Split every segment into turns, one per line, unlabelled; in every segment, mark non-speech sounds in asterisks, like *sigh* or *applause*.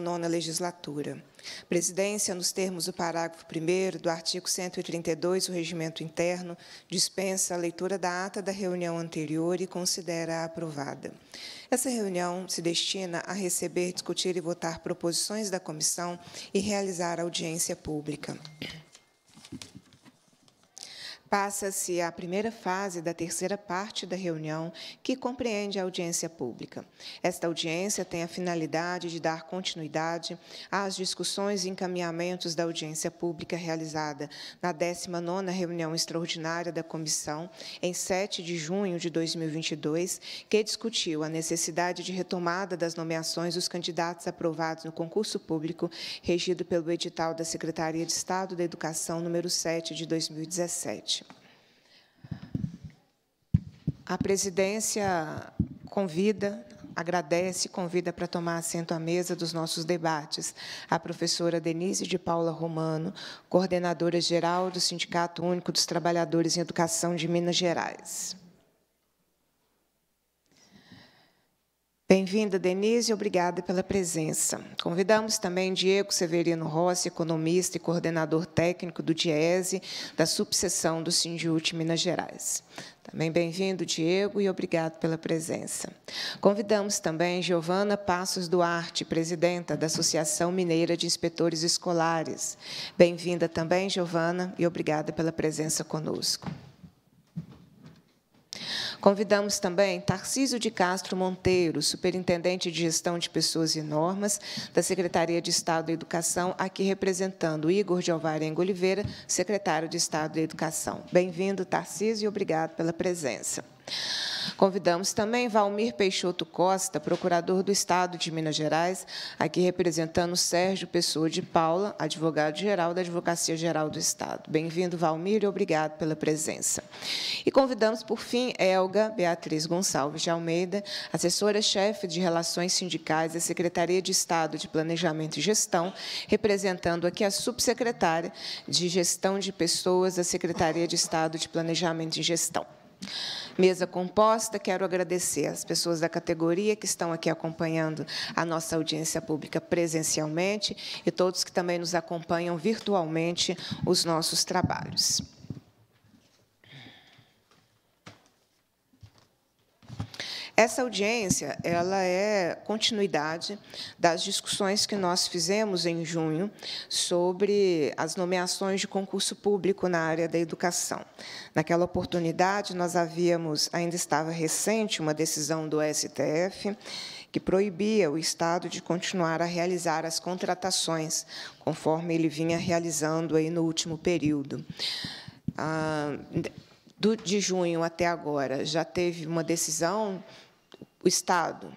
nona legislatura. Presidência, nos termos do parágrafo 1 do artigo 132 do Regimento Interno, dispensa a leitura da ata da reunião anterior e considera-a aprovada. Essa reunião se destina a receber, discutir e votar proposições da comissão e realizar audiência pública. Passa-se a primeira fase da terceira parte da reunião, que compreende a audiência pública. Esta audiência tem a finalidade de dar continuidade às discussões e encaminhamentos da audiência pública realizada na 19ª reunião extraordinária da comissão, em 7 de junho de 2022, que discutiu a necessidade de retomada das nomeações dos candidatos aprovados no concurso público regido pelo edital da Secretaria de Estado da Educação número 7 de 2017. A presidência convida, agradece e convida para tomar assento à mesa dos nossos debates a professora Denise de Paula Romano, coordenadora geral do Sindicato Único dos Trabalhadores em Educação de Minas Gerais. Bem-vinda, Denise, e obrigada pela presença. Convidamos também Diego Severino Rossi, economista e coordenador técnico do DIESE, da subseção do Sindiúte Minas Gerais. Também bem-vindo, Diego, e obrigado pela presença. Convidamos também Giovana Passos Duarte, presidenta da Associação Mineira de Inspetores Escolares. Bem-vinda também, Giovana, e obrigada pela presença conosco. Convidamos também Tarcísio de Castro Monteiro, superintendente de gestão de pessoas e normas da Secretaria de Estado da Educação, aqui representando Igor de Alvarenga Oliveira, secretário de Estado da Educação. Bem-vindo, Tarcísio, e obrigado pela presença. Convidamos também Valmir Peixoto Costa, procurador do Estado de Minas Gerais, aqui representando Sérgio Pessoa de Paula, advogado-geral da Advocacia Geral do Estado. Bem-vindo, Valmir, e obrigado pela presença. E convidamos, por fim, Elga Beatriz Gonçalves de Almeida, assessora-chefe de Relações Sindicais da Secretaria de Estado de Planejamento e Gestão, representando aqui a subsecretária de Gestão de Pessoas da Secretaria de Estado de Planejamento e Gestão. Mesa composta, quero agradecer às pessoas da categoria que estão aqui acompanhando a nossa audiência pública presencialmente e todos que também nos acompanham virtualmente os nossos trabalhos. Essa audiência ela é continuidade das discussões que nós fizemos em junho sobre as nomeações de concurso público na área da educação. Naquela oportunidade, nós havíamos, ainda estava recente, uma decisão do STF que proibia o Estado de continuar a realizar as contratações, conforme ele vinha realizando aí no último período. Ah, do, de junho até agora, já teve uma decisão? O Estado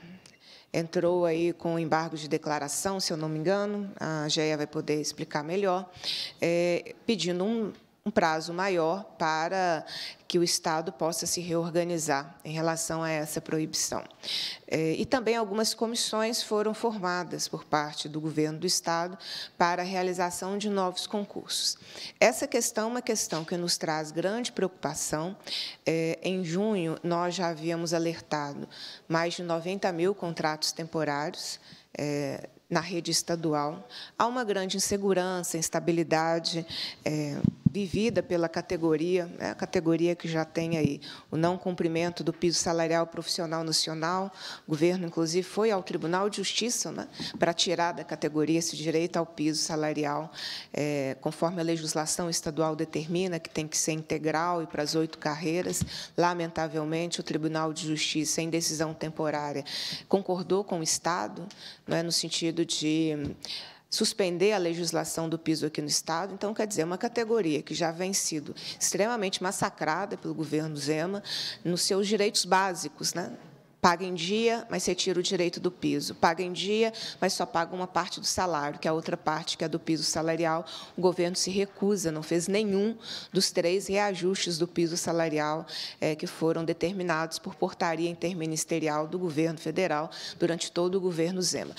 entrou aí com embargo de declaração, se eu não me engano, a GEA vai poder explicar melhor, é, pedindo um um prazo maior para que o Estado possa se reorganizar em relação a essa proibição. É, e também algumas comissões foram formadas por parte do governo do Estado para a realização de novos concursos. Essa questão é uma questão que nos traz grande preocupação. É, em junho, nós já havíamos alertado mais de 90 mil contratos temporários é, na rede estadual. Há uma grande insegurança, instabilidade vivida pela categoria, né, a categoria que já tem aí o não cumprimento do piso salarial profissional nacional. O governo, inclusive, foi ao Tribunal de Justiça né, para tirar da categoria esse direito ao piso salarial, é, conforme a legislação estadual determina, que tem que ser integral e para as oito carreiras. Lamentavelmente, o Tribunal de Justiça, em decisão temporária, concordou com o Estado, né, no sentido de suspender a legislação do piso aqui no Estado. Então, quer dizer, é uma categoria que já vem sido extremamente massacrada pelo governo Zema nos seus direitos básicos, né? Paga em dia, mas retira o direito do piso. Paga em dia, mas só paga uma parte do salário, que é a outra parte, que é do piso salarial. O governo se recusa, não fez nenhum dos três reajustes do piso salarial é, que foram determinados por portaria interministerial do governo federal durante todo o governo Zema.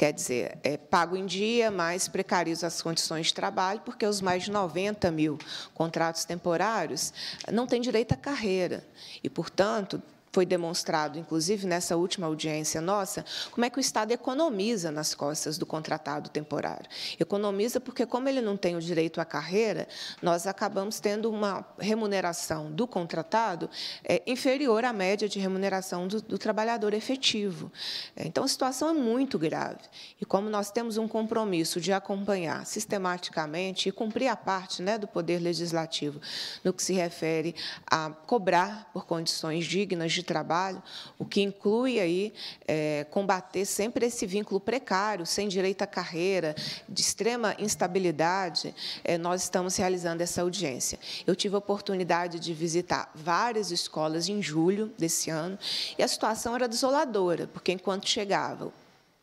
Quer dizer, é pago em dia, mas precarizo as condições de trabalho, porque os mais de 90 mil contratos temporários não têm direito à carreira. E, portanto, foi demonstrado, inclusive nessa última audiência nossa, como é que o Estado economiza nas costas do contratado temporário. Economiza porque, como ele não tem o direito à carreira, nós acabamos tendo uma remuneração do contratado é, inferior à média de remuneração do, do trabalhador efetivo. É, então, a situação é muito grave. E como nós temos um compromisso de acompanhar sistematicamente e cumprir a parte né, do Poder Legislativo no que se refere a cobrar por condições dignas de de trabalho, o que inclui aí é, combater sempre esse vínculo precário, sem direito à carreira, de extrema instabilidade, é, nós estamos realizando essa audiência. Eu tive a oportunidade de visitar várias escolas em julho desse ano e a situação era desoladora, porque enquanto chegava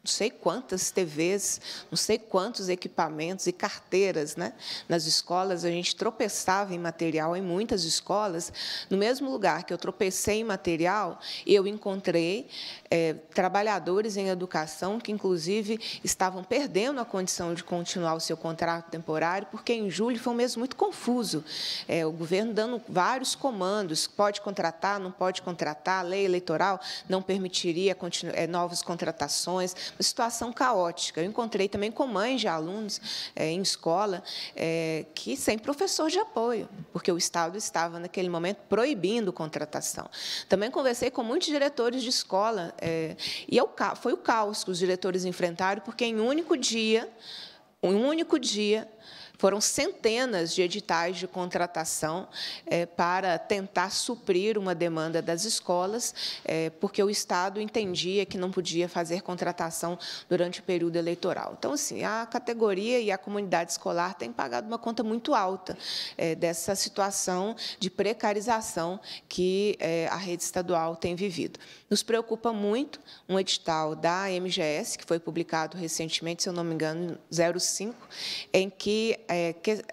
não sei quantas TVs, não sei quantos equipamentos e carteiras. Né? Nas escolas, a gente tropeçava em material, em muitas escolas. No mesmo lugar que eu tropecei em material, eu encontrei é, trabalhadores em educação que, inclusive, estavam perdendo a condição de continuar o seu contrato temporário, porque em julho foi um mês muito confuso. É, o governo dando vários comandos: pode contratar, não pode contratar, a lei eleitoral não permitiria eh, novas contratações, situação caótica. Eu encontrei também com mães de alunos é, em escola é, que sem professor de apoio, porque o Estado estava, naquele momento, proibindo contratação. Também conversei com muitos diretores de escola, é, e é foi o caos que os diretores enfrentaram, porque em um único dia, um único dia, foram centenas de editais de contratação é, para tentar suprir uma demanda das escolas, é, porque o Estado entendia que não podia fazer contratação durante o período eleitoral. Então, assim, a categoria e a comunidade escolar têm pagado uma conta muito alta é, dessa situação de precarização que a rede estadual tem vivido. Nos preocupa muito um edital da MGS, que foi publicado recentemente, se eu não me engano, 05, em que, é, que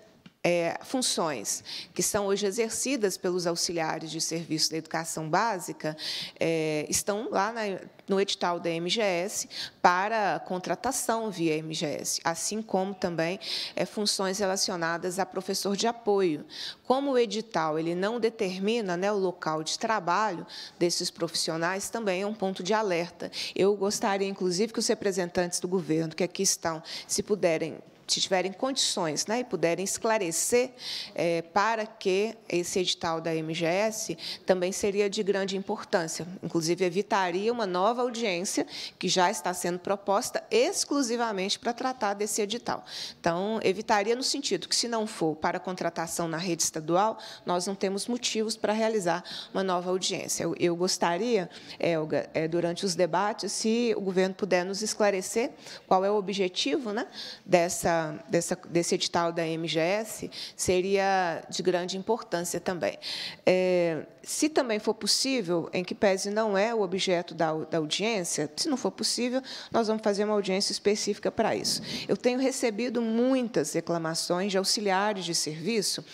é, funções que são hoje exercidas pelos auxiliares de serviço da educação básica é, estão lá na, no edital da MGS para contratação via MGS, assim como também é, funções relacionadas a professor de apoio. Como o edital ele não determina né, o local de trabalho desses profissionais, também é um ponto de alerta. Eu gostaria, inclusive, que os representantes do governo que aqui estão, se puderem tiverem condições né, e puderem esclarecer é, para que esse edital da MGS também seria de grande importância. Inclusive, evitaria uma nova audiência que já está sendo proposta exclusivamente para tratar desse edital. Então, evitaria no sentido que, se não for para contratação na rede estadual, nós não temos motivos para realizar uma nova audiência. Eu, eu gostaria, Helga, é, durante os debates, se o governo puder nos esclarecer qual é o objetivo né, dessa dessa, desse edital da MGS seria de grande importância também. É, se também for possível, em que pese não é o objeto da, da audiência, se não for possível, nós vamos fazer uma audiência específica para isso. Eu tenho recebido muitas reclamações de auxiliares de serviço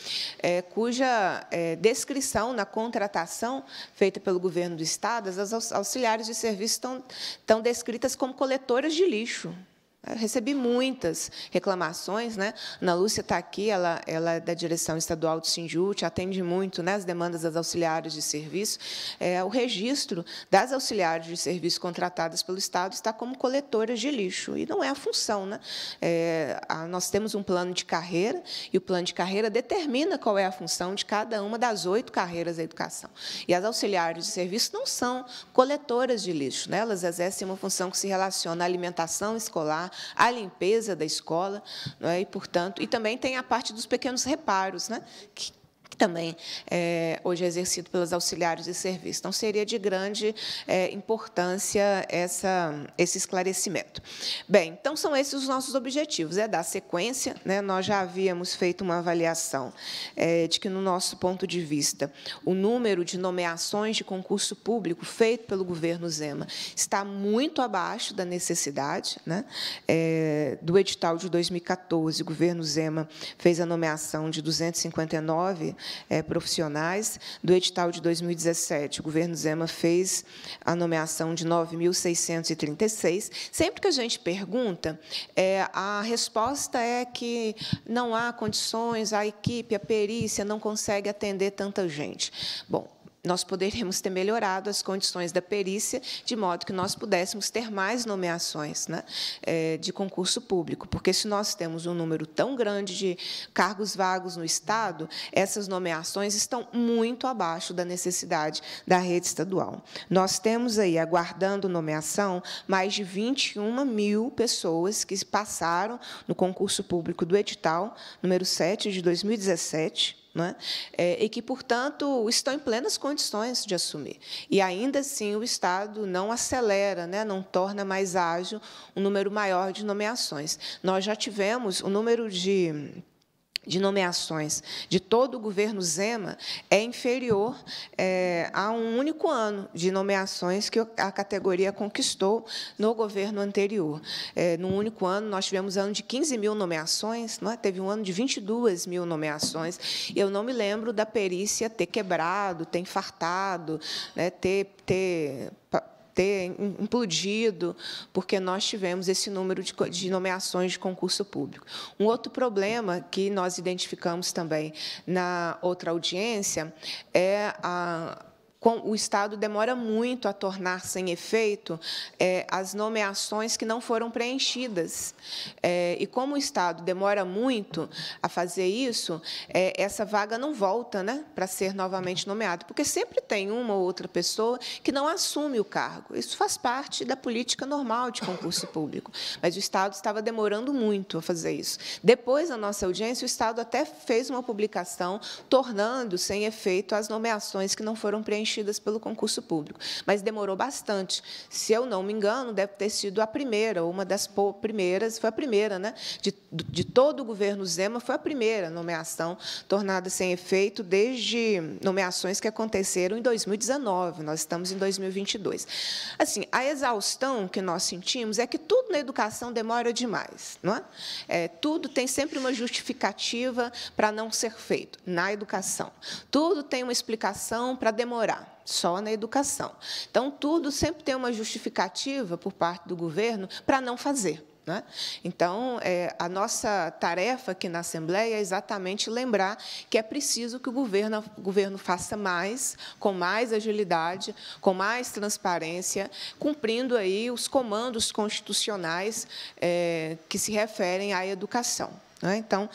é, cuja é, descrição na contratação feita pelo governo do Estado, as auxiliares de serviço estão, estão descritas como coletoras de lixo. Eu recebi muitas reclamações, né? Ana Lúcia está aqui, ela, ela é da direção estadual do Sinjute, atende muito né, as demandas das auxiliares de serviço. É, o registro das auxiliares de serviço contratadas pelo Estado está como coletoras de lixo, e não é a função. Né? É, a, nós temos um plano de carreira, e o plano de carreira determina qual é a função de cada uma das oito carreiras da educação. E as auxiliares de serviço não são coletoras de lixo, né? elas exercem uma função que se relaciona à alimentação escolar, a limpeza da escola, não é? e, portanto, e também tem a parte dos pequenos reparos, né? que, também é, hoje é exercido pelos auxiliares de serviço. Então, seria de grande é, importância essa, esse esclarecimento. Bem, então são esses os nossos objetivos, é dar sequência. Né? Nós já havíamos feito uma avaliação é, de que, no nosso ponto de vista, o número de nomeações de concurso público feito pelo governo Zema está muito abaixo da necessidade. Né? É, do edital de 2014, o governo Zema fez a nomeação de 259 é, profissionais. Do edital de 2017, o governo Zema fez a nomeação de 9.636. Sempre que a gente pergunta, é, a resposta é que não há condições, a equipe, a perícia não consegue atender tanta gente. Bom, nós poderíamos ter melhorado as condições da perícia, de modo que nós pudéssemos ter mais nomeações né, é, de concurso público, porque se nós temos um número tão grande de cargos vagos no Estado, essas nomeações estão muito abaixo da necessidade da rede estadual. Nós temos aí, aguardando nomeação, mais de 21 mil pessoas que passaram no concurso público do edital número 7 de 2017, é? é, e que, portanto, estão em plenas condições de assumir. E ainda assim, o Estado não acelera, né? não torna mais ágil um número maior de nomeações. Nós já tivemos o um número de de nomeações de todo o governo Zema é inferior é, a um único ano de nomeações que a categoria conquistou no governo anterior. É, no único ano, nós tivemos um ano de 15 mil nomeações, não é? teve um ano de 22 mil nomeações, e eu não me lembro da perícia ter quebrado, ter infartado, né? ter, ter ter implodido, porque nós tivemos esse número de, de nomeações de concurso público. Um outro problema que nós identificamos também na outra audiência é a, o Estado demora muito a tornar sem efeito é, as nomeações que não foram preenchidas. É, e como o Estado demora muito a fazer isso, é, essa vaga não volta né, para ser novamente nomeada, porque sempre tem uma ou outra pessoa que não assume o cargo. Isso faz parte da política normal de concurso público. Mas o Estado estava demorando muito a fazer isso. Depois da nossa audiência, o Estado até fez uma publicação tornando sem efeito as nomeações que não foram preenchidas preenchidas pelo concurso público. Mas demorou bastante. Se eu não me engano, deve ter sido a primeira, uma das primeiras, foi a primeira, né? De, de todo o governo Zema, foi a primeira nomeação tornada sem efeito desde nomeações que aconteceram em 2019. Nós estamos em 2022. Assim, a exaustão que nós sentimos é que tudo na educação demora demais, não é? é tudo tem sempre uma justificativa para não ser feito na educação. Tudo tem uma explicação para demorar só na educação. Então, tudo sempre tem uma justificativa por parte do governo para não fazer. Né? Então, é, a nossa tarefa aqui na Assembleia é exatamente lembrar que é preciso que o governo, o governo faça mais, com mais agilidade, com mais transparência, cumprindo aí os comandos constitucionais é, que se referem à educação. Né? Então,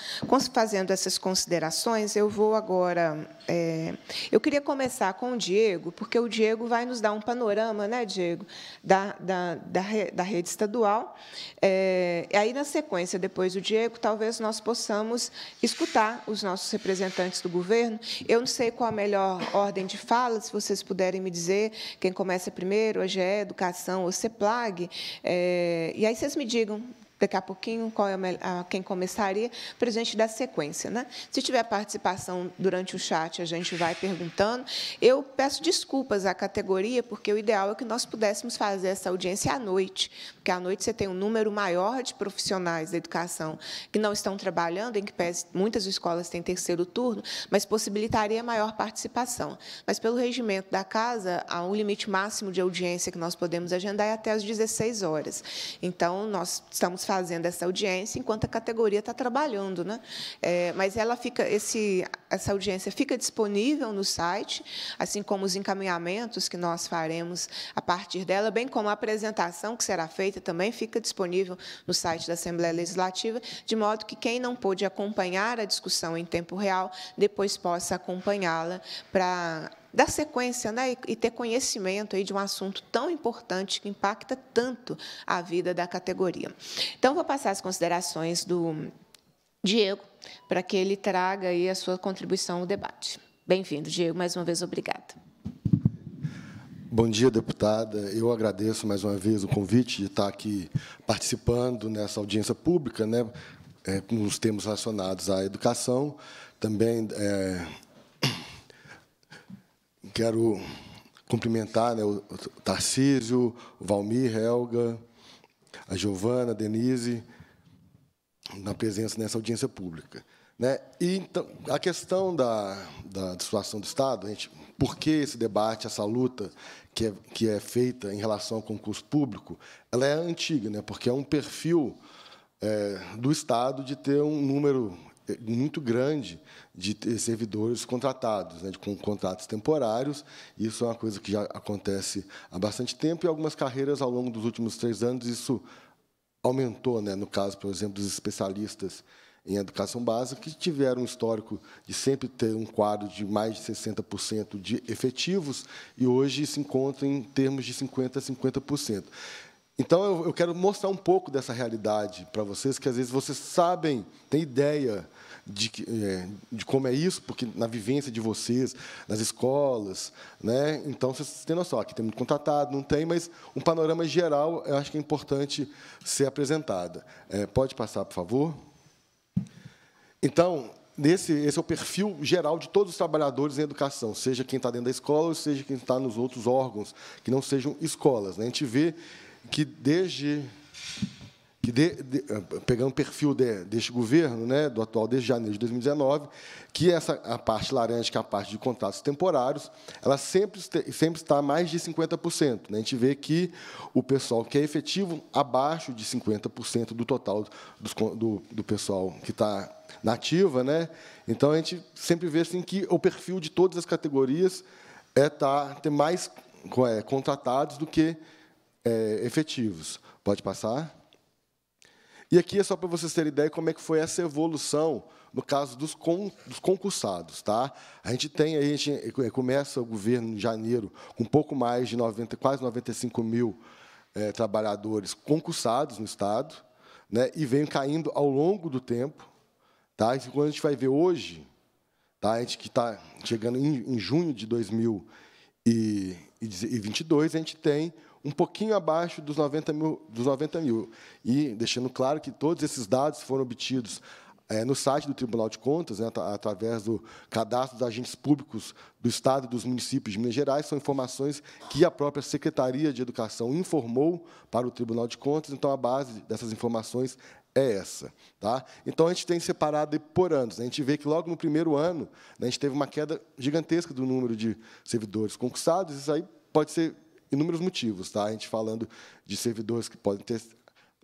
fazendo essas considerações, eu vou agora. É, eu queria começar com o Diego, porque o Diego vai nos dar um panorama, né, Diego, da, da, da, da rede estadual. É, aí, na sequência, depois do Diego, talvez nós possamos escutar os nossos representantes do governo. Eu não sei qual a melhor ordem de fala, se vocês puderem me dizer quem começa primeiro, a GE, Educação ou CEPLAG. É, e aí vocês me digam daqui a pouquinho qual é a, quem começaria, para a gente dar sequência. Né? Se tiver participação durante o chat, a gente vai perguntando. Eu peço desculpas à categoria, porque o ideal é que nós pudéssemos fazer essa audiência à noite, porque à noite você tem um número maior de profissionais da educação que não estão trabalhando, em que pese muitas escolas têm terceiro turno, mas possibilitaria maior participação. Mas, pelo regimento da casa, há um limite máximo de audiência que nós podemos agendar é até as 16 horas. Então, nós estamos fazendo essa audiência enquanto a categoria está trabalhando. Né? É, mas ela fica, esse, essa audiência fica disponível no site, assim como os encaminhamentos que nós faremos a partir dela, bem como a apresentação que será feita feita também fica disponível no site da Assembleia Legislativa, de modo que quem não pôde acompanhar a discussão em tempo real, depois possa acompanhá-la para dar sequência né, e ter conhecimento aí de um assunto tão importante que impacta tanto a vida da categoria. Então, vou passar as considerações do Diego para que ele traga aí a sua contribuição ao debate. Bem-vindo, Diego, mais uma vez, obrigada.
Bom dia, deputada. Eu agradeço mais uma vez o convite de estar aqui participando nessa audiência pública, né, é, nos temas relacionados à educação. Também é, quero cumprimentar né, o Tarcísio, o Valmir, Helga, a Giovana, a Denise, na presença nessa audiência pública. Né? E, então, a questão da, da situação do Estado, a gente por que esse debate, essa luta que é, que é feita em relação ao concurso público, ela é antiga, né? porque é um perfil é, do Estado de ter um número é, muito grande de servidores contratados, né, de, com contratos temporários. Isso é uma coisa que já acontece há bastante tempo e algumas carreiras ao longo dos últimos três anos isso aumentou, né, no caso, por exemplo, dos especialistas em educação básica, que tiveram um histórico de sempre ter um quadro de mais de 60% de efetivos e hoje se encontram em termos de 50% a 50%. Então, eu quero mostrar um pouco dessa realidade para vocês, que às vezes vocês sabem, têm ideia de, é, de, como é isso, porque na vivência de vocês, nas escolas, né? então vocês têm noção, aqui tem muito contratado, não tem, mas um panorama geral eu acho que é importante ser apresentado. É, pode passar, por favor. Então, esse, esse é o perfil geral de todos os trabalhadores em educação, seja quem está dentro da escola, seja quem está nos outros órgãos, que não sejam escolas. Né? A gente vê que desde que de, de, eh, pegando o perfil de, deste governo, né, do atual desde janeiro de 2019, que essa a parte laranja, que é a parte de contratos temporários, ela sempre, sempre está mais de 50%. Né? A gente vê que o pessoal que é efetivo abaixo de 50% do total dos, do, do pessoal que está nativa, né? Então a gente sempre vê assim que o perfil de todas as categorias é tá ter mais é, contratados do que é, efetivos. Pode passar? E aqui é só para vocês terem ideia como é que foi essa evolução no caso dos, con, dos concursados. Tá? A gente tem, a gente é, começa o governo em janeiro com um pouco mais de 90, quase 95 mil é, trabalhadores concursados no Estado, né, e vem caindo ao longo do tempo. Tá? E quando a gente vai ver hoje, tá, a gente que está chegando em, em junho de 2022, a gente tem um pouquinho abaixo dos 90 mil. Dos 90 mil. E deixando claro que todos esses dados foram obtidos é, no site do Tribunal de Contas, né, através do cadastro dos agentes públicos do Estado e dos municípios de Minas Gerais, são informações que a própria Secretaria de Educação informou para o Tribunal de Contas, então a base dessas informações é essa. Tá? Então, a gente tem separado por anos. Né? A gente vê que, logo no primeiro ano, né, a gente teve uma queda gigantesca do número de servidores concursados, isso aí pode ser inúmeros motivos, tá? A gente falando de servidores que podem ter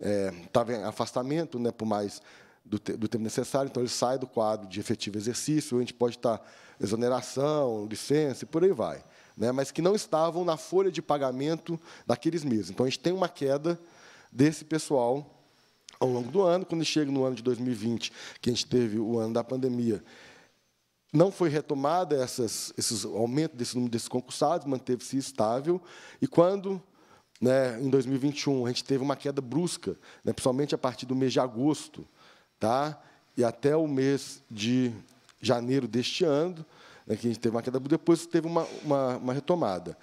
é, tava tá afastamento, né, por mais do, te, do, tempo necessário, então ele sai do quadro de efetivo exercício, a gente pode estar tá, exoneração, licença e por aí vai, né? Mas que não estavam na folha de pagamento daqueles meses. Então a gente tem uma queda desse pessoal ao longo do ano, quando chega no ano de 2020, que a gente teve o ano da pandemia, não foi retomada essas, esses aumento desse número desses concursados, manteve-se estável. E quando, né, em 2021, a gente teve uma queda brusca, né, principalmente a partir do mês de agosto, tá? E até o mês de janeiro deste ano, né, que a gente teve uma queda, depois teve uma, uma, uma retomada.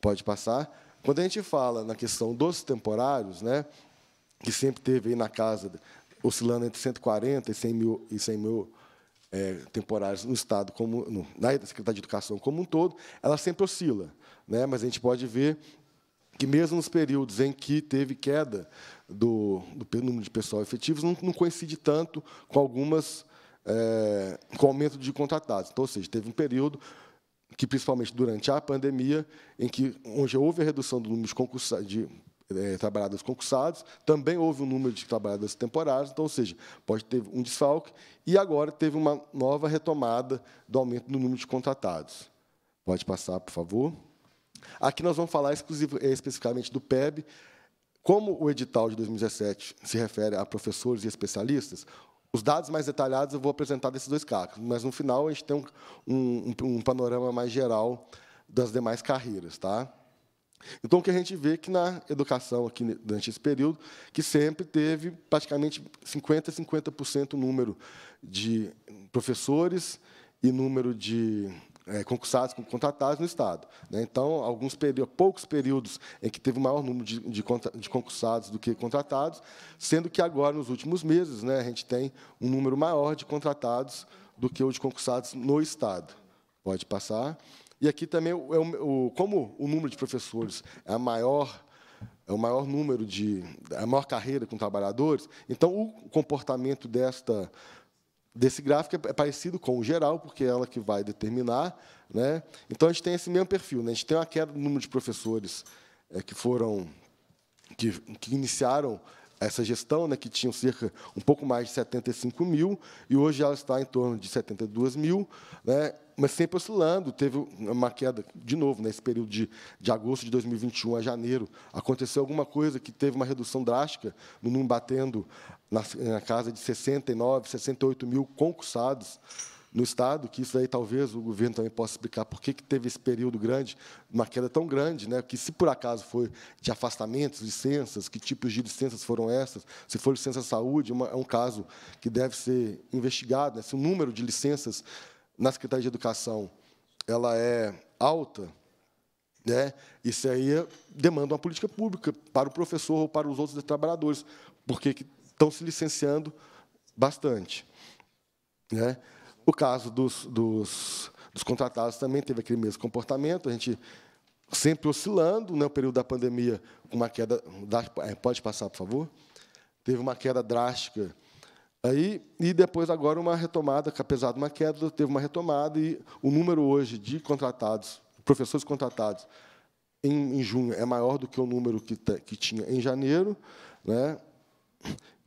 Pode passar. Quando a gente fala na questão dos temporários, né, que sempre teve aí na casa, oscilando entre 140 e 100 mil, e 100 mil é, temporárias no Estado, como, no, na Secretaria de Educação como um todo, ela sempre oscila. Né? Mas a gente pode ver que, mesmo nos períodos em que teve queda do, do número de pessoal efetivos, não, não coincide tanto com algumas. É, com aumento de contratados. Então, ou seja, teve um período que, principalmente durante a pandemia, em que onde houve a redução do número de, concursa de é, trabalhadores concursados, também houve um número de trabalhadores temporários, então, ou seja, pode ter um desfalque, e agora teve uma nova retomada do aumento do número de contratados. Pode passar, por favor. Aqui nós vamos falar exclusivo, é, especificamente do PEB. Como o edital de 2017 se refere a professores e especialistas, os dados mais detalhados eu vou apresentar desses dois cargos, mas no final a gente tem um, um, um panorama mais geral das demais carreiras. Tá? Então, o que a gente vê que na educação, aqui durante esse período, que sempre teve praticamente 50% a 50% o número de professores e número de é, concursados, contratados no Estado. Né? Então, alguns períodos, poucos períodos em que teve maior número de, de, de, concursados do que contratados, sendo que agora, nos últimos meses, né, a gente tem um número maior de contratados do que o de concursados no Estado. Pode passar. E aqui também, é o, o, como o número de professores é a maior é o maior número de é a maior carreira com trabalhadores. Então o comportamento desta desse gráfico é parecido com o geral, porque é ela que vai determinar, né? Então a gente tem esse mesmo perfil, né? A gente tem uma queda do número de professores é, que foram que, que iniciaram essa gestão, né, que tinham cerca um pouco mais de 75 mil, e hoje ela está em torno de 72 mil, né, mas sempre oscilando. Teve uma queda, de novo, nesse período de, de agosto de 2021 a janeiro. Aconteceu alguma coisa que teve uma redução drástica, no número batendo na, na casa de 69, 68 mil concursados no Estado, que isso aí talvez o governo também possa explicar por que, que teve esse período grande, uma queda tão grande, né, que se por acaso foi de afastamentos, licenças, que tipos de licenças foram essas, se for licença saúde, é uma, é um caso que deve ser investigado, né, se o número de licenças na Secretaria de Educação ela é alta, né? Isso aí é, demanda uma política pública para o professor ou para os outros trabalhadores, porque estão se licenciando bastante. Né? O caso dos, dos, dos contratados também teve aquele mesmo comportamento, a gente sempre oscilando, né, o período da pandemia, uma queda... É, pode passar, por favor? Teve uma queda drástica Aí, e depois agora uma retomada, que apesar de uma queda, teve uma retomada e o número hoje de contratados, professores contratados em, em junho é maior do que o número que, que tinha em janeiro, né?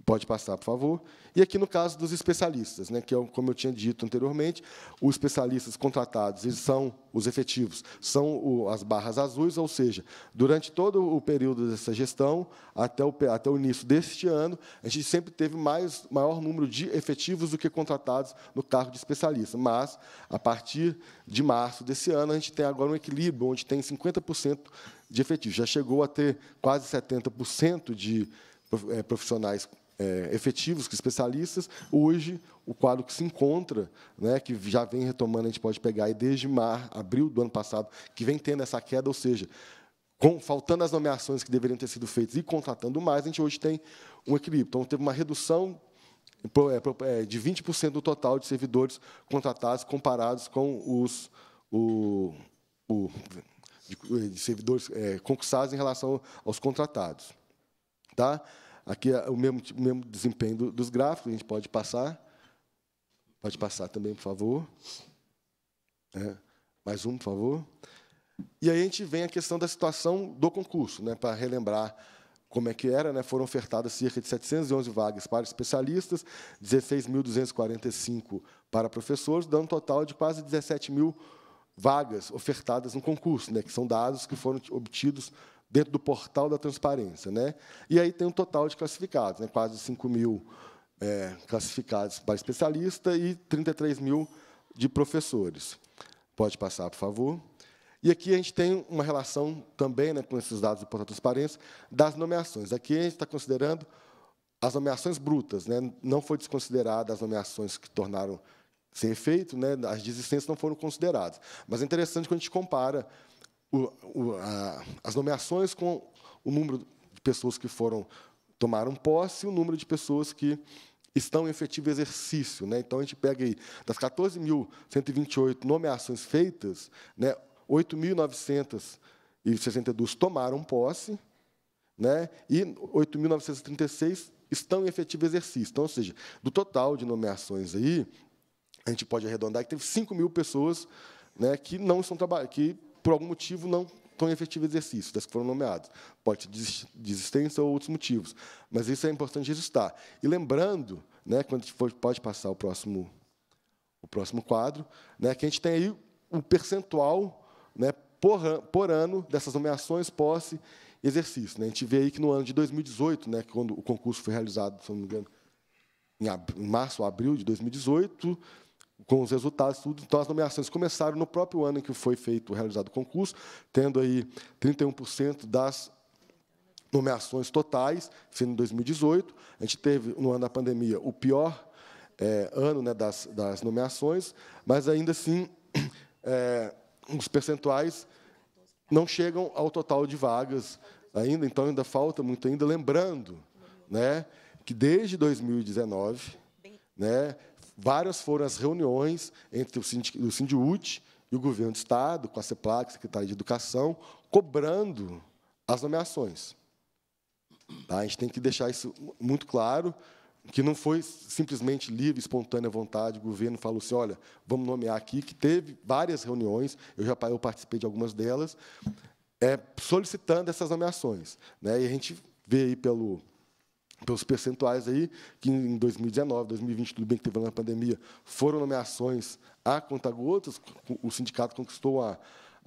Pode passar, por favor. E aqui no caso dos especialistas, né, que é como eu tinha dito anteriormente, os especialistas contratados, eles são os efetivos, são o, as barras azuis, ou seja, durante todo o período dessa gestão, até o, até o início deste ano, a gente sempre teve mais, maior número de efetivos do que contratados no cargo de especialista. Mas, a partir de março desse ano, a gente tem agora um equilíbrio, onde tem 50% de efetivos. Já chegou a ter quase 70% de eh, profissionais é, efetivos, que especialistas. Hoje, o quadro que se encontra, né, que já vem retomando, a gente pode pegar aí desde mar, abril do ano passado, que vem tendo essa queda, ou seja, com, faltando as nomeações que deveriam ter sido feitas e contratando mais, a gente hoje tem um equilíbrio. Então, teve uma redução é, é, de 20% do total de servidores contratados comparados com os o, o, de, servidores é, concursados em relação aos contratados. Tá? Aqui é o mesmo, o mesmo desempenho do, dos gráficos, a gente pode passar. Pode passar também, por favor. É. Mais um, por favor. E aí a gente vem a questão da situação do concurso, né, para relembrar como é que era, né, foram ofertadas cerca de 711 vagas para especialistas, 16.245 para professores, dando um total de quase 17 mil vagas ofertadas no concurso, né, que são dados que foram obtidos dentro do portal da transparência. Né? E aí tem um total de classificados, né? quase 5 mil é, classificados para especialista e 33 mil de professores. Pode passar, por favor. E aqui a gente tem uma relação também né, com esses dados do portal da transparência das nomeações. Aqui a gente está considerando as nomeações brutas, né? não foi desconsiderada as nomeações que tornaram sem efeito, né? as desistências não foram consideradas. Mas é interessante quando a gente compara o, o, a, as nomeações com o número de pessoas que foram tomaram posse e o número de pessoas que estão em efetivo exercício. Né? Então, a gente pega aí, das 14.128 nomeações feitas, né, 8.962 tomaram posse né, e 8.936 estão em efetivo exercício. Então, ou seja, do total de nomeações aí, a gente pode arredondar que teve 5 mil pessoas né, que não estão trabalhando, por algum motivo, não em efetivo exercício das que foram nomeadas. Pode ter desistência ou outros motivos, mas isso é importante registrar. E lembrando, né, quando a gente for, pode passar o próximo, o próximo quadro, né, que a gente tem aí o percentual né, por, por ano dessas nomeações, posse e exercício. Né? A gente vê aí que no ano de 2018, né, quando o concurso foi realizado, se não me engano, em, em março ou abril de 2018, com os resultados, tudo. Então, as nomeações começaram no próprio ano em que foi feito, realizado o concurso, tendo aí 31% das nomeações totais, sendo em 2018. A gente teve, no ano da pandemia, o pior é, ano né, das, das, nomeações, mas, ainda assim, é, os percentuais não chegam ao total de vagas ainda, então ainda falta muito ainda. Lembrando né, que, desde 2019, né, Várias foram as reuniões entre o Sindiut e o governo do Estado, com a CEPLAC, Secretaria de Educação, cobrando as nomeações. Tá? A gente tem que deixar isso muito claro, que não foi simplesmente livre, espontânea vontade, o governo falou assim, olha, vamos nomear aqui, que teve várias reuniões, eu já eu participei de algumas delas, é, solicitando essas nomeações. Né? E a gente vê aí pelo, pelos então, percentuais aí, que em 2019, 2020, tudo bem que teve uma pandemia, foram nomeações a conta-gotas, o sindicato conquistou a,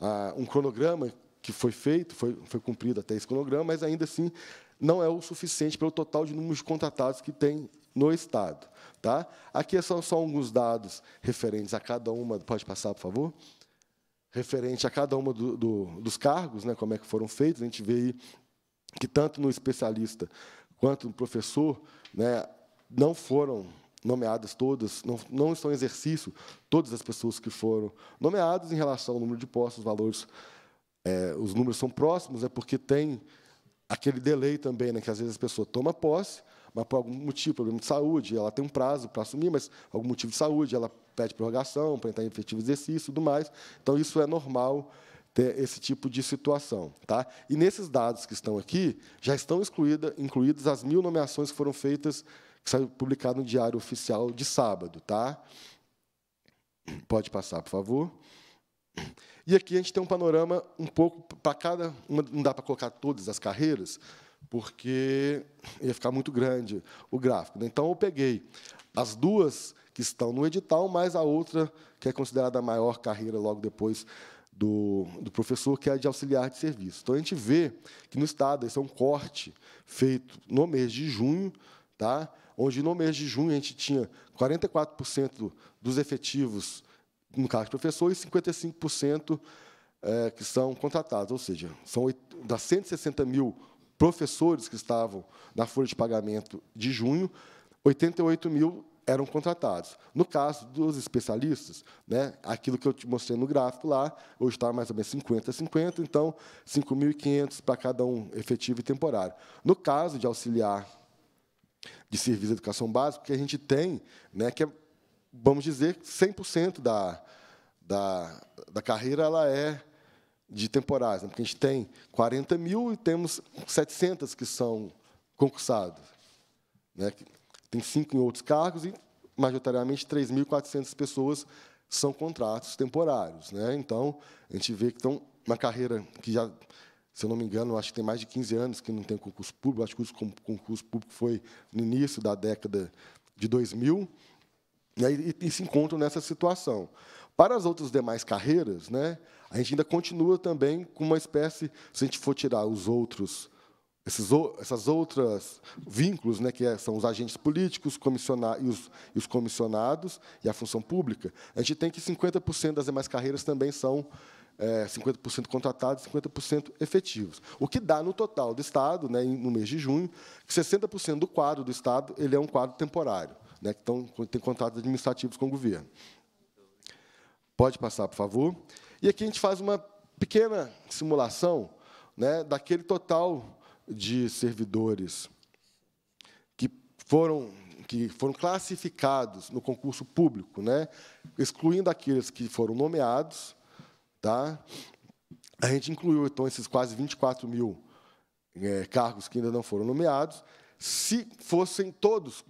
a, um cronograma que foi feito, foi, foi cumprido até esse cronograma, mas ainda assim não é o suficiente pelo total de números contratados que tem no Estado. Tá? Aqui é são só alguns dados referentes a cada uma, pode passar, por favor? Referente a cada uma do, do, dos cargos, né, como é que foram feitos, a gente vê aí que tanto no especialista quanto do professor, né, não foram nomeadas todas, não, não estão em exercício todas as pessoas que foram nomeadas em relação ao número de postos, os valores, é, os números são próximos, é porque tem aquele delay também, né, que às vezes a pessoa toma posse, mas por algum motivo, problema de saúde, ela tem um prazo para assumir, mas algum motivo de saúde, ela pede prorrogação para entrar em efetivo exercício e tudo mais. Então, isso é normal ter esse tipo de situação. Tá? E nesses dados que estão aqui, já estão excluída, incluídas as mil nomeações que foram feitas, que saiu publicado no Diário Oficial de sábado. Tá? Pode passar, por favor. E aqui a gente tem um panorama um pouco para cada. Uma, não dá para colocar todas as carreiras, porque ia ficar muito grande o gráfico. Né? Então, eu peguei as duas que estão no edital, mais a outra que é considerada a maior carreira logo depois do, do, professor, que é de auxiliar de serviço. Então, a gente vê que no Estado, esse é um corte feito no mês de junho, tá? onde no mês de junho a gente tinha 44% dos efetivos no caso de professor e 55% é, que são contratados, ou seja, são das 160 mil professores que estavam na folha de pagamento de junho, 88 mil eram contratados. No caso dos especialistas, né, aquilo que eu te mostrei no gráfico lá, hoje está mais ou menos 50 a 50, então 5.500 para cada um efetivo e temporário. No caso de auxiliar de serviço de educação básica, que a gente tem, né, que é, vamos dizer, 100% da, da, da carreira ela é de temporários, né, porque a gente tem 40 mil e temos 700 que são concursados. Né, tem cinco em outros cargos e, majoritariamente, 3.400 pessoas são contratos temporários. Né? Então, a gente vê que estão uma carreira que já, se eu não me engano, acho que tem mais de 15 anos que não tem concurso público, acho que o concurso público foi no início da década de 2000, né? e, e se encontram nessa situação. Para as outras demais carreiras, né, a gente ainda continua também com uma espécie, se a gente for tirar os outros esses, essas outras vínculos, né, que é, são os agentes políticos comissionar e, os, e os comissionados e a função pública, a gente tem que 50% das demais carreiras também são é, 50% contratados e 50% efetivos. O que dá no total do Estado, né, no mês de junho, que 60% do quadro do Estado ele é um quadro temporário, né, que estão, tem contratos administrativos com o governo. Pode passar, por favor. E aqui a gente faz uma pequena simulação né, daquele total de servidores que foram que foram classificados no concurso público, né, excluindo aqueles que foram nomeados, tá? A gente incluiu então esses quase 24 mil é, cargos que ainda não foram nomeados, se fossem todos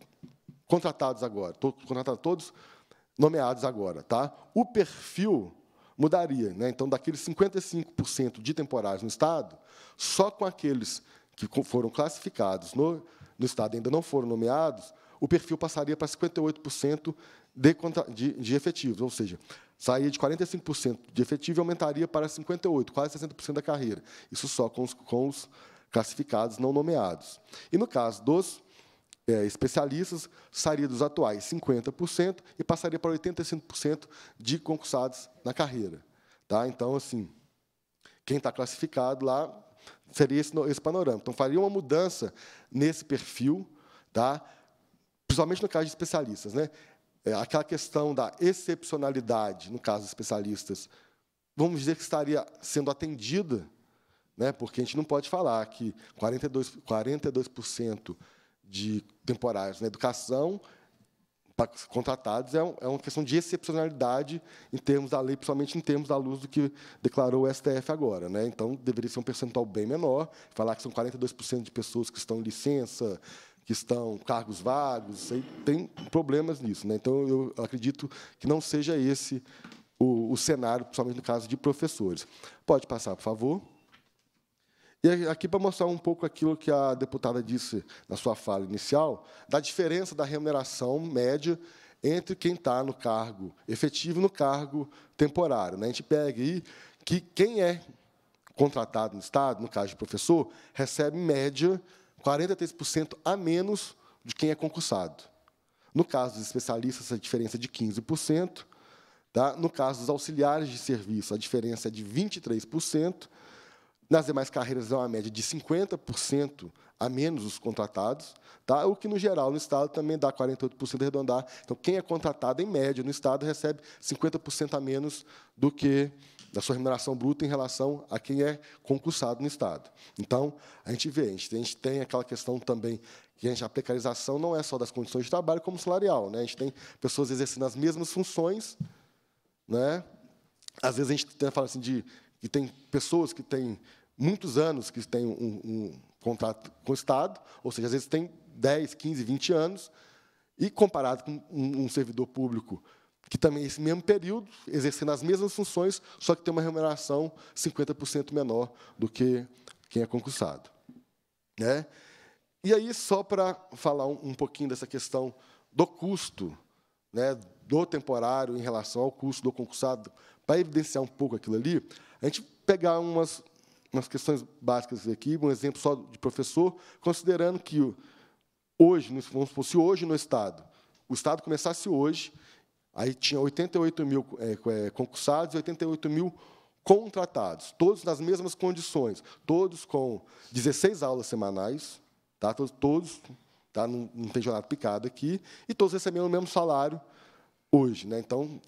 contratados agora, todos contratados, todos nomeados agora, tá? O perfil mudaria, né? Então, daqueles 55% de temporários no estado, só com aqueles que foram classificados no, no Estado ainda não foram nomeados, o perfil passaria para 58% de, de, de efetivos, ou seja, sairia de 45% de efetivo e aumentaria para 58%, quase 60% da carreira. Isso só com os, com os classificados não nomeados. E, no caso dos é, especialistas, sairia dos atuais 50% e passaria para 85% de concursados na carreira. Tá? Então, assim, quem está classificado lá seria esse, esse panorama. Então, faria uma mudança nesse perfil, tá? principalmente no caso de especialistas. Né? É, aquela questão da excepcionalidade, no caso dos especialistas, vamos dizer que estaria sendo atendida, né? porque a gente não pode falar que 42%, 42 de temporários na educação contratados, é, um, é uma questão de excepcionalidade em termos da lei, principalmente em termos da luz do que declarou o STF agora. Né? Então, deveria ser um percentual bem menor, falar que são 42% de pessoas que estão em licença, que estão cargos vagos, tem problemas nisso. Né? Então, eu acredito que não seja esse o, o cenário, principalmente no caso de professores. Pode passar, por favor. E aqui para mostrar um pouco aquilo que a deputada disse na sua fala inicial, da diferença da remuneração média entre quem está no cargo efetivo e no cargo temporário. Né? A gente pega aí que quem é contratado no Estado, no caso de professor, recebe, em média, 43% a menos de quem é concursado. No caso dos especialistas, a diferença é de 15%. Tá? No caso dos auxiliares de serviço, a diferença é de 23%. Nas demais carreiras, é uma média de 50% a menos os contratados, tá? o que, no geral, no Estado também dá 48% arredondar. Então, quem é contratado, em média, no Estado, recebe 50% a menos do que da sua remuneração bruta em relação a quem é concursado no Estado. Então, a gente vê, a gente, a gente tem aquela questão também que a, precarização não é só das condições de trabalho, como salarial. Né? A gente tem pessoas exercendo as mesmas funções. Né? Às vezes, a gente fala assim de que tem pessoas que têm muitos anos que têm um, um contrato com o Estado, ou seja, às vezes tem 10, 15, 20 anos, e comparado com um, um servidor público que também, é esse mesmo período, exercendo as mesmas funções, só que tem uma remuneração 50% menor do que quem é concursado. Né? E aí, só para falar um, um, pouquinho dessa questão do custo, né, do temporário em relação ao custo do concursado, para evidenciar um pouco aquilo ali, a gente pegar umas, umas questões básicas aqui, um exemplo só de professor, considerando que hoje, vamos supor, se hoje no Estado, o Estado começasse hoje, aí tinha 88 mil é, é, concursados e 88 mil contratados, todos nas mesmas condições, todos com 16 aulas semanais, tá? todos, todos tá? não, não tem jornada picada aqui, e todos recebendo o mesmo salário hoje. Né? Então,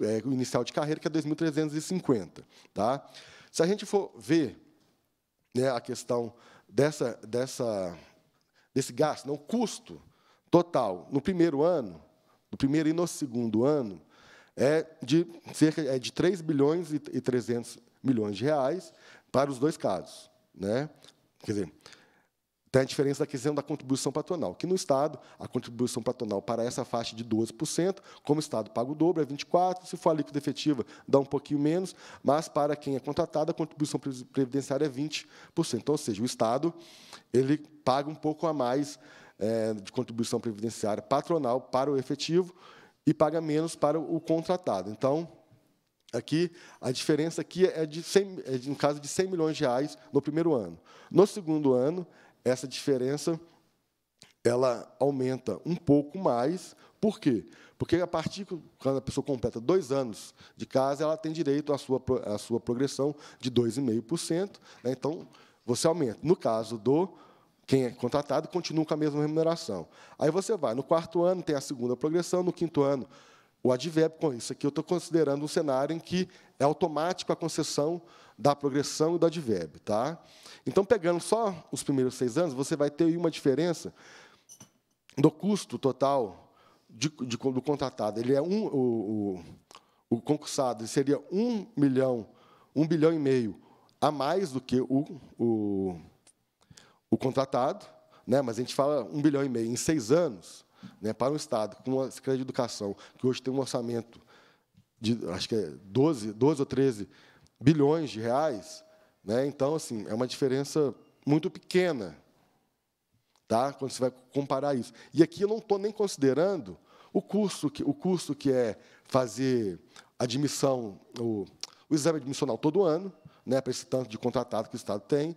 é, o inicial de carreira, que é 2.350. Tá? Se a gente for ver né, a questão dessa, dessa, desse gasto, não, né, o custo total no primeiro ano, no primeiro e no segundo ano, é de cerca é de 3 bilhões e 300 milhões de reais para os dois casos. Né? Quer dizer, tem então, é a diferença da questão da contribuição patronal, que no Estado, a contribuição patronal para essa faixa de 12%, como o Estado paga o dobro, é 24%, se for a líquida efetiva, dá um pouquinho menos, mas para quem é contratado, a contribuição previdenciária é 20%. ou seja, o Estado ele paga um pouco a mais é, de contribuição previdenciária patronal para o efetivo e paga menos para o contratado. Então, Aqui, a diferença aqui é de, 100, é de, no caso, de 100 milhões de reais no primeiro ano. No segundo ano, essa diferença ela aumenta um pouco mais. Por quê? Porque a partir quando a pessoa completa dois anos de casa, ela tem direito à sua, à sua progressão de 2,5%. Né? Então, você aumenta. No caso do quem é contratado, continua com a mesma remuneração. Aí você vai, no quarto ano tem a segunda progressão, no quinto ano o advérbio com isso aqui. Eu estou considerando um cenário em que é automático a concessão da progressão e do advérbio. Tá? Então, pegando só os primeiros seis anos, você vai ter uma diferença do custo total de, de, do contratado. Ele é um, o, o, o concursado seria um milhão, um bilhão e meio a mais do que o, o, o contratado, né? mas a gente fala um bilhão e meio em seis anos né, para um Estado com uma Secretaria de Educação, que hoje tem um orçamento de, acho que é 12, 12 ou 13 bilhões de reais. Né? Então, assim, é uma diferença muito pequena tá? quando você vai comparar isso. E aqui eu não estou nem considerando o custo que, o custo que é fazer admissão, o, o exame admissional todo ano, né, para esse tanto de contratado que o Estado tem,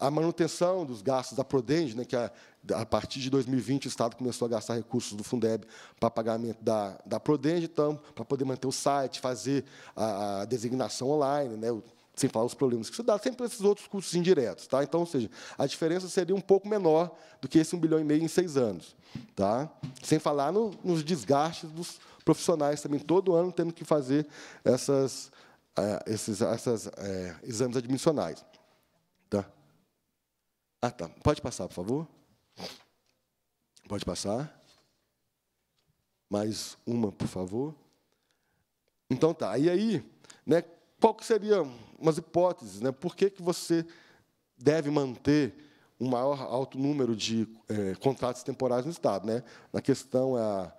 a manutenção dos gastos da Prodenge, né, que a, a, partir de 2020 o Estado começou a gastar recursos do Fundeb para pagamento da, da Prodenge, então, para poder manter o site, fazer a, a designação online, né, sem falar os problemas que isso dá, sempre esses outros custos indiretos. Tá? Então, ou seja, a diferença seria um pouco menor do que esse 1 bilhão e meio em seis anos. Tá? Sem falar no, nos desgastes dos profissionais também, todo ano tendo que fazer essas, eh, esses essas, é, exames admissionais. Ah, tá. Pode passar, por favor. Pode passar. Mais uma, por favor. Então tá. E aí, né, qual que seria umas hipóteses, né? Por que, que você deve manter um maior alto número de é, contratos temporários no Estado, né? Na questão é a,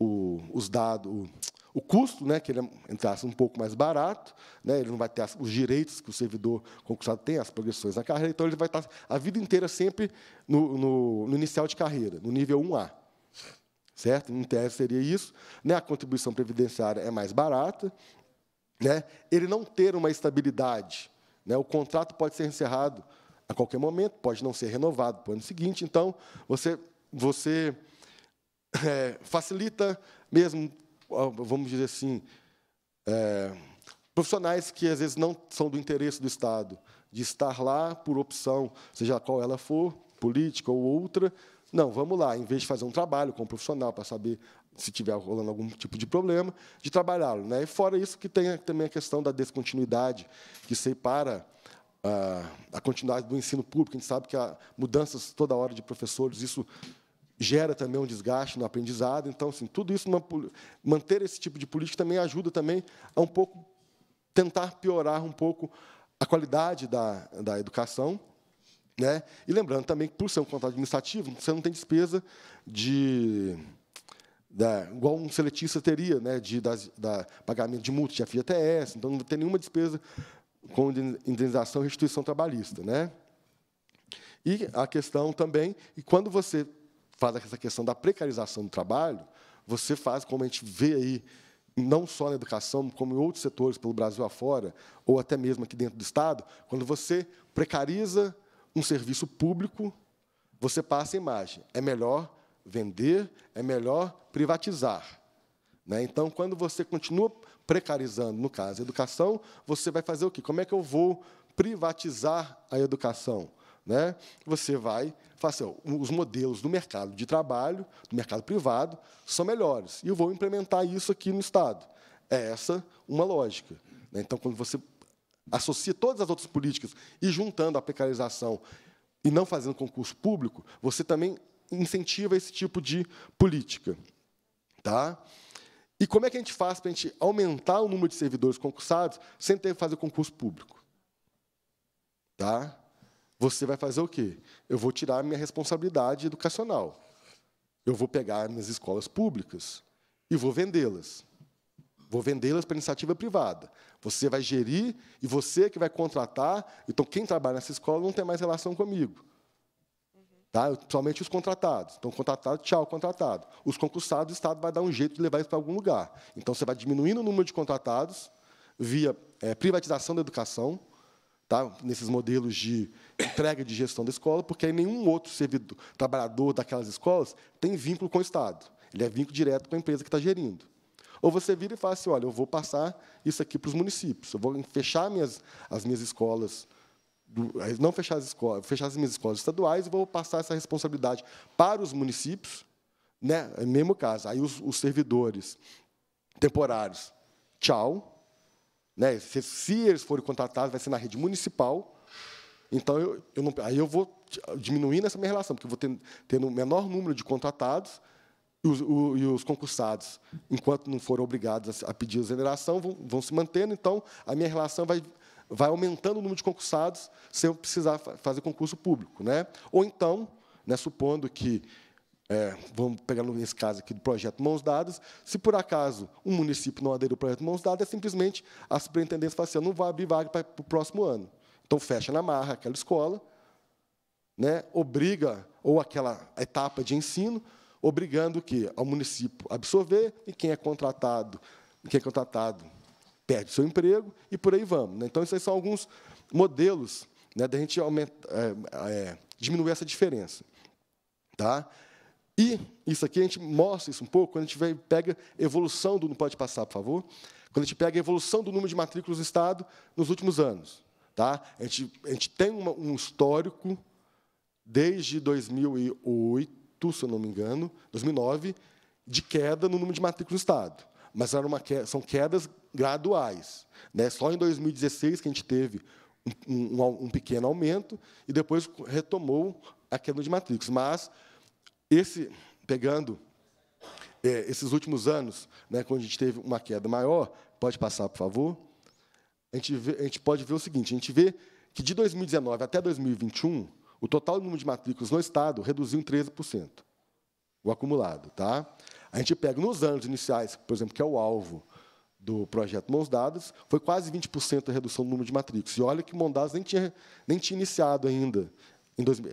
o, os dados, o custo, né, que ele é, entrasse um pouco mais barato, né, ele não vai ter as, os direitos que o servidor concursado tem, as progressões na carreira, então ele vai estar a vida inteira sempre no, no, no inicial de carreira, no nível 1A. Certo? Em tese seria isso. Né? A contribuição previdenciária é mais barata. Né? Ele não ter uma estabilidade. Né? O contrato pode ser encerrado a qualquer momento, pode não ser renovado para o ano seguinte. Então, você, você *laughs* é, facilita mesmo vamos dizer assim, é, profissionais que às vezes não são do interesse do Estado, de estar lá por opção, seja qual ela for, política ou outra. Não, vamos lá, em vez de fazer um trabalho com o um profissional para saber se tiver rolando algum tipo de problema, de trabalhá-lo. Né? E fora isso que tem também a questão da descontinuidade, que separa a, a continuidade do ensino público. A gente sabe que há mudanças toda hora de professores, isso gera também um desgaste no aprendizado. Então, assim, tudo isso, uma, manter esse tipo de política também ajuda também a um pouco tentar piorar um pouco a qualidade da, da educação. Né? E lembrando também que, por ser um contrato administrativo, você não tem despesa de. Da, igual um seletista teria, né, de da, pagamento de multa de FGTS, então não tem nenhuma despesa com indenização e restituição trabalhista. Né? E a questão também, e quando você faz essa questão da precarização do trabalho, você faz, como a gente vê aí, não só na educação, como em outros setores pelo Brasil afora, ou até mesmo aqui dentro do Estado, quando você precariza um serviço público, você passa a imagem. É melhor vender, é melhor privatizar. Né? Então, quando você continua precarizando, no caso, a educação, você vai fazer o quê? Como é que eu vou privatizar a educação? né? Você vai, assim, os modelos do mercado de trabalho, do mercado privado, são melhores. E eu vou implementar isso aqui no Estado. É essa uma lógica. Né? Então, quando você associa todas as outras políticas e juntando a precarização e não fazendo concurso público, você também incentiva esse tipo de política. Tá? E como é que a gente faz para a gente aumentar o número de servidores concursados sem ter que fazer concurso público? Tá? Você vai fazer o quê? Eu vou tirar a minha responsabilidade educacional. Eu vou pegar minhas escolas públicas e vou vendê-las. Vou vendê-las para iniciativa privada. Você vai gerir e você é que vai contratar. Então, quem trabalha nessa escola não tem mais relação comigo. Tá? Somente os contratados. Então, contratado, tchau, contratado. Os concursados, o Estado vai dar um jeito de levar isso para algum lugar. Então, você vai diminuindo o número de contratados via é, privatização da educação, tá? nesses modelos de entrega de gestão da escola, porque aí nenhum outro servidor, trabalhador daquelas escolas tem vínculo com o Estado. Ele é vínculo direto com a empresa que está gerindo. Ou você vira e fala assim, olha, eu vou passar isso aqui para os municípios, eu vou fechar minhas, as minhas escolas, eh, não fechar as escolas, fechar as minhas escolas estaduais e vou passar essa responsabilidade para os municípios, né? É mesmo caso, aí os, os servidores temporários, tchau, né? Se, se eles forem contratados, vai ser na rede municipal então, eu, eu não, aí eu vou diminuindo essa minha relação, porque eu vou tendo, tendo o menor número de contratados e os, o, e os concursados, enquanto não forem obrigados a, a pedir exoneração, vão, vão se mantendo. Então, a minha relação vai, vai aumentando o número de concursados sem eu precisar fazer concurso público. Né? Ou então, né, supondo que, é, vamos pegar nesse caso aqui do projeto Mãos Dadas, se por acaso um município não aderir ao projeto Mãos Dadas, é simplesmente a superintendência fala assim, não vai abrir vaga para, para o próximo ano. Então, fecha na marra aquela escola, né, obriga, ou aquela etapa de ensino, obrigando o quê? Ao município absorver, e quem é contratado, quem é contratado perde seu emprego, e por aí vamos. Né? Então, esses são alguns modelos né, da gente aumenta, é, é, diminuir essa diferença. Tá? E isso aqui, a gente mostra isso um pouco quando a gente vai, pega evolução do... Não pode passar, por favor? Quando a gente pega a evolução do número de matrículas do Estado nos últimos anos. Tá? A, gente, a gente tem uma, um histórico desde 2008, se eu não me engano, 2009, de queda no número de matrículas no Estado. Mas era uma, são quedas graduais. Né? Só em 2016 que a gente teve um, um, um pequeno aumento e depois retomou a queda de matrículas. Mas, esse, pegando é, esses últimos anos, né, quando a gente teve uma queda maior, pode passar, por favor a gente, vê, a gente pode ver o seguinte: a gente vê que de 2019 até 2021, o total número de matrículas no Estado reduziu em 13%, o acumulado. Tá? A gente pega nos anos iniciais, por exemplo, que é o alvo do projeto Mãos Dadas, foi quase 20% a redução do número de matrículas. E olha que o Mondadas nem tinha, nem tinha iniciado ainda. Em 2000.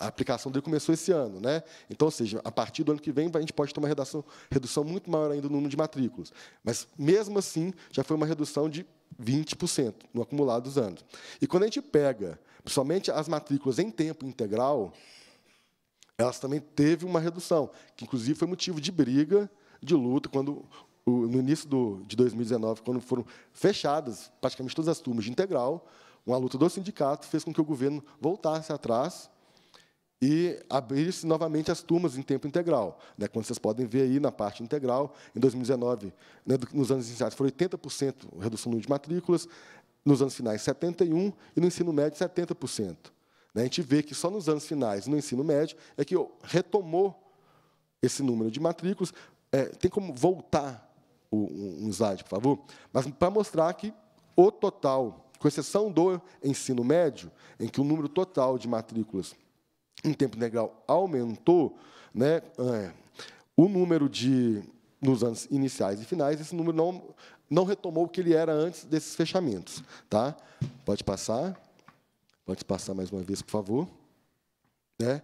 A aplicação dele começou esse ano. Né? Então, ou seja, a partir do ano que vem, a gente pode ter uma redução redução muito maior ainda no número de matrículas. Mas, mesmo assim, já foi uma redução de 20% no acumulado dos anos. E quando a gente pega, principalmente as matrículas em tempo integral, elas também teve uma redução, que inclusive foi motivo de briga, de luta, quando no início do, de 2019, quando foram fechadas praticamente todas as turmas de integral, uma luta do sindicato fez com que o governo voltasse atrás e abrir-se novamente as turmas em tempo integral. Né? Quando vocês podem ver aí na parte integral, em 2019, né, nos anos iniciais, foi 80% redução no número de matrículas, nos anos finais 71% e no ensino médio 70%. Né? A gente vê que só nos anos finais no ensino médio é que retomou esse número de matrículas. É, tem como voltar o, um slide, por favor? Mas para mostrar que o total, com exceção do ensino médio, em que o número total de matrículas em tempo integral aumentou, né, é, o número de nos anos iniciais e finais, esse número não, não retomou o que ele era antes desses fechamentos. Tá? Pode passar. Pode passar mais uma vez, por favor. Né?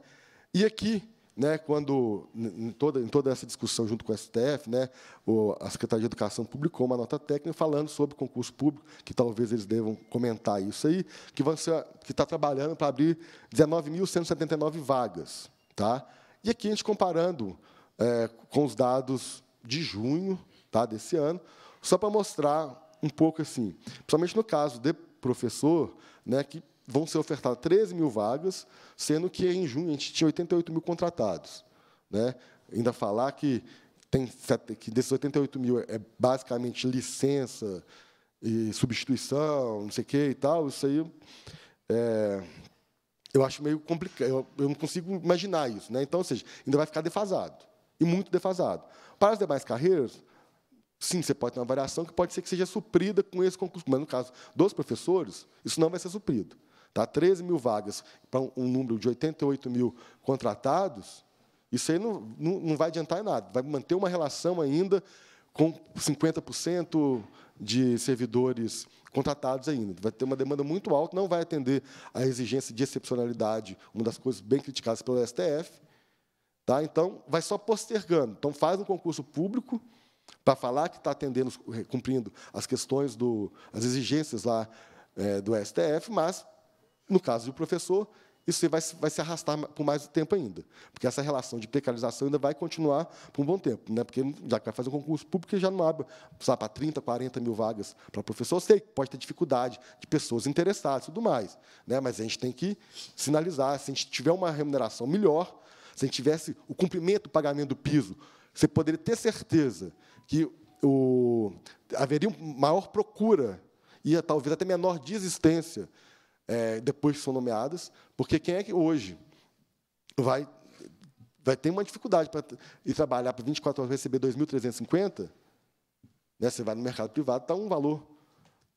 E aqui né, quando em toda, em toda essa discussão junto com o STF, né, o, a Secretaria de Educação publicou uma nota técnica falando sobre concurso público, que talvez eles devam comentar isso aí, que vão ser, que está trabalhando para abrir 19.179 vagas, tá? E aqui a gente comparando é, com os dados de junho, tá, desse ano, só para mostrar um pouco assim, principalmente no caso de professor, né, que vão ser ofertadas 13 mil vagas, sendo que em junho a gente tinha 88 mil contratados. Né? Ainda falar que, tem, que desses 88 mil é basicamente licença e substituição, não sei o quê e tal, isso aí é, eu acho meio complicado, eu, eu, não consigo imaginar isso. Né? Então, ou seja, ainda vai ficar defasado, e muito defasado. Para as demais carreiras, Sim, você pode ter uma variação que pode ser que seja suprida com esse concurso, mas no caso dos professores, isso não vai ser suprido. Tá? 13 mil vagas para um número de 88 mil contratados, isso aí não, não, não vai adiantar em nada. Vai manter uma relação ainda com 50% de servidores contratados ainda. Vai ter uma demanda muito alta, não vai atender a exigência de excepcionalidade, uma das coisas bem criticadas pelo STF. Tá? Então, vai só postergando. Então, faz um concurso público para falar que está atendendo, cumprindo as questões, do, as exigências lá é, do STF, mas no caso do professor, isso vai, vai se arrastar por mais tempo ainda, porque essa relação de precarização ainda vai continuar por um bom tempo, né? porque já que vai fazer um concurso público, já não abre sabe, para 30, 40 mil vagas para professor. Eu sei que pode ter dificuldade de pessoas interessadas e tudo mais, né? mas a gente tem que sinalizar, se a gente tiver uma remuneração melhor, se a gente tivesse o cumprimento do pagamento do piso, você poderia ter certeza que o, haveria maior procura e talvez até menor desistência é, depois que são nomeadas, porque quem é que hoje vai, vai ter uma dificuldade para ir trabalhar para 24 horas e receber 2.350? Né, você vai no mercado privado, está um valor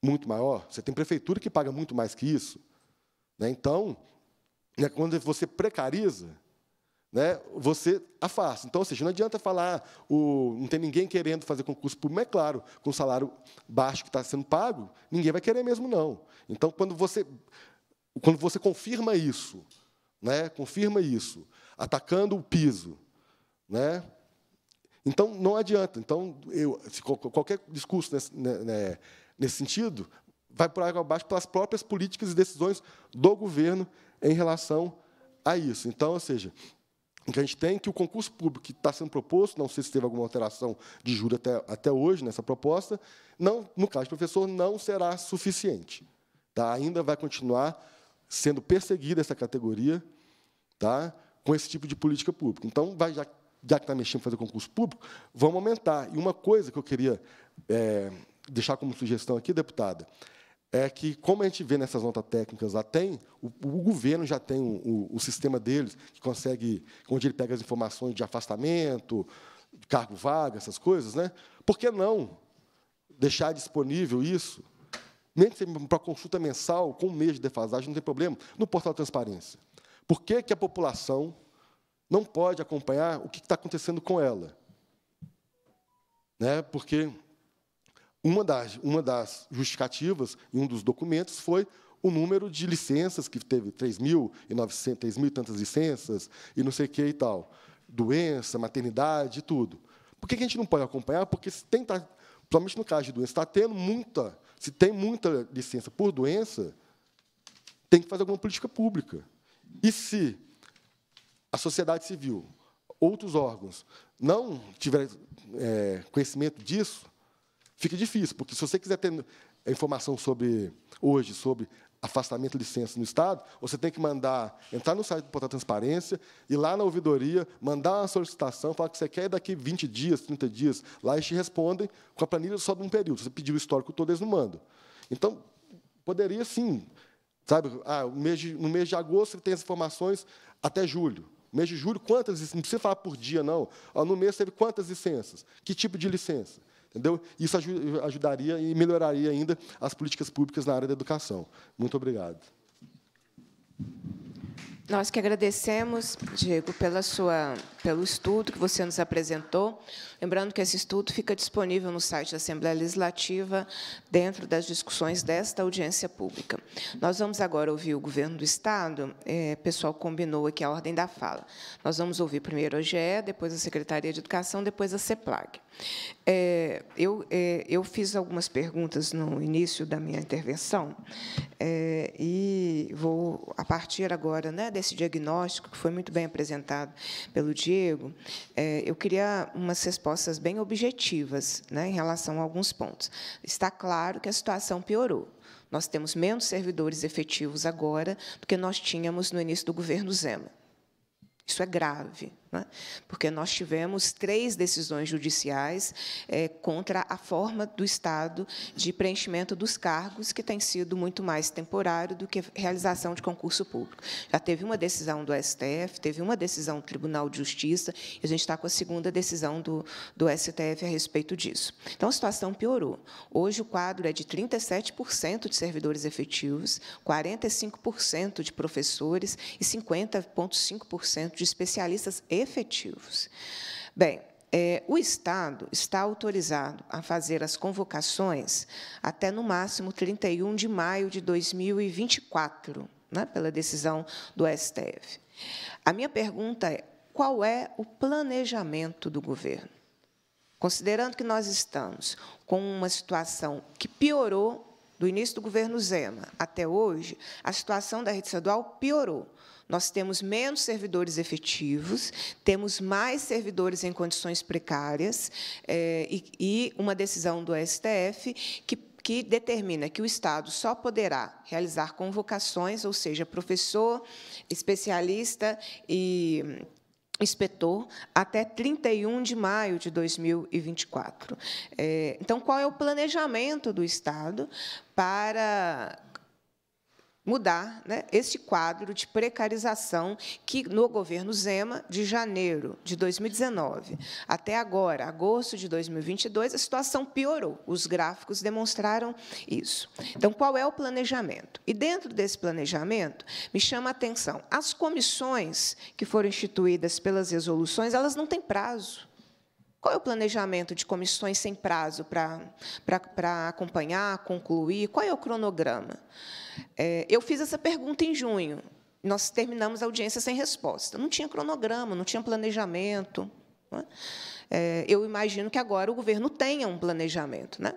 muito maior. Você tem prefeitura que paga muito mais que isso. Né? Então, né, quando você precariza, né, você afasta. Então, ou seja, não adianta falar, o, não tem ninguém querendo fazer concurso público, é claro, com o salário baixo que está sendo pago, ninguém vai querer mesmo, não. Então, quando você, quando você confirma isso, né, confirma isso, atacando o piso, né, então não adianta. Então, eu, qualquer discurso nesse, né, né, nesse sentido vai por água abaixo pelas próprias políticas e decisões do governo em relação a isso. Então, ou seja, que a gente tem que o concurso público que está sendo proposto, não sei se teve alguma alteração de juros até, até hoje nessa proposta, não, no caso de professor, não será suficiente. Tá? Ainda vai continuar sendo perseguida essa categoria tá? com esse tipo de política pública. Então, vai, já, já que está mexendo em fazer concurso público, vamos aumentar. E uma coisa que eu queria é, deixar como sugestão aqui, deputada, é que, como a gente vê nessas notas técnicas, lá tem, o, o governo já tem o, o, sistema deles, que consegue, onde ele pega as informações de afastamento, cargo vaga, essas coisas, né? Por que não deixar disponível isso? Nem que seja para consulta mensal, com um mês de defasagem, não tem problema, no portal de transparência. Por que, que a população não pode acompanhar o que está acontecendo com ela? Né? Porque uma das, uma das justificativas em um dos documentos foi o número de licenças, que teve 3.900, 3 mil e tantas licenças, e não sei o que e tal. Doença, maternidade, tudo. Por que a gente não pode acompanhar? Porque se tem, tá, principalmente no caso de doença, está tendo muita, se tem muita licença por doença, tem que fazer alguma política pública. E se a sociedade civil, outros órgãos, não tiverem é, conhecimento disso, Fica difícil, porque se você quiser ter informação sobre, hoje, sobre afastamento de licença no Estado, você tem que mandar, entrar no site do Portal Transparência, ir lá na ouvidoria, mandar uma solicitação, falar que você quer daqui 20 dias, 30 dias, lá eles te respondem com a planilha só de um período. Você pediu o histórico todo, eles não mandam. Então, poderia sim, sabe, ah, no, mês de, no mês de agosto ele tem as informações até julho. No mês de julho, quantas licenças? Não precisa falar por dia, não. Ah, no mês teve quantas licenças? Que tipo de licença? Entendeu? Isso ajudaria e melhoraria ainda as políticas públicas na área da educação. Muito obrigado.
Nós que agradecemos, Diego, pela sua, pelo estudo que você nos apresentou. Lembrando que esse estudo fica disponível no site da Assembleia Legislativa, dentro das discussões desta audiência pública. Nós vamos agora ouvir o governo do Estado. É, pessoal combinou aqui a ordem da fala. Nós vamos ouvir primeiro a OGE, depois a Secretaria de Educação, depois a CEPLAG. É, eu, é, eu fiz algumas perguntas no início da minha intervenção, é, e vou, a partir agora né, desse diagnóstico, que foi muito bem apresentado pelo Diego, é, eu queria umas respostas bem objetivas né, em relação a alguns pontos. Está claro que a situação piorou. Nós temos menos servidores efetivos agora do que nós tínhamos no início do governo Zema. Isso é grave, né? porque nós tivemos três decisões judiciais é, contra a forma do Estado de preenchimento dos cargos, que tem sido muito mais temporário do que realização de concurso público. Já teve uma decisão do STF, teve uma decisão do Tribunal de Justiça, e a gente está com a segunda decisão do, do STF a respeito disso. Então, a situação piorou. Hoje, o quadro é de 37% de servidores efetivos, 45% de professores e 50,5% de especialistas efetivos efetivos. Bem, é, o Estado está autorizado a fazer as convocações até, no máximo, 31 de maio de 2024, né, pela decisão do STF. A minha pergunta é: qual é o planejamento do governo? Considerando que nós estamos com uma situação que piorou do início do governo Zema até hoje, a situação da rede estadual piorou nós temos menos servidores efetivos, temos mais servidores em condições precárias é, e, e uma decisão do STF que que determina que o Estado só poderá realizar convocações, ou seja, professor, especialista e hum, inspetor até 31 de maio de 2024. Eh, então, qual é o planejamento do Estado para mudar né, este quadro de precarização que, no governo Zema, de janeiro de 2019 até agora, agosto de 2022, a situação piorou. Os gráficos demonstraram isso. Então, qual é o planejamento? E, dentro desse planejamento, me chama a atenção, as comissões que foram instituídas pelas resoluções, elas não têm prazo. Qual é o planejamento de comissões sem prazo para, para, acompanhar, concluir? Qual é o cronograma? É, eu fiz essa pergunta em junho. Nós terminamos a audiência sem resposta. Não tinha cronograma, não tinha planejamento. Não é? É, eu imagino que agora o governo tenha um planejamento. Né?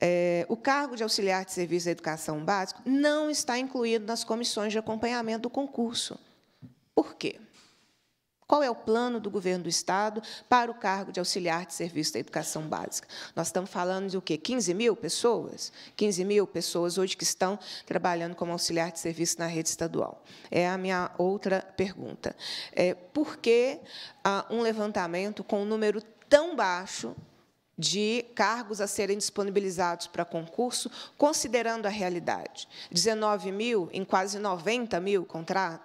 É, o cargo de auxiliar de serviço de educação básica não está incluído nas comissões de acompanhamento do concurso. Por quê? Qual é o plano do governo do Estado para o cargo de auxiliar de serviço da educação básica? Nós estamos falando de o quê? 15 mil pessoas? 15 mil pessoas hoje que estão trabalhando como auxiliar de serviço na rede estadual. É a minha outra pergunta. É, por que ah, um levantamento com um número tão baixo de cargos a serem disponibilizados para concurso, considerando a realidade. 19 mil em quase 90 mil é,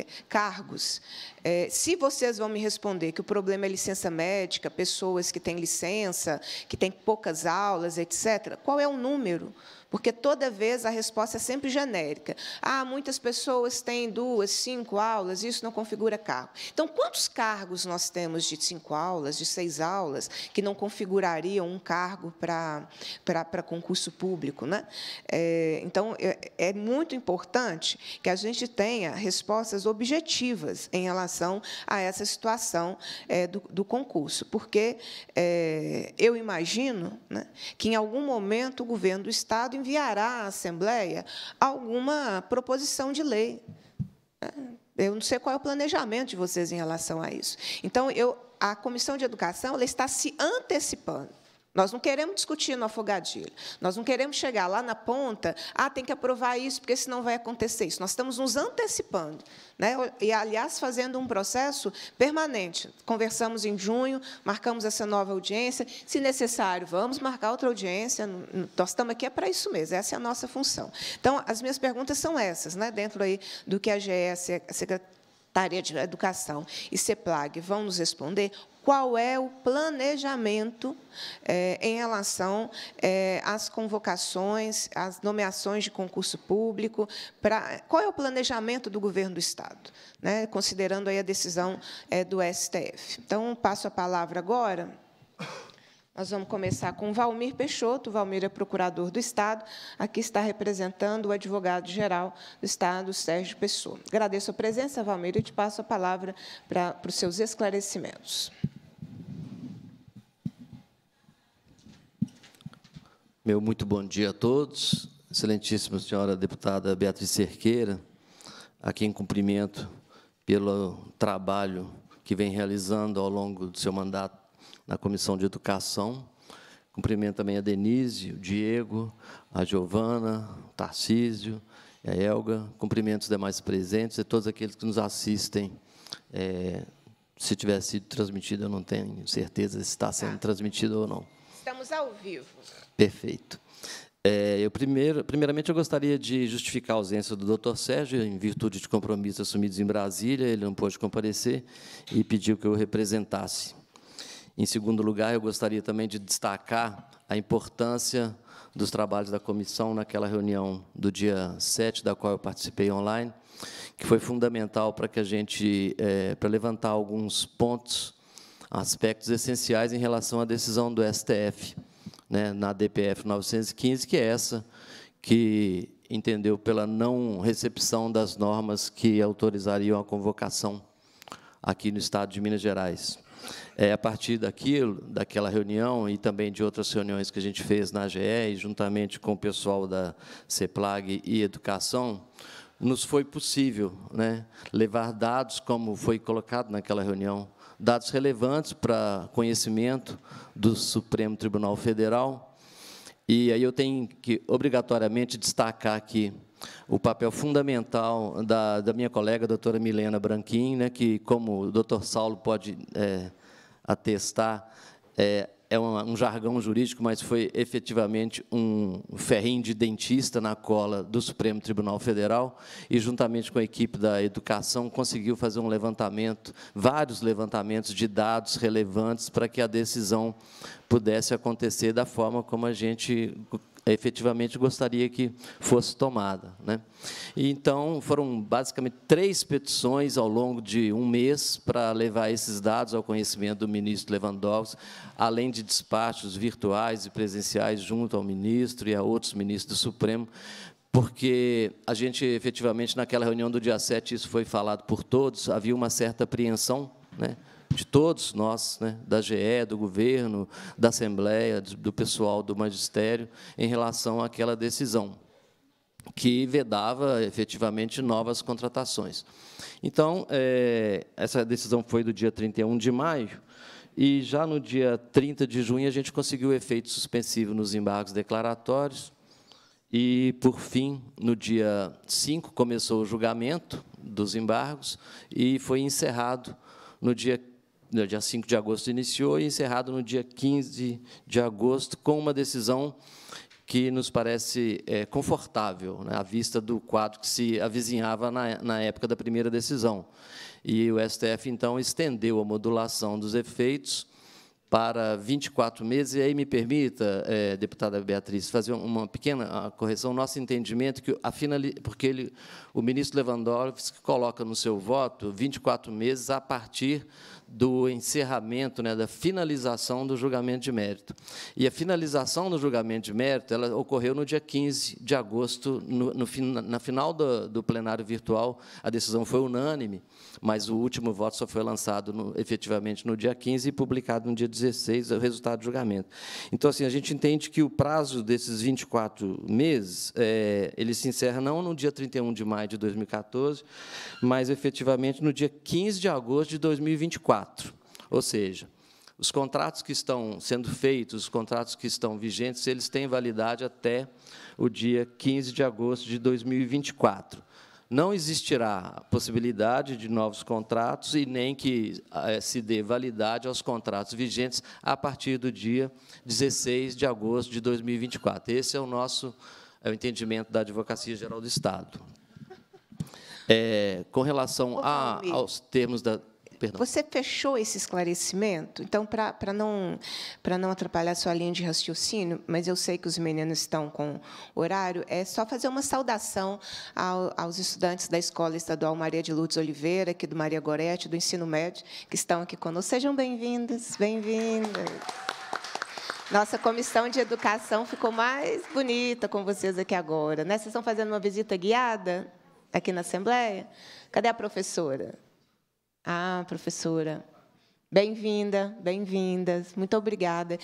é, cargos. É, se vocês vão me responder que o problema é licença médica, pessoas que têm licença, que têm poucas aulas, etc., qual é o número? porque toda vez a resposta é sempre genérica. Ah, muitas pessoas têm duas, cinco aulas, isso não configura cargo. Então, quantos cargos nós temos de cinco aulas, de seis aulas, que não configurariam um cargo para, para, para concurso público? Né? É, então, é, é, muito importante que a gente tenha respostas objetivas em relação a essa situação é, do, do, concurso, porque é, eu imagino né, que, em algum momento, o governo do Estado enviará à Assembleia alguma proposição de lei. É, eu não sei qual é o planejamento de vocês em relação a isso. Então, eu, a Comissão de Educação ela está se antecipando. Nós não queremos discutir no afogadilho. Nós não queremos chegar lá na ponta, ah, tem que aprovar isso, porque senão vai acontecer isso. Nós estamos nos antecipando. Né? E, aliás, fazendo um processo permanente. Conversamos em junho, marcamos essa nova audiência. Se necessário, vamos marcar outra audiência. Nós estamos aqui é para isso mesmo, essa é a nossa função. Então, as minhas perguntas são essas, né? dentro aí do que a GS, a Secretaria de Educação e CEPLAG vão nos responder qual é o planejamento é, em relação é, às convocações, às nomeações de concurso público, pra, qual é o planejamento do governo do Estado, né, considerando aí a decisão é, do STF. Então, passo a palavra agora. Nós vamos começar com Valmir Peixoto. Valmir é procurador do Estado. Aqui está representando o advogado-geral do Estado, Sérgio Pessoa. Agradeço a presença, Valmir, e te passo a palavra para, para os seus esclarecimentos.
Meu muito bom dia a todos. Excelentíssima senhora deputada Beatriz Cerqueira, a quem cumprimento pelo trabalho que vem realizando ao longo do seu mandato na Comissão de Educação. Cumprimento também a Denise, o Diego, a Giovana, o Tarcísio, a Elga. Cumprimento os demais presentes e todos aqueles que nos assistem. É, se tiver sido transmitido, eu não tenho certeza se está sendo tá. transmitido ou não.
Estamos ao vivo.
Perfeito. É, eu primeiro, primeiramente, eu gostaria de justificar a ausência do Dr. Sérgio, em virtude de compromissos assumidos em Brasília, ele não pôde comparecer e pediu que eu representasse. Em segundo lugar, eu gostaria também de destacar a importância dos trabalhos da comissão naquela reunião do dia 7, da qual eu participei online, que foi fundamental para que a gente, é, para levantar alguns pontos, aspectos essenciais em relação à decisão do STF né, na DPF 915, que é essa que entendeu pela não recepção das normas que autorizariam a convocação aqui no Estado de Minas Gerais. É, a partir daquilo, daquela reunião e também de outras reuniões que a gente fez na AGE, juntamente com o pessoal da CEPLAG e Educação, nos foi possível né, levar dados, como foi colocado naquela reunião, dados relevantes para conhecimento do Supremo Tribunal Federal. E aí eu tenho que, obrigatoriamente, destacar aqui o papel fundamental da, da minha colega, doutora Milena Branquim, né, que, como o doutor Saulo pode é, atestar, é, é um jargão jurídico, mas foi efetivamente um ferrinho de dentista na cola do Supremo Tribunal Federal e, juntamente com a equipe da educação, conseguiu fazer um levantamento, vários levantamentos de dados relevantes para que a decisão pudesse acontecer da forma como a gente efetivamente gostaria que fosse tomada. Né? E, então, foram basicamente três petições ao longo de um mês para levar esses dados ao conhecimento do ministro Lewandowski, além de despachos virtuais e presenciais junto ao ministro e a outros ministros do Supremo, porque a gente, efetivamente, naquela reunião do dia 7, isso foi falado por todos, havia uma certa apreensão, né? de todos nós, né, da GE, do governo, da Assembleia, do pessoal do magistério, em relação àquela decisão que vedava efetivamente novas contratações. Então, é, essa decisão foi do dia 31 de maio, e já no dia 30 de junho a gente conseguiu o efeito suspensivo nos embargos declaratórios. E, por fim, no dia 5, começou o julgamento dos embargos e foi encerrado no dia no né, dia 5 de agosto iniciou e encerrado no dia 15 de agosto, com uma decisão que nos parece é, confortável, né, à vista do quadro que se avizinhava na, na época da primeira decisão. E o STF, então, estendeu a modulação dos efeitos para 24 meses. E aí me permita, é, deputada Beatriz, fazer uma pequena ah, correção. Nosso entendimento é que a finali... porque ele, o ministro Lewandowski coloca no seu voto 24 meses a partir do encerramento, né, da finalização do julgamento de mérito. E a finalização do julgamento de mérito ela ocorreu no dia 15 de agosto, no, no na final do, do, plenário virtual. A decisão foi unânime, mas o último voto só foi lançado no, efetivamente no dia 15 e publicado no dia 16, o resultado do julgamento. Então, assim, a gente entende que o prazo desses 24 meses é, ele se encerra não no dia 31 de maio de 2014, mas efetivamente no dia 15 de agosto de 2024. Ou seja, os contratos que estão sendo feitos, os contratos que estão vigentes, eles têm validade até o dia 15 de agosto de 2024. Não existirá possibilidade de novos contratos e nem que eh, se dê validade aos contratos vigentes a partir do dia 16 de agosto de 2024. Esse é o nosso é o entendimento da Advocacia Geral do Estado. É, com relação a, aos termos da Perdão.
Você fechou esse esclarecimento? Então, para não, não atrapalhar sua linha de raciocínio, mas eu sei que os meninos estão com horário, é só fazer uma saudação ao, aos estudantes da Escola Estadual Maria de Lourdes Oliveira, aqui do Maria Gorete, do Ensino Médio, que estão aqui conosco. Sejam bem-vindos, bem-vindas. Nossa comissão de educação ficou mais bonita com vocês aqui agora. Né? Vocês estão fazendo uma visita guiada aqui na Assembleia? Cadê a professora? Ah, professora. Bem-vinda, bem-vindas. Muito obrigada.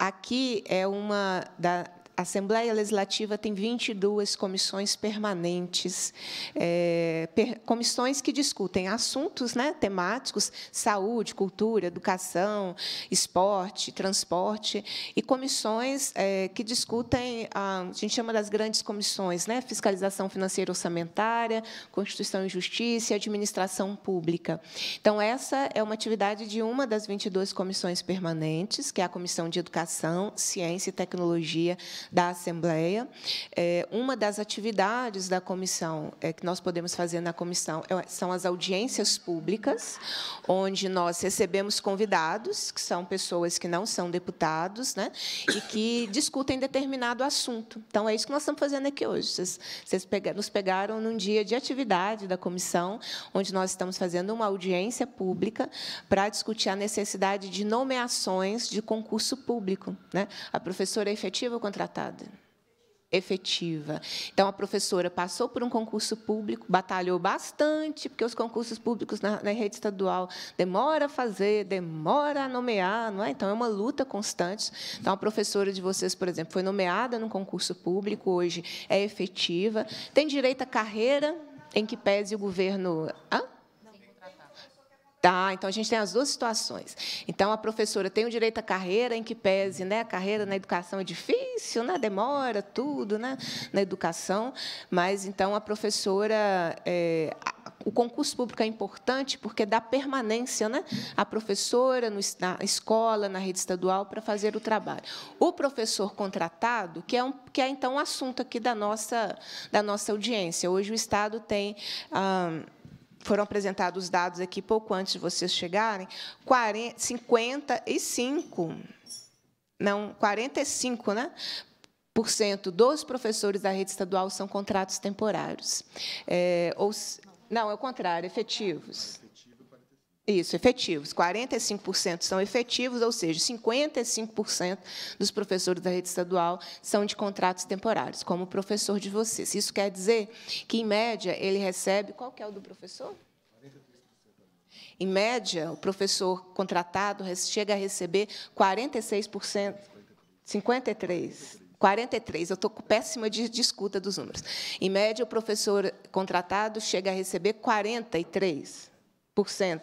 Aqui é uma da, a Assembleia Legislativa tem 22 comissões permanentes, é, per, comissões que discutem assuntos né, temáticos, saúde, cultura, educação, esporte, transporte, e comissões é, que discutem, a, a, gente chama das grandes comissões, né, fiscalização financeira orçamentária, Constituição e Justiça e Administração Pública. Então, essa é uma atividade de uma das 22 comissões permanentes, que é a Comissão de Educação, Ciência e Tecnologia da Assembleia. É, uma das atividades da comissão é, que nós podemos fazer na comissão é, são as audiências públicas, onde nós recebemos convidados, que são pessoas que não são deputados, né, e que discutem determinado assunto. Então, é isso que nós estamos fazendo aqui hoje. Vocês, vocês nos pegaram num dia de atividade da comissão, onde nós estamos fazendo uma audiência pública para discutir a necessidade de nomeações de concurso público. Né? A professora é efetiva contratada contratada, efetiva. Então, a professora passou por um concurso público, batalhou bastante, porque os concursos públicos na, na rede estadual demora a fazer, demora a nomear, não é? Então, é uma luta constante. Então, a professora de vocês, por exemplo, foi nomeada num concurso público, hoje é efetiva, tem direito à carreira, em que pese o governo... Hã? Tá? Então, a gente tem as duas situações. Então, a professora tem o direito à carreira, em que pese né? a carreira na educação é difícil, né? demora tudo né? na educação, mas, então, a professora... É, o concurso público é importante porque dá permanência né, à professora no, na escola, na rede estadual, para fazer o trabalho. O professor contratado, que é, um, que é então um assunto aqui da nossa, da nossa audiência. Hoje o Estado tem. Ah, foram apresentados os dados aqui pouco antes de vocês chegarem, 40, 55, não, 45, né? Por cento dos professores da rede estadual são contratos temporários. É, ou, não, é o contrário, efetivos. Isso, efetivos. 45% são efetivos, ou seja, 55% dos professores da rede estadual são de contratos temporários, como o professor de vocês. Isso quer dizer que, em média, ele recebe. Qual que é o do professor? Em média, o professor contratado chega a receber 46%, 53%. 43, eu estou péssima de, de escuta dos números. Em média, o professor contratado chega a receber 43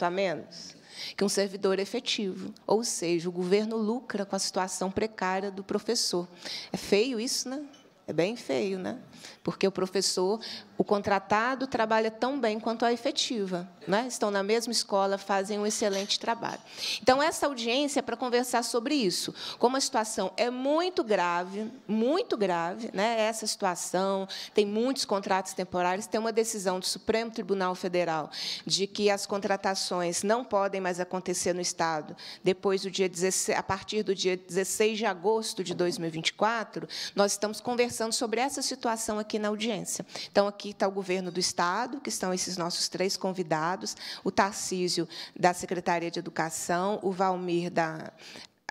a menos que um servidor efetivo. Ou seja, o governo lucra com a situação precária do professor. É feio isso, né? É bem feio, né? Porque o professor, o contratado, trabalha tão bem quanto a efetiva. Né? Estão na mesma escola, fazem um excelente trabalho. Então, essa audiência é para conversar sobre isso. Como a situação é muito grave, muito grave, né? essa situação, tem muitos contratos temporários, tem uma decisão do Supremo Tribunal Federal de que as contratações não podem mais acontecer no Estado depois do dia 16, a partir do dia 16 de agosto de 2024, nós estamos conversando conversando sobre essa situação aqui na audiência. Então, aqui está o governo do Estado, que estão esses nossos três convidados, o Tarcísio, da Secretaria de Educação, o Valmir, da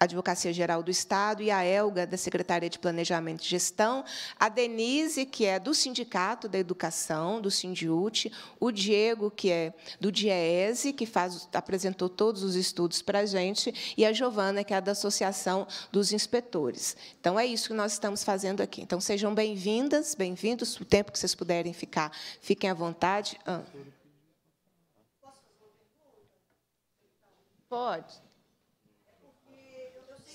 Advocacia Geral do Estado, e a Elga, da Secretaria de Planejamento e Gestão, a Denise, que é do Sindicato da Educação, do Sindiute, o Diego, que é do DIEESE, que faz, apresentou todos os estudos para a gente, e a Giovana, que é da Associação dos Inspetores. Então, é isso que nós estamos fazendo aqui. Então, sejam bem-vindas, bem-vindos, o tempo que vocês puderem ficar, fiquem à vontade. Ah. Pode.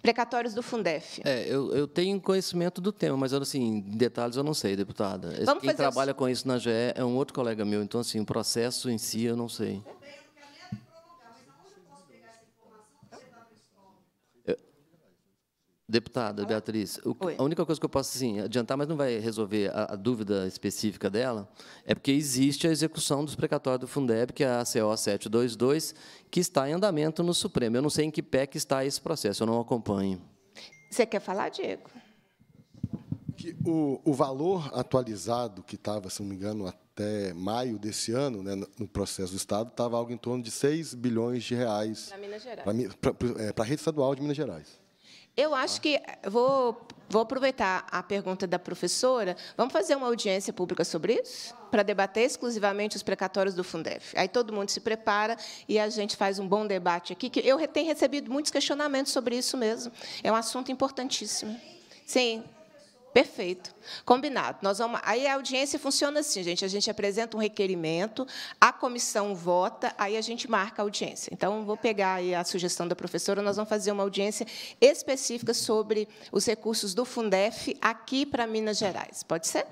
precatórios do Fundef. É,
eu, eu tenho conhecimento do tema, mas assim, detalhes eu não sei, deputada. Vamos Quem trabalha os... com isso na GE é um outro colega meu, então assim, o processo em si eu não sei. Deputada Beatriz, o, a única coisa que eu posso assim, adiantar, mas não vai resolver a, a, dúvida específica dela, é porque existe a execução dos precatórios do Fundeb, que é a CO 722, que está em andamento no Supremo. Eu não sei em que pé que está esse processo, eu não acompanho.
Você quer falar, Diego?
Que o, o valor atualizado que estava, se não me engano, até maio desse ano, né, no processo do Estado, estava algo em torno de 6 bilhões de reais. Para Minas Gerais. Para a é, rede estadual de Minas Gerais.
Eu acho que eh, vou, vou aproveitar a pergunta da professora. Vamos fazer uma audiência pública sobre isso? Para debater exclusivamente os precatórios do Fundef. Aí todo mundo se prepara e a gente faz um bom debate aqui. Que eu tenho recebido muitos questionamentos sobre isso mesmo. É um assunto importantíssimo. Sim. Perfeito. Combinado. Nós vamos... Aí a audiência funciona assim, gente. A gente apresenta um requerimento, a comissão vota, aí a gente marca a audiência. Então, vou pegar a sugestão da professora, nós vamos fazer uma audiência específica sobre os recursos do Fundef aqui para Minas Gerais. Pode ser?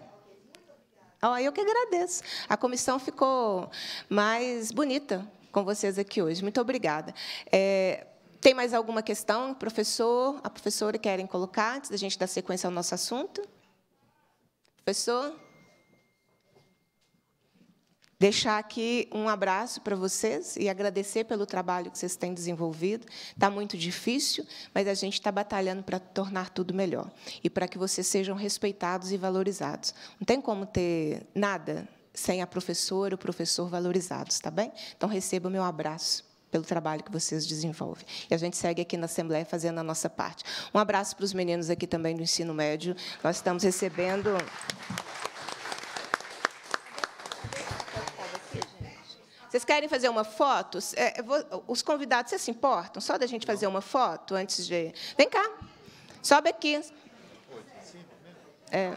Oh, eu que agradeço. A comissão ficou mais bonita com vocês aqui hoje. Muito obrigada. É... Tem mais alguma questão, professor? A professora querem colocar antes da gente dar sequência ao nosso assunto? Professor? Deixar aqui um abraço para vocês e agradecer pelo trabalho que vocês têm desenvolvido. Está muito difícil, mas a gente está batalhando para tornar tudo melhor e para que vocês sejam respeitados e valorizados. Não tem como ter nada sem a professora, o professor valorizados, está bem? Então, receba o meu abraço pelo trabalho que vocês desenvolvem. E a gente segue aqui na Assembleia fazendo a nossa parte. Um abraço para os meninos aqui também do ensino médio. Nós estamos recebendo. Vocês querem fazer uma foto? É, os convidados, vocês se importam? Só da gente fazer uma foto antes de. Vem cá. Sobe aqui. É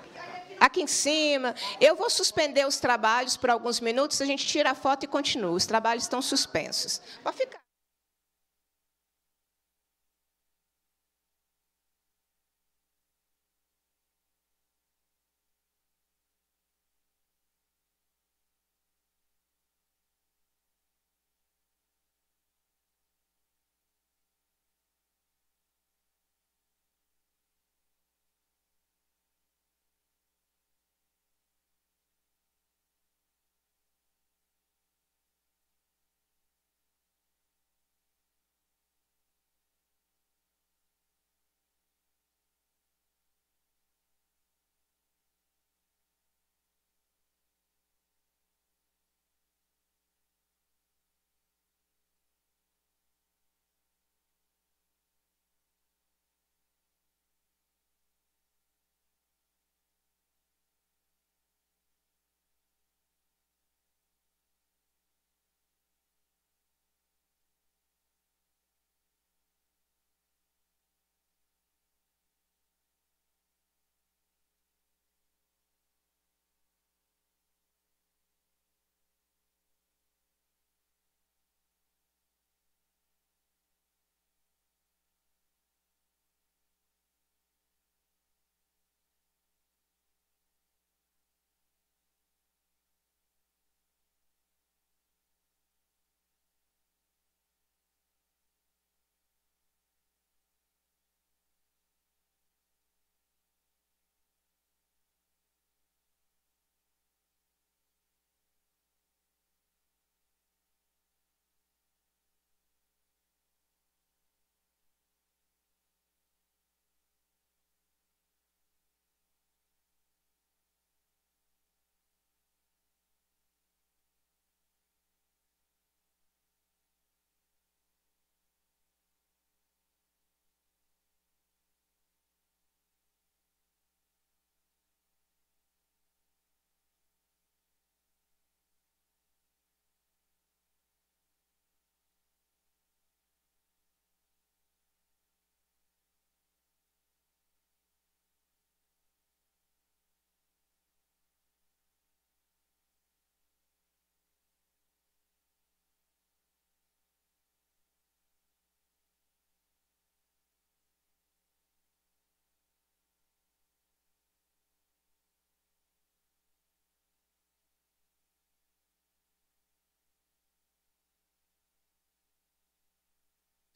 aqui em cima. Eu vou suspender os trabalhos por alguns minutos, a gente tira a foto e continua. Os trabalhos estão suspensos. Pode ficar.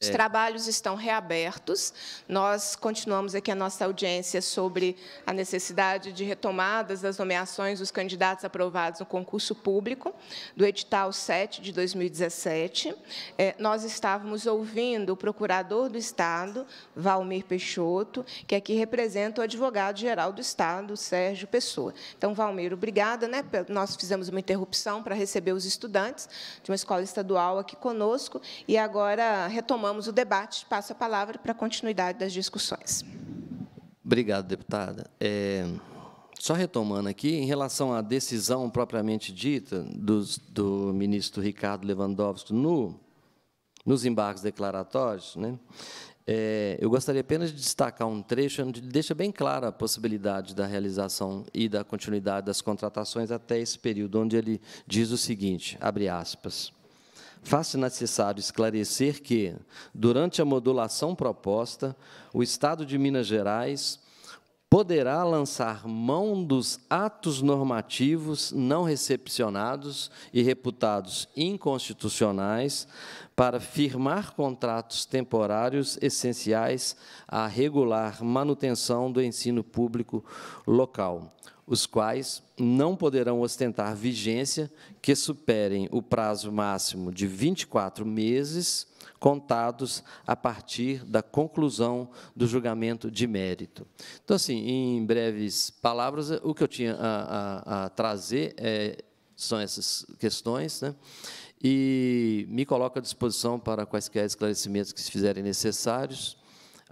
É. Os é. trabalhos estão reabertos. Nós continuamos aqui a nossa audiência sobre a necessidade de retomadas das nomeações dos candidatos aprovados no concurso público do edital 7 de 2017. É, nós estávamos ouvindo o procurador do Estado, Valmir Peixoto, que aqui representa o advogado-geral do Estado, Sérgio Pessoa. Então, Valmir, obrigada. Né? Nós fizemos uma interrupção para receber os estudantes de uma escola estadual aqui conosco e agora retomamos o debate. Passo a palavra para a continuidade das discussões.
Obrigado, deputada. É, só retomando aqui, em relação à decisão propriamente dita do, do ministro Ricardo Lewandowski no, nos embarques declaratórios, né, é, eu gostaria apenas de destacar um trecho onde deixa bem clara a possibilidade da realização e da continuidade das contratações até esse período, onde ele diz o seguinte, abre aspas, Faz-se necessário esclarecer que, durante a modulação proposta, o Estado de Minas Gerais poderá lançar mão dos atos normativos não recepcionados e reputados inconstitucionais para firmar contratos temporários essenciais à regular manutenção do ensino público local, os quais não poderão ostentar vigência que superem o prazo máximo de 24 meses contados a partir da conclusão do julgamento de mérito. Então, assim, em breves palavras, o que eu tinha a, a, a trazer é, são essas questões, né? e me coloco à disposição para quaisquer esclarecimentos que se fizerem necessários,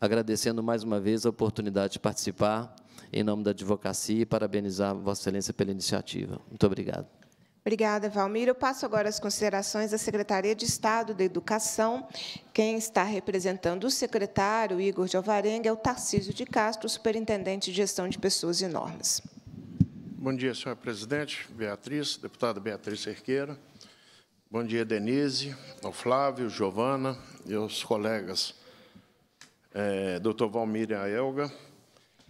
agradecendo mais uma vez a oportunidade de participar em nome da advocacia e parabenizar Vossa Excelência pela iniciativa. Muito obrigado.
Obrigada, Valmir. Eu passo agora as considerações da Secretaria de Estado da Educação. Quem está representando o secretário, Igor de Alvarenga, é o Tarcísio de Castro, superintendente de gestão de pessoas e normas.
Bom dia, senhora presidente, Beatriz, deputada Beatriz Cerqueira. Bom dia, Denise, ao Flávio, Giovana e aos colegas é, doutor Valmir e a Elga.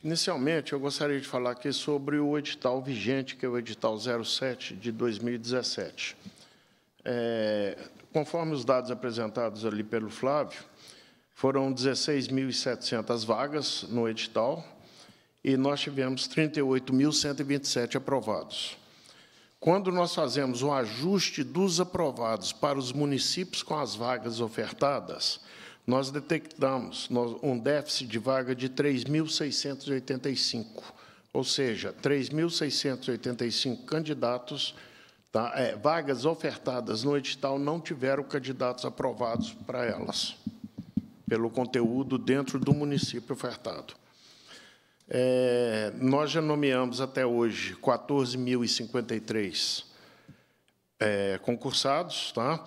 Inicialmente, eu gostaria de falar aqui sobre o edital vigente, que é o edital 07 de 2017. É, conforme os dados apresentados ali pelo Flávio, foram 16.700 vagas no edital e nós tivemos 38.127 aprovados. Quando nós fazemos o ajuste dos aprovados para os municípios com as vagas ofertadas, nós detectamos um déficit de vaga de 3.685, ou seja, 3.685 candidatos, tá, é, vagas ofertadas no edital não tiveram candidatos aprovados para elas, pelo conteúdo dentro do município ofertado. É, nós já nomeamos até hoje 14.053 é, concursados, tá?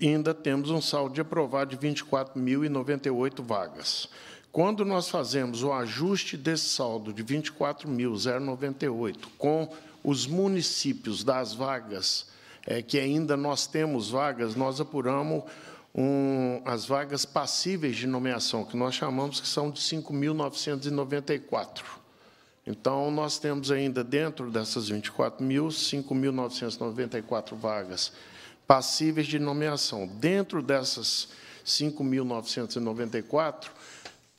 ainda temos um saldo de aprovado de 24.098 vagas. Quando nós fazemos o ajuste desse saldo de 24.098 com os municípios das vagas, é, que ainda nós temos vagas, nós apuramos um, as vagas passíveis de nomeação, que nós chamamos que são de 5.994. Então, nós temos ainda, dentro dessas 24 mil, 5.994 vagas passíveis de nomeação. Dentro dessas 5.994,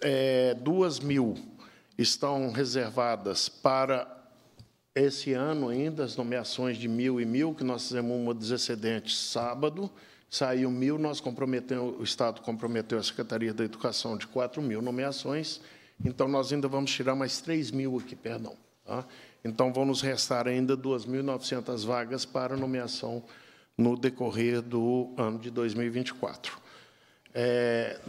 é, 2 mil estão reservadas para esse ano ainda, as nomeações de mil e mil, que nós fizemos uma dos excedentes sábado, saiu mil, nós comprometemos, o Estado comprometeu a Secretaria da Educação de 4 mil nomeações, então nós ainda vamos tirar mais 3 mil aqui, perdão. Tá? Então vão nos restar ainda 2.900 vagas para nomeação no decorrer do ano de 2024. É,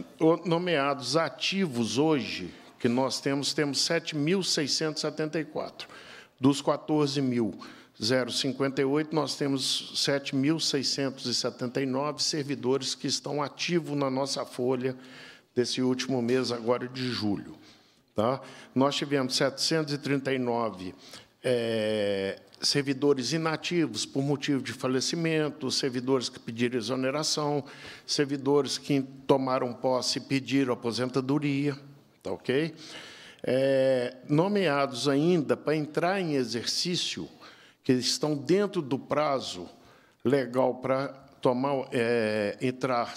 nomeados ativos hoje, que nós temos, temos 7.674. Dos 14.058, nós temos 7.679 servidores que estão ativos na nossa folha desse último mês, agora de julho. Tá? Nós tivemos 739 é, servidores inativos por motivo de falecimento, servidores que pediram exoneração, servidores que tomaram posse e pediram aposentadoria, tá ok? É, nomeados ainda para entrar em exercício, que estão dentro do prazo legal para tomar, é, entrar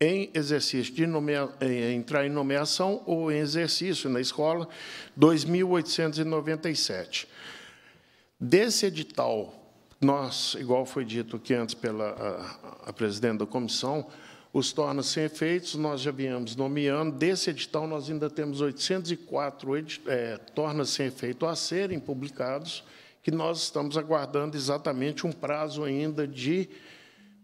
em exercício de nomea, é, entrar em nomeação ou em exercício na escola, 2.897. Desse edital, nós, igual foi dito aqui antes pela a, a presidente da comissão, os torna sem efeitos, nós já viemos nomeando. Desse edital, nós ainda temos 804 edit, é, torna sem efeito a serem publicados, que nós estamos aguardando exatamente um prazo ainda de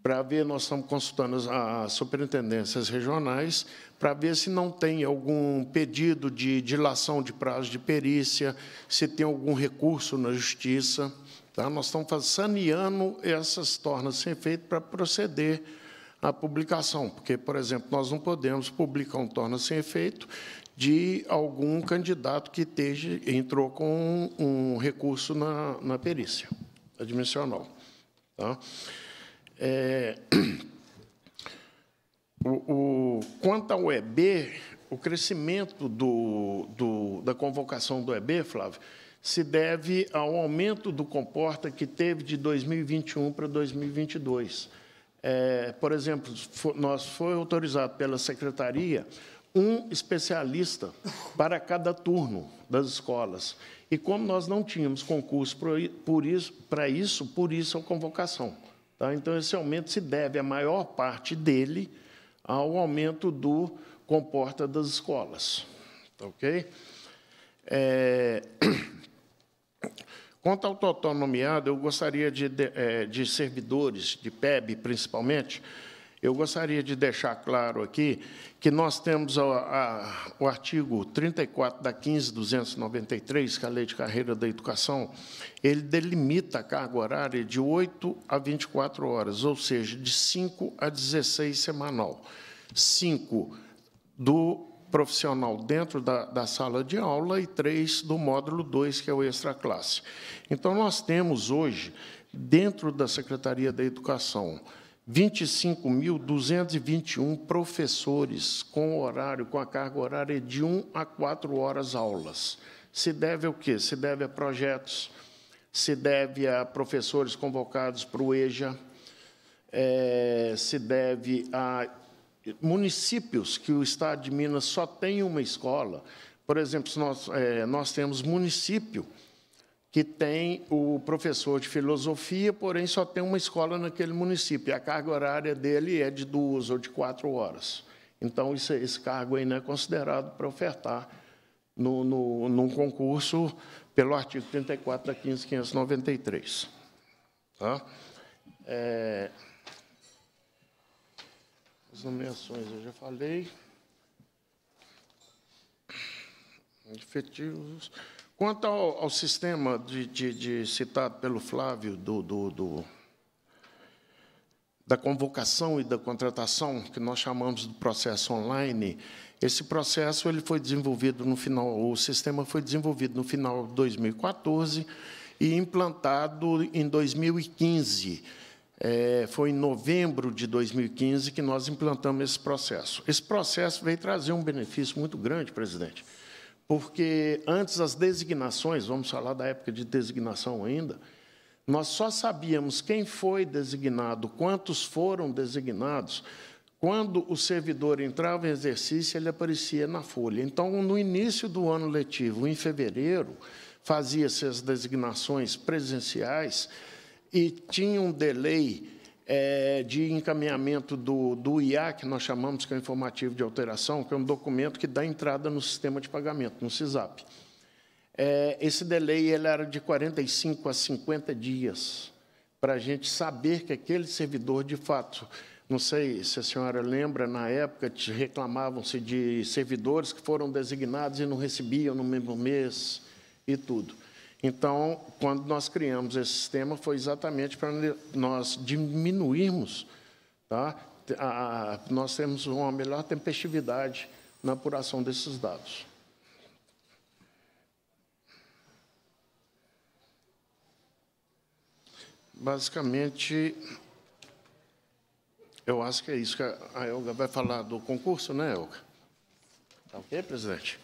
para ver, nós estamos consultando as, as superintendências regionais para ver se não tem algum pedido de dilação de prazo de perícia, se tem algum recurso na justiça. Tá? Nós estamos saneando essas tornas sem efeito para proceder à publicação, porque, por exemplo, nós não podemos publicar um torna sem efeito de algum candidato que esteja, entrou com um, um recurso na, na perícia admissional. Tá? É, *clears throat* o, o, quanto ao EB, o crescimento do, do, da convocação do EB, Flávio, se deve ao aumento do comporta que teve de 2021 para 2022. É, por exemplo, for, nós foi autorizado pela secretaria um especialista para cada turno das escolas. E como nós não tínhamos concurso por isso, para isso, por isso a convocação. Tá? Então, esse aumento se deve, a maior parte dele, ao aumento do comporta das escolas. Tá ok? É... *clears throat* Quanto ao total nomeado, eu gostaria de, de, é, de servidores, de PEB principalmente, eu gostaria de deixar claro aqui que nós temos a, a, o artigo 34 da 15.293, que é a Lei de Carreira da Educação, ele delimita a carga horária de 8 a 24 horas, ou seja, de 5 a 16 semanal. 5 do profissional dentro da, da, sala de aula e 3 do módulo 2, que é o extra classe. Então, nós temos hoje, dentro da Secretaria da Educação, 25.221 professores com horário, com a carga horária de 1 a 4 horas aulas. Se deve ao quê? Se deve a projetos, se deve a professores convocados para o EJA, é, se deve a municípios que o Estado de Minas só tem uma escola. Por exemplo, nós, é, nós temos município que tem o professor de filosofia, porém só tem uma escola naquele município. E a carga horária dele é de duas ou de quatro horas. Então, é, esse cargo aí não é considerado para ofertar no, no, num concurso pelo artigo 34 da 15.593. Tá? É... As nomeações eu já falei. Efetivos. Quanto ao, ao sistema de, de, de, citado pelo Flávio do, do, do, da convocação e da contratação, que nós chamamos de processo online, esse processo ele foi desenvolvido no final, o sistema foi desenvolvido no final de 2014 e implantado em 2015. É, foi em novembro de 2015 que nós implantamos esse processo. Esse processo veio trazer um benefício muito grande, presidente porque antes as designações, vamos falar da época de designação ainda, nós só sabíamos quem foi designado, quantos foram designados, quando o servidor entrava em exercício, ele aparecia na folha. Então, no início do ano letivo, em fevereiro, fazia-se as designações presenciais e tinha um delay é, de encaminhamento do, do IA, que nós chamamos que é o informativo de alteração, que é um documento que dá entrada no sistema de pagamento, no CISAP. É, esse delay ele era de 45 a 50 dias para a gente saber que aquele servidor, de fato, não sei se a senhora lembra, na época reclamavam-se de servidores que foram designados e não recebiam no mesmo mês e tudo. Então, quando nós criamos esse sistema, foi exatamente para nós diminuirmos, tá? A, a, nós temos uma melhor tempestividade na apuração desses dados. Basicamente, eu acho que é isso que a Elga vai falar do concurso, né, Elga? Tá ok, presidente?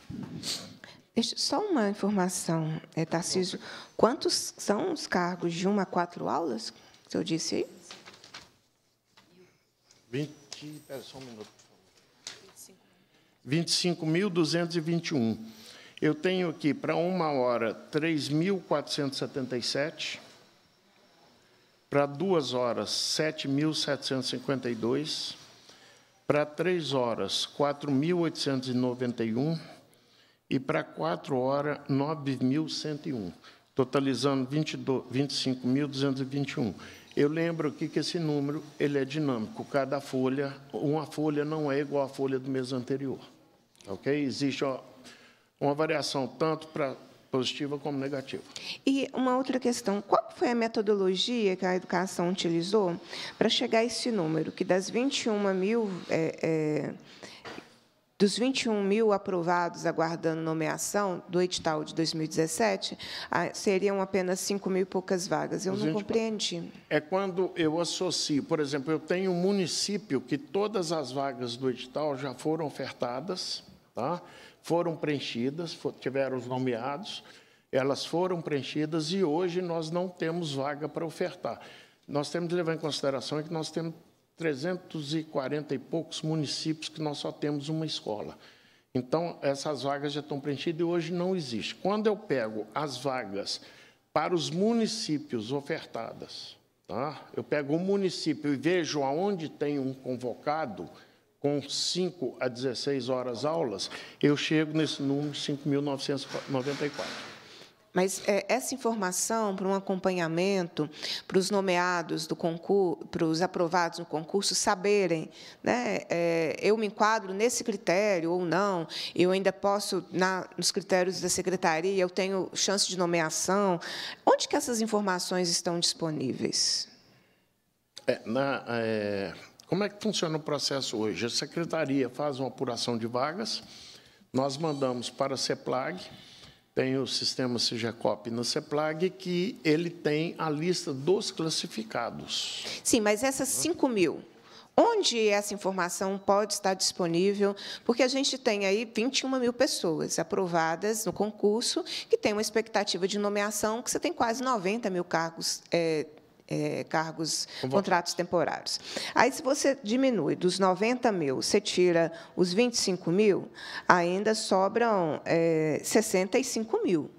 Só uma informação, é, Tarcísio. Quantos são os cargos de uma a quatro aulas que eu disse aí?
20, pera só um minuto. 25.221. Eu tenho aqui, para uma hora, 3.477. Para duas horas, 7.752. Para três horas, 4.891 e para 4 horas 9.101, totalizando 25.221. Eu lembro aqui que esse número ele é dinâmico. Cada folha, uma folha não é igual à folha do mês anterior. Ok? Existe ó, uma variação tanto para positiva como negativa.
E uma outra questão, qual foi a metodologia que a educação utilizou para chegar a esse número, que das 21 mil é, é dos 21 mil aprovados aguardando nomeação do edital de 2017, ah, seriam apenas 5 mil e poucas vagas. Eu não compreendi.
É quando eu associo, por exemplo, eu tenho um município que todas as vagas do edital já foram ofertadas, tá? foram preenchidas, tiveram os nomeados, elas foram preenchidas e hoje nós não temos vaga para ofertar. Nós temos que levar em consideração que nós temos 340 e poucos municípios que nós só temos uma escola. Então, essas vagas já estão preenchidas e hoje não existe. Quando eu pego as vagas para os municípios ofertadas, tá? eu pego o um município e vejo aonde tem um convocado com 5 a 16 horas aulas, eu chego nesse número 5.994. Mas é, essa
informação para um acompanhamento, para os nomeados do concurso, para os aprovados no concurso saberem, né, é, eu me enquadro nesse critério ou não, eu ainda posso, na, nos critérios da secretaria, eu tenho chance de nomeação. Onde que essas informações estão disponíveis?
É, na, é, como é que funciona o processo hoje? A secretaria faz uma apuração de vagas, nós mandamos para a CEPLAG, tem o sistema CIGECOP na CEPLAG, que ele tem a lista dos classificados.
Sim, mas essas 5 mil, onde essa informação pode estar disponível, porque a gente tem aí 21 mil pessoas aprovadas no concurso, que tem uma expectativa de nomeação, que você tem quase 90 mil cargos é, é, cargos, contratos temporários. Aí, se você diminui dos 90 mil, você tira os 25 mil, ainda sobram é, 65 mil.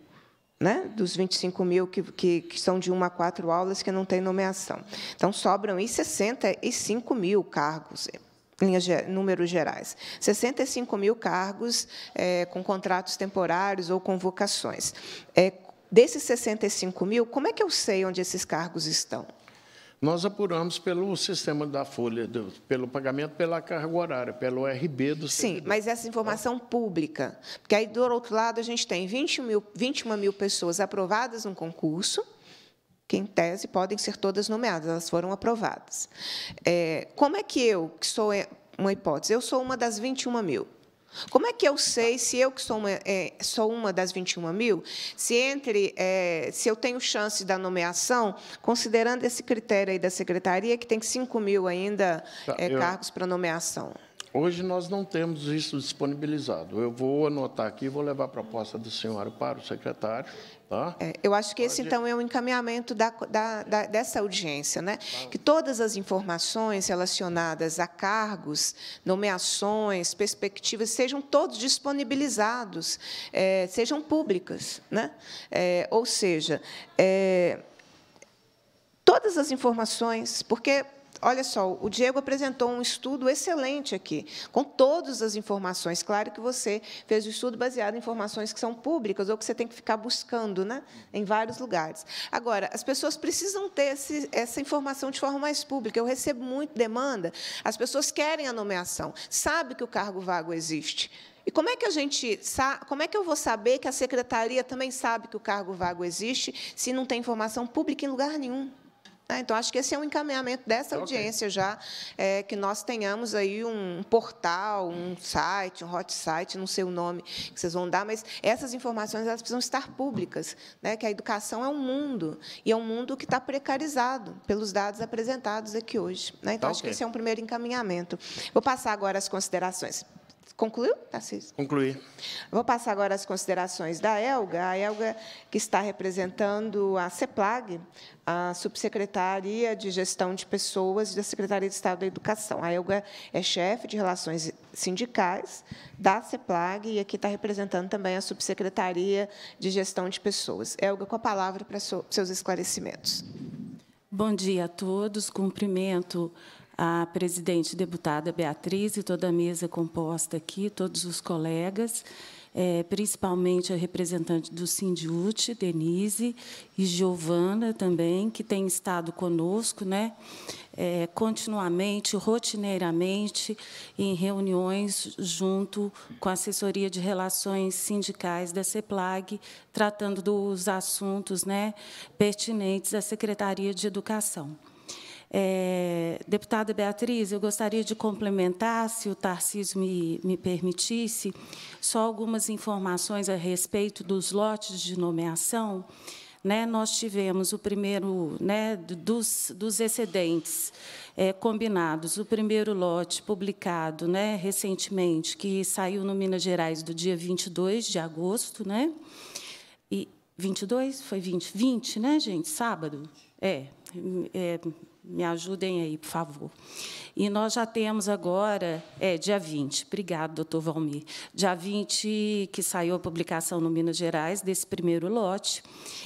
Né? dos 25 mil que, que, que, são de uma a quatro aulas que não tem nomeação. Então, sobram aí 65 mil cargos, linhas, números gerais. 65 mil cargos é, com contratos temporários ou convocações. É, Desses 65 mil, como é que eu sei onde esses cargos estão?
Nós apuramos pelo sistema da folha, pelo pagamento pela carga horária, pelo RB do Sim, servidor.
mas essa informação pública. Porque aí, do outro lado, a gente tem 20 mil, 21 mil pessoas aprovadas no concurso, que, em tese, podem ser todas nomeadas, elas foram aprovadas. É, como é que eu, que sou é, uma hipótese, eu sou uma das 21 mil, como é que eu sei se eu que sou uma, é, sou uma das 21 mil, se entre é, se eu tenho chance da nomeação, considerando esse critério aí da secretaria, que tem 5 mil
ainda tá, é, eu, cargos para nomeação? Hoje nós não temos isso disponibilizado. Eu vou anotar aqui, vou levar a proposta do senhor para o secretário. Tá? É, eu acho que esse, então,
é um encaminhamento da, da, da, dessa audiência, né? Tá. que todas as informações relacionadas a cargos, nomeações, perspectivas, sejam todos disponibilizados, é, sejam públicas. Né? É, ou seja, é, todas as informações, porque Olha só, o Diego apresentou um estudo excelente aqui, com todas as informações. Claro que você fez o estudo baseado em informações que são públicas ou que você tem que ficar buscando né, em vários lugares. Agora, as pessoas precisam ter esse, essa informação de forma mais pública. Eu recebo muito demanda, as pessoas querem a nomeação, sabe que o cargo vago existe. E como é que a gente como é que eu vou saber que a secretaria também sabe que o cargo vago existe se não tem informação pública em lugar nenhum? Né? Então, acho que esse é um encaminhamento dessa okay. audiência já, é, que nós tenhamos aí um portal, um site, um hot site, não sei o nome que vocês vão dar, mas essas informações elas precisam estar públicas, né? que a educação é um mundo, e é um mundo que está precarizado pelos dados apresentados aqui hoje. Né? Então, okay. Tá acho que esse é um primeiro encaminhamento. Vou passar agora as considerações. Concluiu, Tarcísio? Concluí. Vou passar agora as considerações da Elga. A Elga, que está representando a CEPLAG, a Subsecretaria de Gestão de Pessoas da Secretaria de Estado da Educação. A Elga é chefe de Relações Sindicais da CEPLAG e aqui está representando também a Subsecretaria de Gestão de Pessoas. Elga, com a palavra para seus esclarecimentos.
Bom dia a todos. Cumprimento a presidente deputada Beatriz e toda a mesa composta aqui, todos os colegas, é, principalmente a representante do Sindiute, Denise, e Giovana também, que tem estado conosco né, é, continuamente, rotineiramente, em reuniões junto com a Assessoria de Relações Sindicais da CEPLAG, tratando dos assuntos né, pertinentes à Secretaria de Educação. É, deputada Beatriz, eu gostaria de complementar, se o Tarcísio me, me permitisse, só algumas informações a respeito dos lotes de nomeação. Né, nós tivemos o primeiro né, dos, dos, excedentes é, combinados, o primeiro lote publicado né, recentemente, que saiu no Minas Gerais do dia 22 de agosto, né? E 22? Foi 20? 20, né, gente? Sábado? É. é me ajudem aí, por favor. E nós já temos agora, é, dia 20, obrigado, doutor Valmir, dia 20 que saiu a publicação no Minas Gerais desse primeiro lote,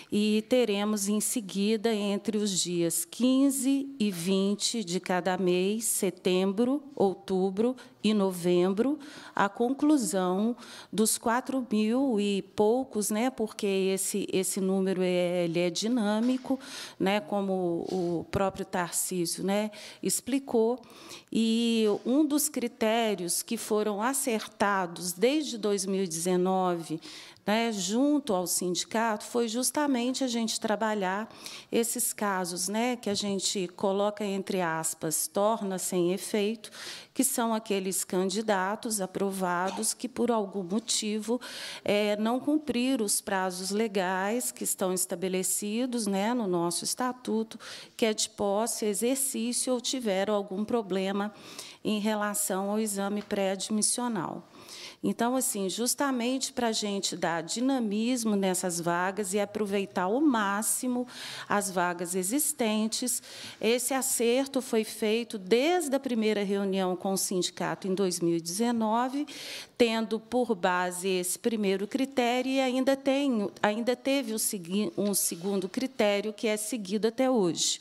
e teremos em seguida, entre os dias 15 e 20 de cada mês, setembro, outubro e novembro, a conclusão dos 4 mil e poucos, né, porque esse, esse número é, ele é dinâmico, né, como o próprio Tarcísio né, explicou, e um dos critérios que foram acertados desde 2019 né, junto ao sindicato foi justamente a gente trabalhar esses casos né, que a gente coloca entre aspas, torna sem efeito, que são aqueles candidatos aprovados que, por algum motivo, é, não cumpriram os prazos legais que estão estabelecidos né, no nosso estatuto, que é de posse, exercício ou tiveram algum problema em relação ao exame pré-admissional. Então, assim, justamente para a gente dar dinamismo nessas vagas e aproveitar ao máximo as vagas existentes, esse acerto foi feito desde a primeira reunião com o sindicato em 2019, tendo por base esse primeiro critério e ainda, tem, ainda teve um segundo critério que é seguido até hoje.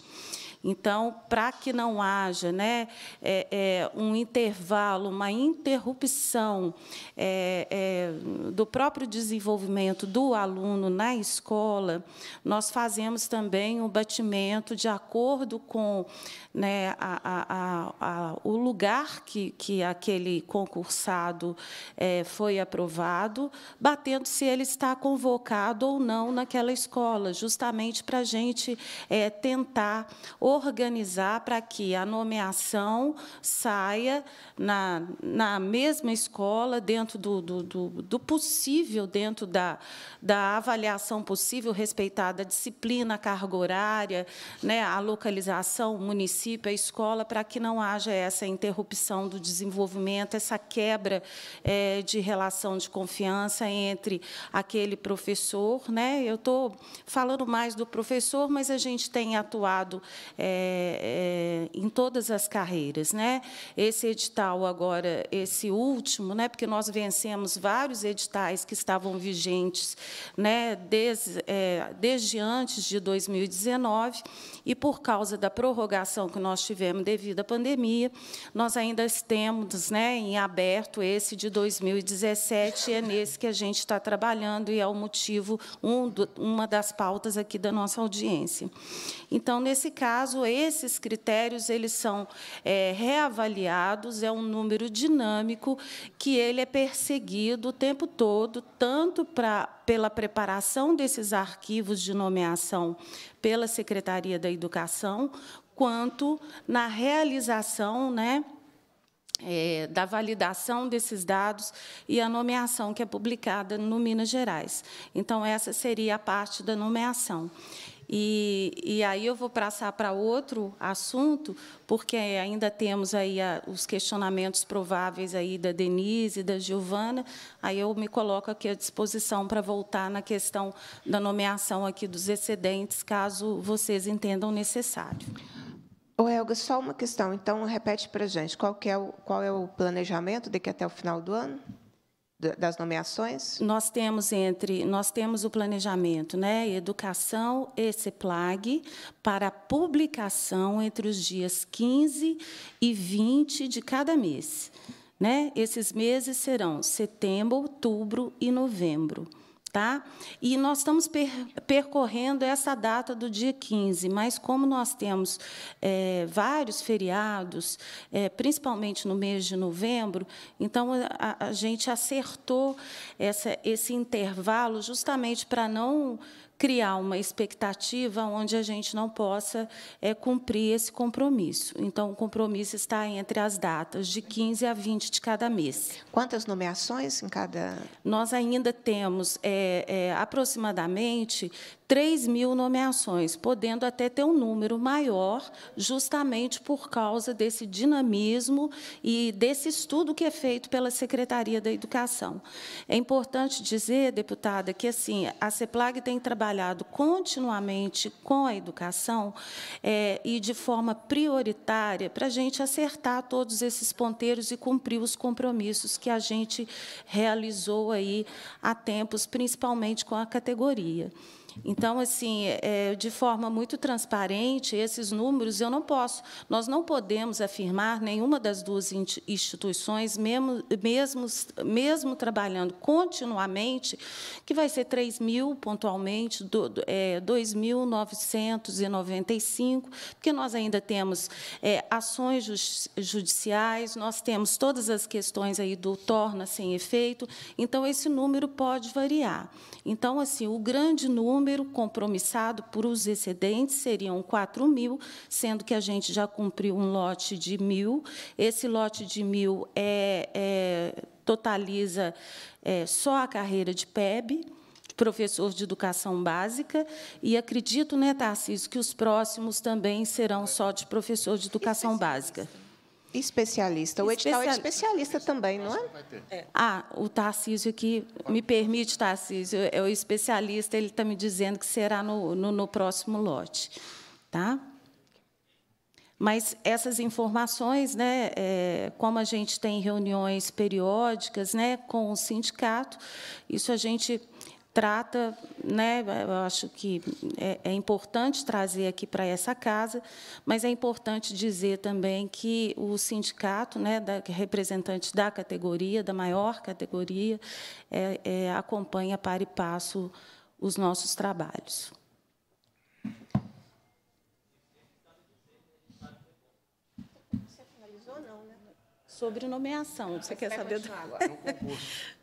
Então, para que não haja né, é, é, um intervalo, uma interrupção é, é, do próprio desenvolvimento do aluno na escola, nós fazemos também o um batimento de acordo com né, a, a, a, o lugar que, que aquele concursado é, foi aprovado, batendo se ele está convocado ou não naquela escola, justamente para a gente é, tentar organizar para que a nomeação saia na, na mesma escola, dentro do, do, do, do possível, dentro da, da avaliação possível, respeitada a disciplina, a carga horária, né, a localização municipal município, a escola, para que não haja essa interrupção do desenvolvimento, essa quebra é, de relação de confiança entre aquele professor. Né? Eu estou falando mais do professor, mas a gente tem atuado é, é, em todas as carreiras. Né? Esse edital agora, esse último, né? porque nós vencemos vários editais que estavam vigentes né? desde, é, desde antes de 2019, e por causa da prorrogação que nós tivemos devido à pandemia. Nós ainda temos né, em aberto esse de 2017, e é nesse que a gente está trabalhando e é o motivo, um, do, uma das pautas aqui da nossa audiência. Então, nesse caso, esses critérios eles são é, reavaliados, é um número dinâmico que ele é perseguido o tempo todo, tanto para pela preparação desses arquivos de nomeação pela Secretaria da Educação, quanto na realização né, é, da validação desses dados e a nomeação que é publicada no Minas Gerais. Então, essa seria a parte da nomeação. E, e, aí eu vou passar para outro assunto, porque ainda temos aí a, os questionamentos prováveis aí da Denise, e da Giovana. Aí eu me coloco aqui à disposição para voltar na questão da nomeação aqui dos excedentes, caso vocês entendam necessário.
Ô, Helga, só uma questão. Então, repete para a gente. Qual, é o, qual é o planejamento daqui até o final do ano? das
nomeações? Nós temos entre nós temos o planejamento, né? Educação e CEPLAG para publicação entre os dias 15 e 20 de cada mês. Né? Esses meses serão setembro, outubro e novembro. Tá? E nós estamos per percorrendo essa data do dia 15, mas como nós temos é, vários feriados, é, principalmente no mês de novembro, então a, a gente acertou essa, esse intervalo justamente para não criar uma expectativa onde a gente não possa é, cumprir esse compromisso. Então, o compromisso está entre as datas de 15 a 20 de cada mês. Quantas nomeações em cada? Nós ainda temos é, é, aproximadamente 3 mil nomeações, podendo até ter um número maior, justamente por causa desse dinamismo e desse estudo que é feito pela Secretaria da Educação. É importante dizer, deputada, que assim a CEPLAG tem trabalhado continuamente com a educação é, e de forma prioritária para a gente acertar todos esses ponteiros e cumprir os compromissos que a gente realizou aí há tempos, principalmente com a categoria. Então, assim, é, de forma muito transparente, esses números eu não posso, nós não podemos afirmar nenhuma das duas instituições, mesmo, mesmo, mesmo trabalhando continuamente, que vai ser 3 mil pontualmente, do, é, 2.995, porque nós ainda temos é, ações judiciais, nós temos todas as questões aí do torna sem efeito, então esse número pode variar. Então, assim, o grande número número compromissado por os excedentes seriam 4 mil, sendo que a gente já cumpriu um lote de mil. Esse lote de mil é, é totaliza é, só a carreira de PEB, professor de educação básica, e acredito, né, Tarcísio, que os próximos também serão só de professor de educação básica. Especialista. O edital é
especialista também, não é?
é? Ah, o Tarcísio aqui, me permite, Tarcísio, é o especialista, ele está me dizendo que será no, no, no, próximo lote. Tá? Mas essas informações, né, é, como a gente tem reuniões periódicas né, com o sindicato, isso a gente trata, né, eu acho que é, é importante trazer aqui para essa casa, mas é importante dizer também que o sindicato, né, da, representante da categoria, da maior categoria, é, é, acompanha para e passo os nossos trabalhos.
Você finalizou, não,
né? Sobre nomeação, você quer saber? Do... Agora, no é concurso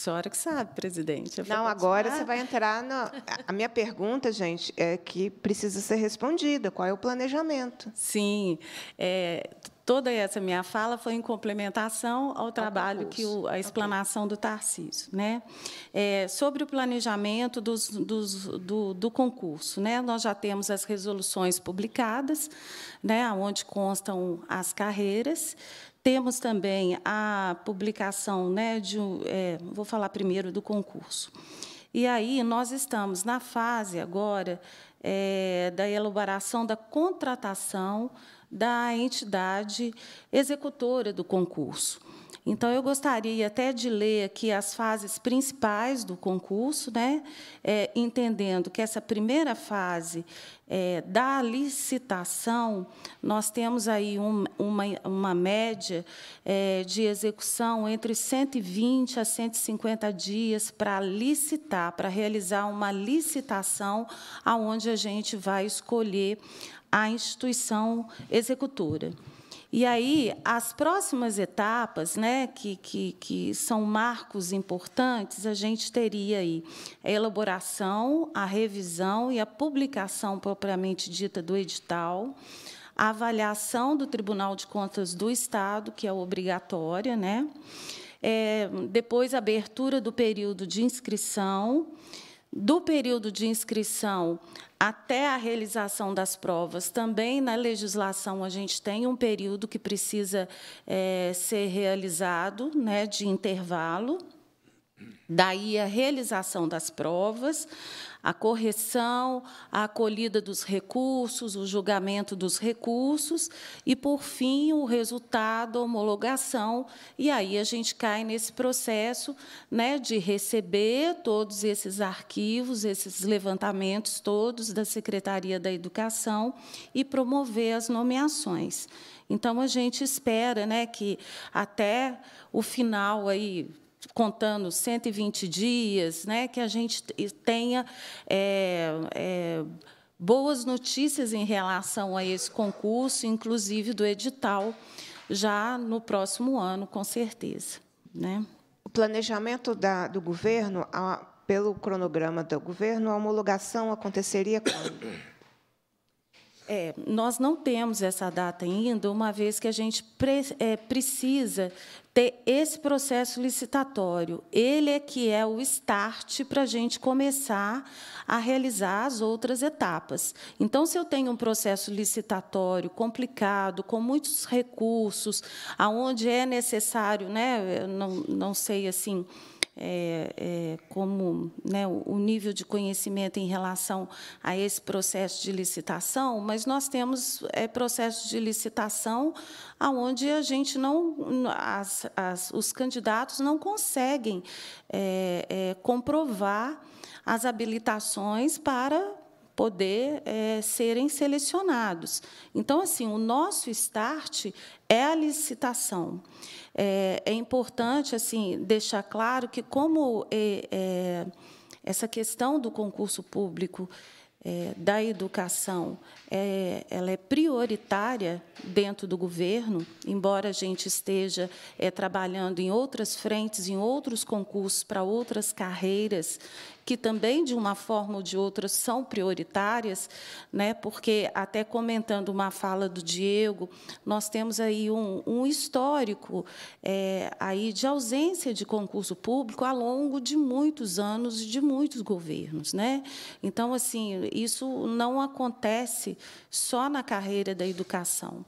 senhora que sabe, presidente. Eu não, agora você vai entrar na. A minha pergunta, gente, é que precisa ser respondida. Qual é o planejamento? Sim. É, toda essa minha fala foi em complementação ao tá trabalho que o, a explanação do Tarcísio, né? É, sobre o planejamento dos, dos, do, do, concurso, né? Nós já temos as resoluções publicadas, né? Onde constam as carreiras temos também a publicação, né, de, é, vou falar primeiro do concurso. E aí nós estamos na fase agora é, da elaboração da contratação da entidade executora do concurso. Então, eu gostaria até de ler aqui as fases principais do concurso, né? É, entendendo que essa primeira fase é, da licitação, nós temos aí um, uma, uma média é, de execução entre 120 a 150 dias para licitar, para realizar uma licitação aonde a gente vai escolher a instituição executora. E aí, as próximas etapas, né, que, que, que são marcos importantes, a gente teria aí a elaboração, a revisão e a publicação propriamente dita do edital, a avaliação do Tribunal de Contas do Estado, que é obrigatória, né? É, depois a abertura do período de inscrição do período de inscrição até a realização das provas, também na legislação a gente tem um período que precisa é, ser realizado, né, de intervalo. Daí a realização das provas, a correção, a acolhida dos recursos, o julgamento dos recursos e, por fim, o resultado, a homologação. E aí a gente cai nesse processo né, de receber todos esses arquivos, esses levantamentos todos da Secretaria da Educação e promover as nomeações. Então, a gente espera né, que até o final aí contando 120 dias, né, que a gente tenha é, é, boas notícias em relação a esse concurso, inclusive do edital, já no próximo ano, com certeza. Né? O
planejamento da, do governo, a, pelo cronograma do governo, a homologação aconteceria
quando?
É, nós não temos essa data ainda, uma vez que a gente pre, é, precisa ter esse processo licitatório. Ele é que é o start para a gente começar a realizar as outras etapas. Então, se eu tenho um processo licitatório complicado, com muitos recursos, aonde é necessário, né, não, não sei assim, é, é, como né, o nível de conhecimento em relação a esse processo de licitação, mas nós temos é, processos de licitação aonde a gente não, as, as, os candidatos não conseguem é, é, comprovar as habilitações para poder é, serem selecionados. Então, assim, o nosso start é a licitação. É, é importante assim deixar claro que, como é, essa questão do concurso público da educação é, ela é prioritária dentro do governo, embora a gente esteja é, trabalhando em outras frentes, em outros concursos, para outras carreiras, que também, de uma forma ou de outra, são prioritárias, né? porque, até comentando uma fala do Diego, nós temos aí um, um histórico é, aí de ausência de concurso público ao longo de muitos anos e de muitos governos. Né? Então, assim, isso não acontece só na carreira da educação.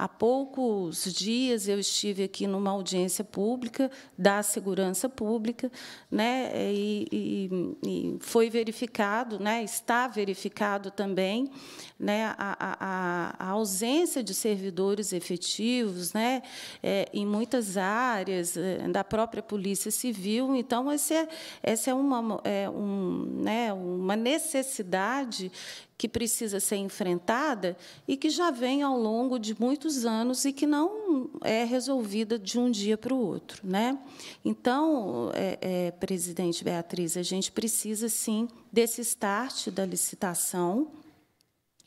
Há poucos dias eu estive aqui numa audiência pública da segurança pública, né, e, e, e foi verificado, né, está verificado também, né, a, a, a ausência de servidores efetivos, né, é, em muitas áreas é, da própria polícia civil. Então essa é, essa é uma é um, né, uma necessidade que precisa ser enfrentada e que já vem ao longo de muitos anos e que não é resolvida de um dia para o outro. Né? Então, é, é, presidente Beatriz, a gente precisa, sim, desse start da licitação.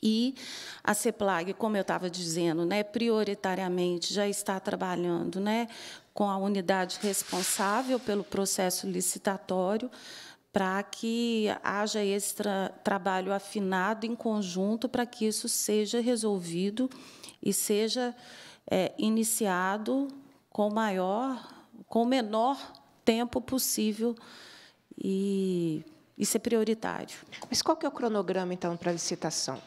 E a CEPLAG, como eu estava dizendo, né, prioritariamente já está trabalhando né, com a unidade responsável pelo processo licitatório para que haja esse tra trabalho afinado em conjunto para que isso seja resolvido e seja é, iniciado com maior, com o menor tempo possível e, e ser prioritário. Mas qual que é o cronograma então para a licitação?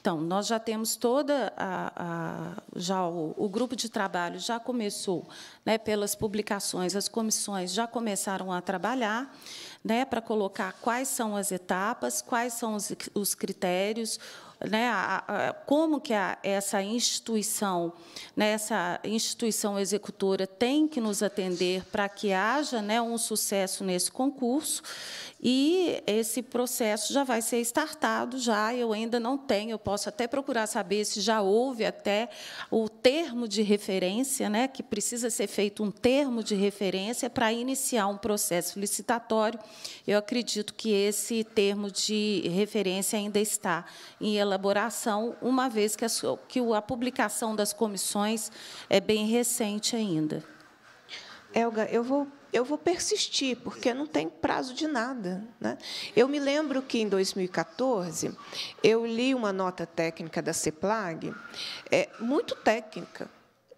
Então, nós já temos toda a, a já o, o, grupo de trabalho já começou, né, pelas publicações, as comissões já começaram a trabalhar, né, para colocar quais são as etapas, quais são os, os critérios, né, a, a, como que a, essa instituição, né, essa instituição executora tem que nos atender para que haja né, um sucesso nesse concurso e esse processo já vai ser startado já, eu ainda não tenho, eu posso até procurar saber se já houve até o termo de referência, né, que precisa ser feito um termo de referência para iniciar um processo licitatório. Eu acredito que esse termo de referência ainda está em elaboração elaboração, uma vez que a, que a publicação das comissões é bem recente ainda. Elga, eu vou eu vou
persistir, porque não tem prazo de nada. Né? Eu me lembro que, em 2014, eu li uma nota técnica da CEPLAG, é, muito técnica,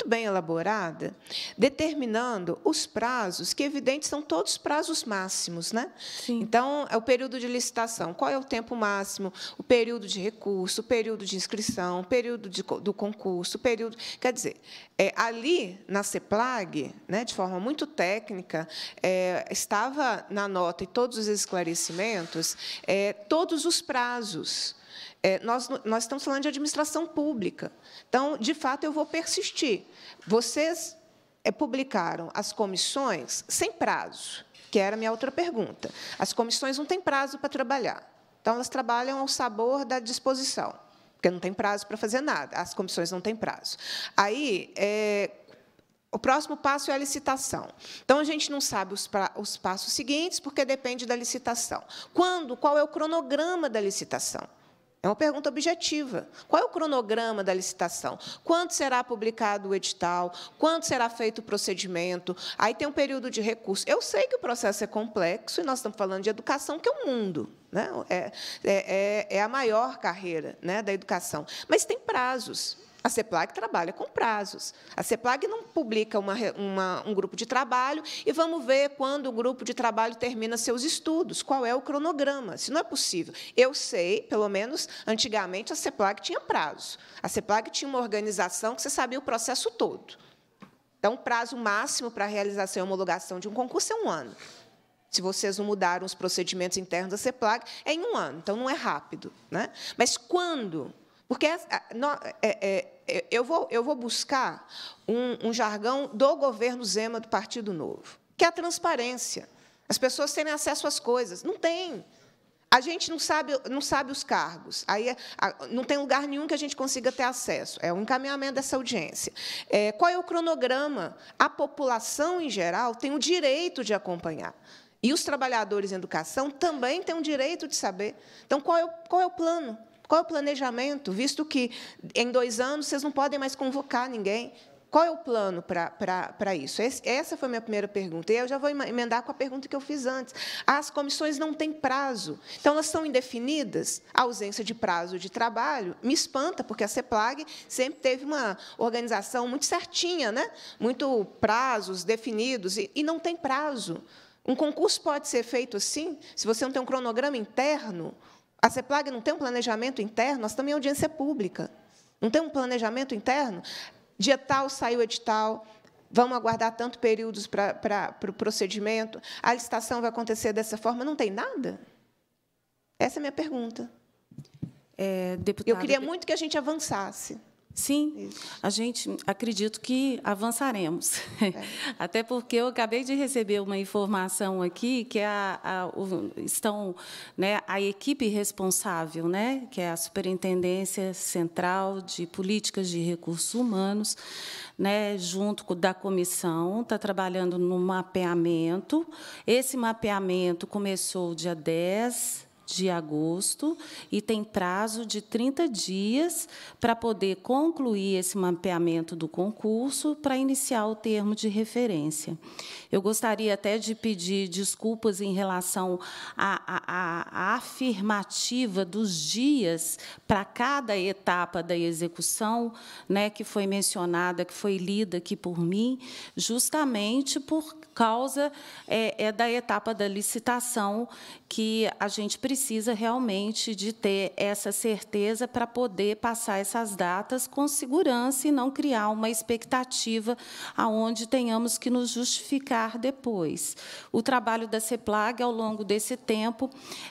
muito bem elaborada, determinando os prazos, que evidentemente são todos prazos máximos, né? Sim. Então, é o período de licitação. Qual é o tempo máximo? O período de recurso, o período de inscrição, o período de, do concurso, o período. Quer dizer, é, ali na CEPLAG, né, de forma muito técnica, é, estava na nota e todos os esclarecimentos é, todos os prazos. É, nós, nós estamos falando de administração pública. Então, de fato, eu vou persistir. Vocês é, publicaram as comissões sem prazo, que era a minha outra pergunta. As comissões não têm prazo para trabalhar. Então, elas trabalham ao sabor da disposição, porque não tem prazo para fazer nada. As comissões não têm prazo. Aí, é, o próximo passo é a licitação. Então, a gente não sabe os, pra, os passos seguintes, porque depende da licitação. Quando? Qual é o cronograma da licitação? É uma pergunta objetiva. Qual é o cronograma da licitação? Quando será publicado o edital? Quando será feito o procedimento? Aí tem um período de recurso. Eu sei que o processo é complexo e nós estamos falando de educação, que é o um mundo. Né? É, é, é, é a maior carreira né, da educação. Mas tem prazos. A CEPLAG trabalha com prazos. A CEPLAG não publica uma, uma, um grupo de trabalho e vamos ver quando o grupo de trabalho termina seus estudos, qual é o cronograma. Se não é possível. Eu sei, pelo menos antigamente, a CEPLAG tinha prazos. A CEPLAG tinha uma organização que você sabia o processo todo. Então, o prazo máximo para a realização e homologação de um concurso é um ano. Se vocês não mudaram os procedimentos internos da CEPLAG, é em um ano, então não é rápido. Né? Mas quando porque é, é, é, eu, vou, eu vou buscar um, um jargão do governo Zema, do Partido Novo, que é a transparência. As pessoas terem acesso às coisas. Não tem. A gente não sabe, não sabe os cargos. Aí é, não tem lugar nenhum que a gente consiga ter acesso. É um encaminhamento dessa audiência. É, qual é o cronograma? A população em geral tem o direito de acompanhar. E os trabalhadores em educação também têm o direito de saber. Então, qual é o, qual é o plano? Qual é o planejamento, visto que em dois anos vocês não podem mais convocar ninguém? Qual é o plano para isso? Esse, essa foi a minha primeira pergunta. E eu já vou emendar com a pergunta que eu fiz antes. As comissões não têm prazo, então elas são indefinidas. A ausência de prazo de trabalho me espanta, porque a CEPLAG sempre teve uma organização muito certinha, né? muito prazos definidos, e, e não tem prazo. Um concurso pode ser feito assim, se você não tem um cronograma interno, a CEPLAG não tem um planejamento interno, nós também é audiência pública. Não tem um planejamento interno? Dia tal saiu o edital, vamos aguardar tanto períodos para, para, para o procedimento, a licitação vai acontecer dessa forma, não tem nada? Essa é a minha pergunta.
É, Eu queria muito que a gente avançasse. Sim, Isso. a gente acredito que avançaremos. É. *laughs* Até porque eu acabei de receber uma informação aqui que é a, a o, estão né, a equipe responsável, né, que é a Superintendência Central de Políticas de Recursos Humanos, né, junto com, da comissão, está trabalhando no mapeamento. Esse mapeamento começou dia 10 de agosto e tem prazo de 30 dias para poder concluir esse mapeamento do concurso para iniciar o termo de referência. Eu gostaria até de pedir desculpas em relação à, afirmativa dos dias para cada etapa da execução, né, que foi mencionada, que foi lida aqui por mim, justamente por causa é, é da etapa da licitação que a gente precisa precisa realmente de ter essa certeza para poder passar essas datas com segurança e não criar uma expectativa aonde tenhamos que nos justificar depois. O trabalho da CEPLAG, ao longo desse tempo,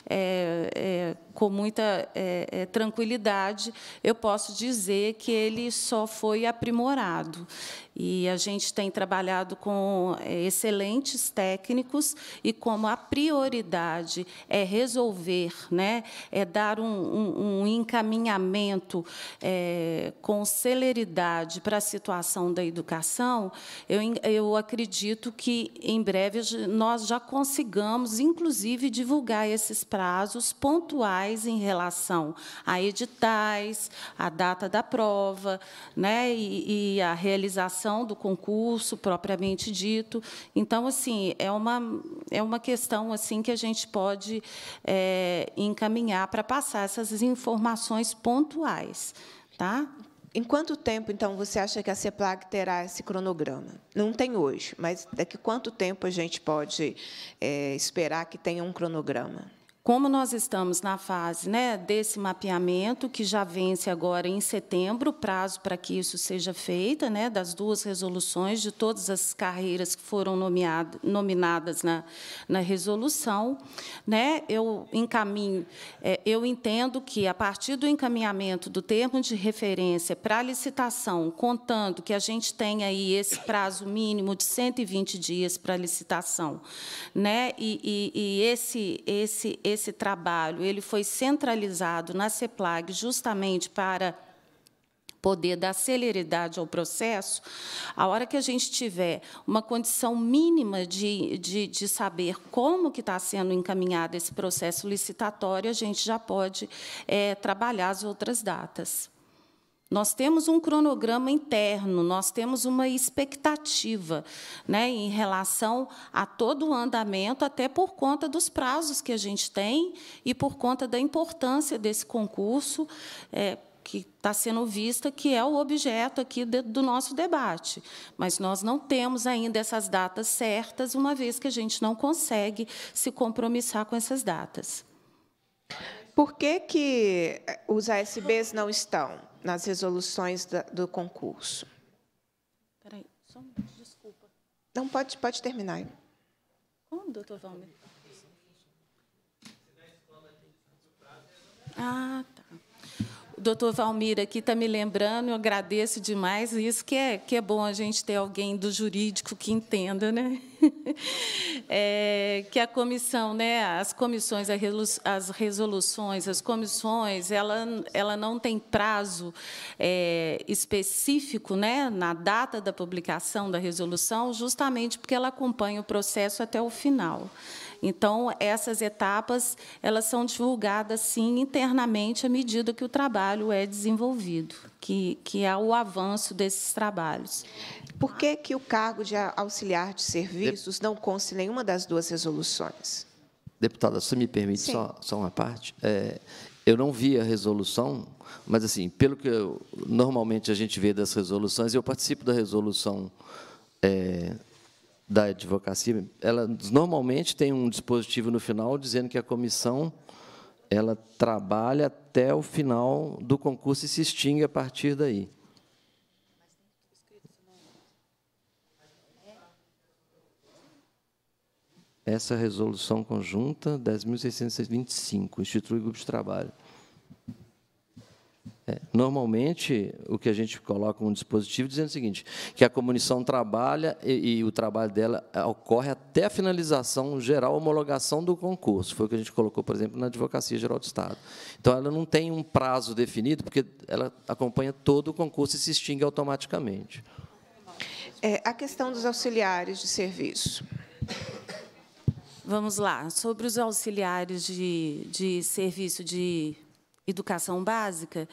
é, é, com muita é, é tranquilidade, eu posso dizer que ele só foi aprimorado. E a gente tem trabalhado com eh, excelentes técnicos e como a prioridade é resolver, né, é dar um, um, um encaminhamento é, com celeridade para a situação da educação, eu, eu acredito que em breve nós já consigamos, inclusive, divulgar esses prazos pontuais em relação a editais, a data da prova, né, e, e a realização questão do concurso propriamente dito. Então, assim, é uma, é uma questão assim que a gente pode é, encaminhar para passar essas informações pontuais. Tá? Em quanto tempo, então, você acha
que a CEPLAG terá esse cronograma? Não tem hoje, mas daqui quanto tempo a gente pode é, esperar que tenha um cronograma?
Como nós estamos na fase né, desse mapeamento, que já vence agora em setembro, o prazo para que isso seja feito, né, das duas resoluções, de todas as carreiras que foram nomeado, nominadas na, na resolução, né, eu encaminho, é, eu entendo que, a partir do encaminhamento do termo de referência para a licitação, contando que a gente tem aí esse prazo mínimo de 120 dias para a licitação, né, e, e, e esse, esse esse trabalho ele foi centralizado na CEPLAG justamente para poder dar celeridade ao processo, a hora que a gente tiver uma condição mínima de, de, de saber como que está sendo encaminhado esse processo licitatório, a gente já pode é, trabalhar as outras datas. Nós temos um cronograma interno, nós temos uma expectativa né, em relação a todo o andamento, até por conta dos prazos que a gente tem e por conta da importância desse concurso. É, que está sendo vista, que é o objeto aqui de, do nosso debate. Mas nós não temos ainda essas datas certas, uma vez que a gente não consegue se compromissar com essas datas. Por que,
que os ASBs não estão? nas resoluções da, do concurso.
Espera aí, só um, desculpa.
Não, pode, pode terminar.
Como, doutor Valmir? Ah, doutor Valmir aqui está me lembrando, eu agradeço demais, isso que é, que é bom a gente ter alguém do jurídico que entenda, né? *laughs* É, que a comissão, né, as comissões, as resoluções, as comissões, ela, ela não tem prazo é, específico né, na data da publicação da resolução, justamente porque ela acompanha o processo até o final. Então, essas etapas elas são divulgadas sim internamente à medida que o trabalho é desenvolvido, que, que é o avanço desses trabalhos. Por que, que o cargo de auxiliar de serviços não consta em nenhuma das
duas resoluções? Deputada, se me permite só, só uma parte. É, eu não vi a resolução, mas, assim, pelo que eu, normalmente a gente vê das resoluções, eu participo da resolução é, da advocacia, ela normalmente tem um dispositivo no final dizendo que a comissão ela trabalha até o final do concurso e se extingue a partir daí. Essa resolução conjunta 10.625 institui grupo de trabalho. É. Normalmente, o que a gente coloca um dispositivo dizendo o seguinte, que a comunicação trabalha e, e, o trabalho dela é, ocorre até a finalização geral, homologação do concurso. Foi o que a gente colocou, por exemplo, na Advocacia Geral do Estado. Então, ela não tem um prazo definido, porque ela acompanha todo o concurso e se extingue automaticamente.
É, a questão dos auxiliares de serviço.
Vamos lá. Sobre os auxiliares de, de serviço de educação básica,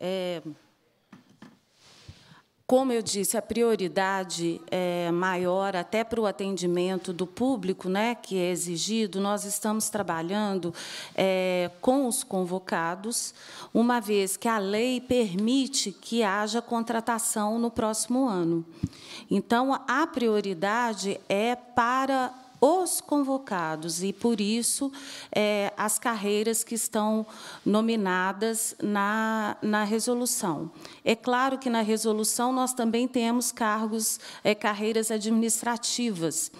é, como eu disse, a prioridade é maior até para o atendimento do público, né, que é exigido. Nós estamos trabalhando é, com os convocados, uma vez que a lei permite que haja contratação no próximo ano. Então, a prioridade é para os convocados e por isso é, as carreiras que estão nominadas na, na resolução. É claro que na resolução nós também temos cargos, é, carreiras administrativas,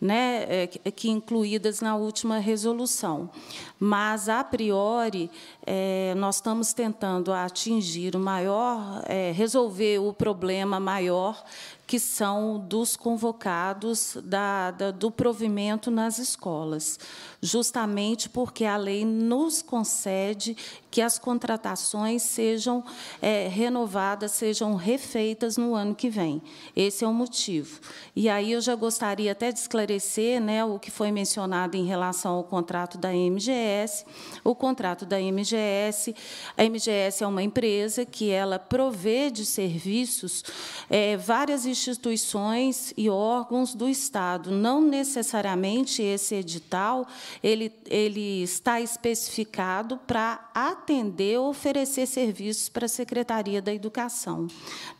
né, é, que incluídas na última resolução. Mas a priori é, nós estamos tentando atingir o maior, é, resolver o problema maior que são dos convocados da, da, do provimento nas escolas justamente porque a lei nos concede que as contratações sejam é, renovadas, sejam refeitas no ano que vem. Esse é o motivo. E aí eu já gostaria até de esclarecer né, o que foi mencionado em relação ao contrato da MGS. O contrato da MGS, a MGS é uma empresa que ela provê de serviços é, várias instituições e órgãos do Estado. Não necessariamente esse edital ele, ele está especificado para atender, ou oferecer serviços para a Secretaria da Educação.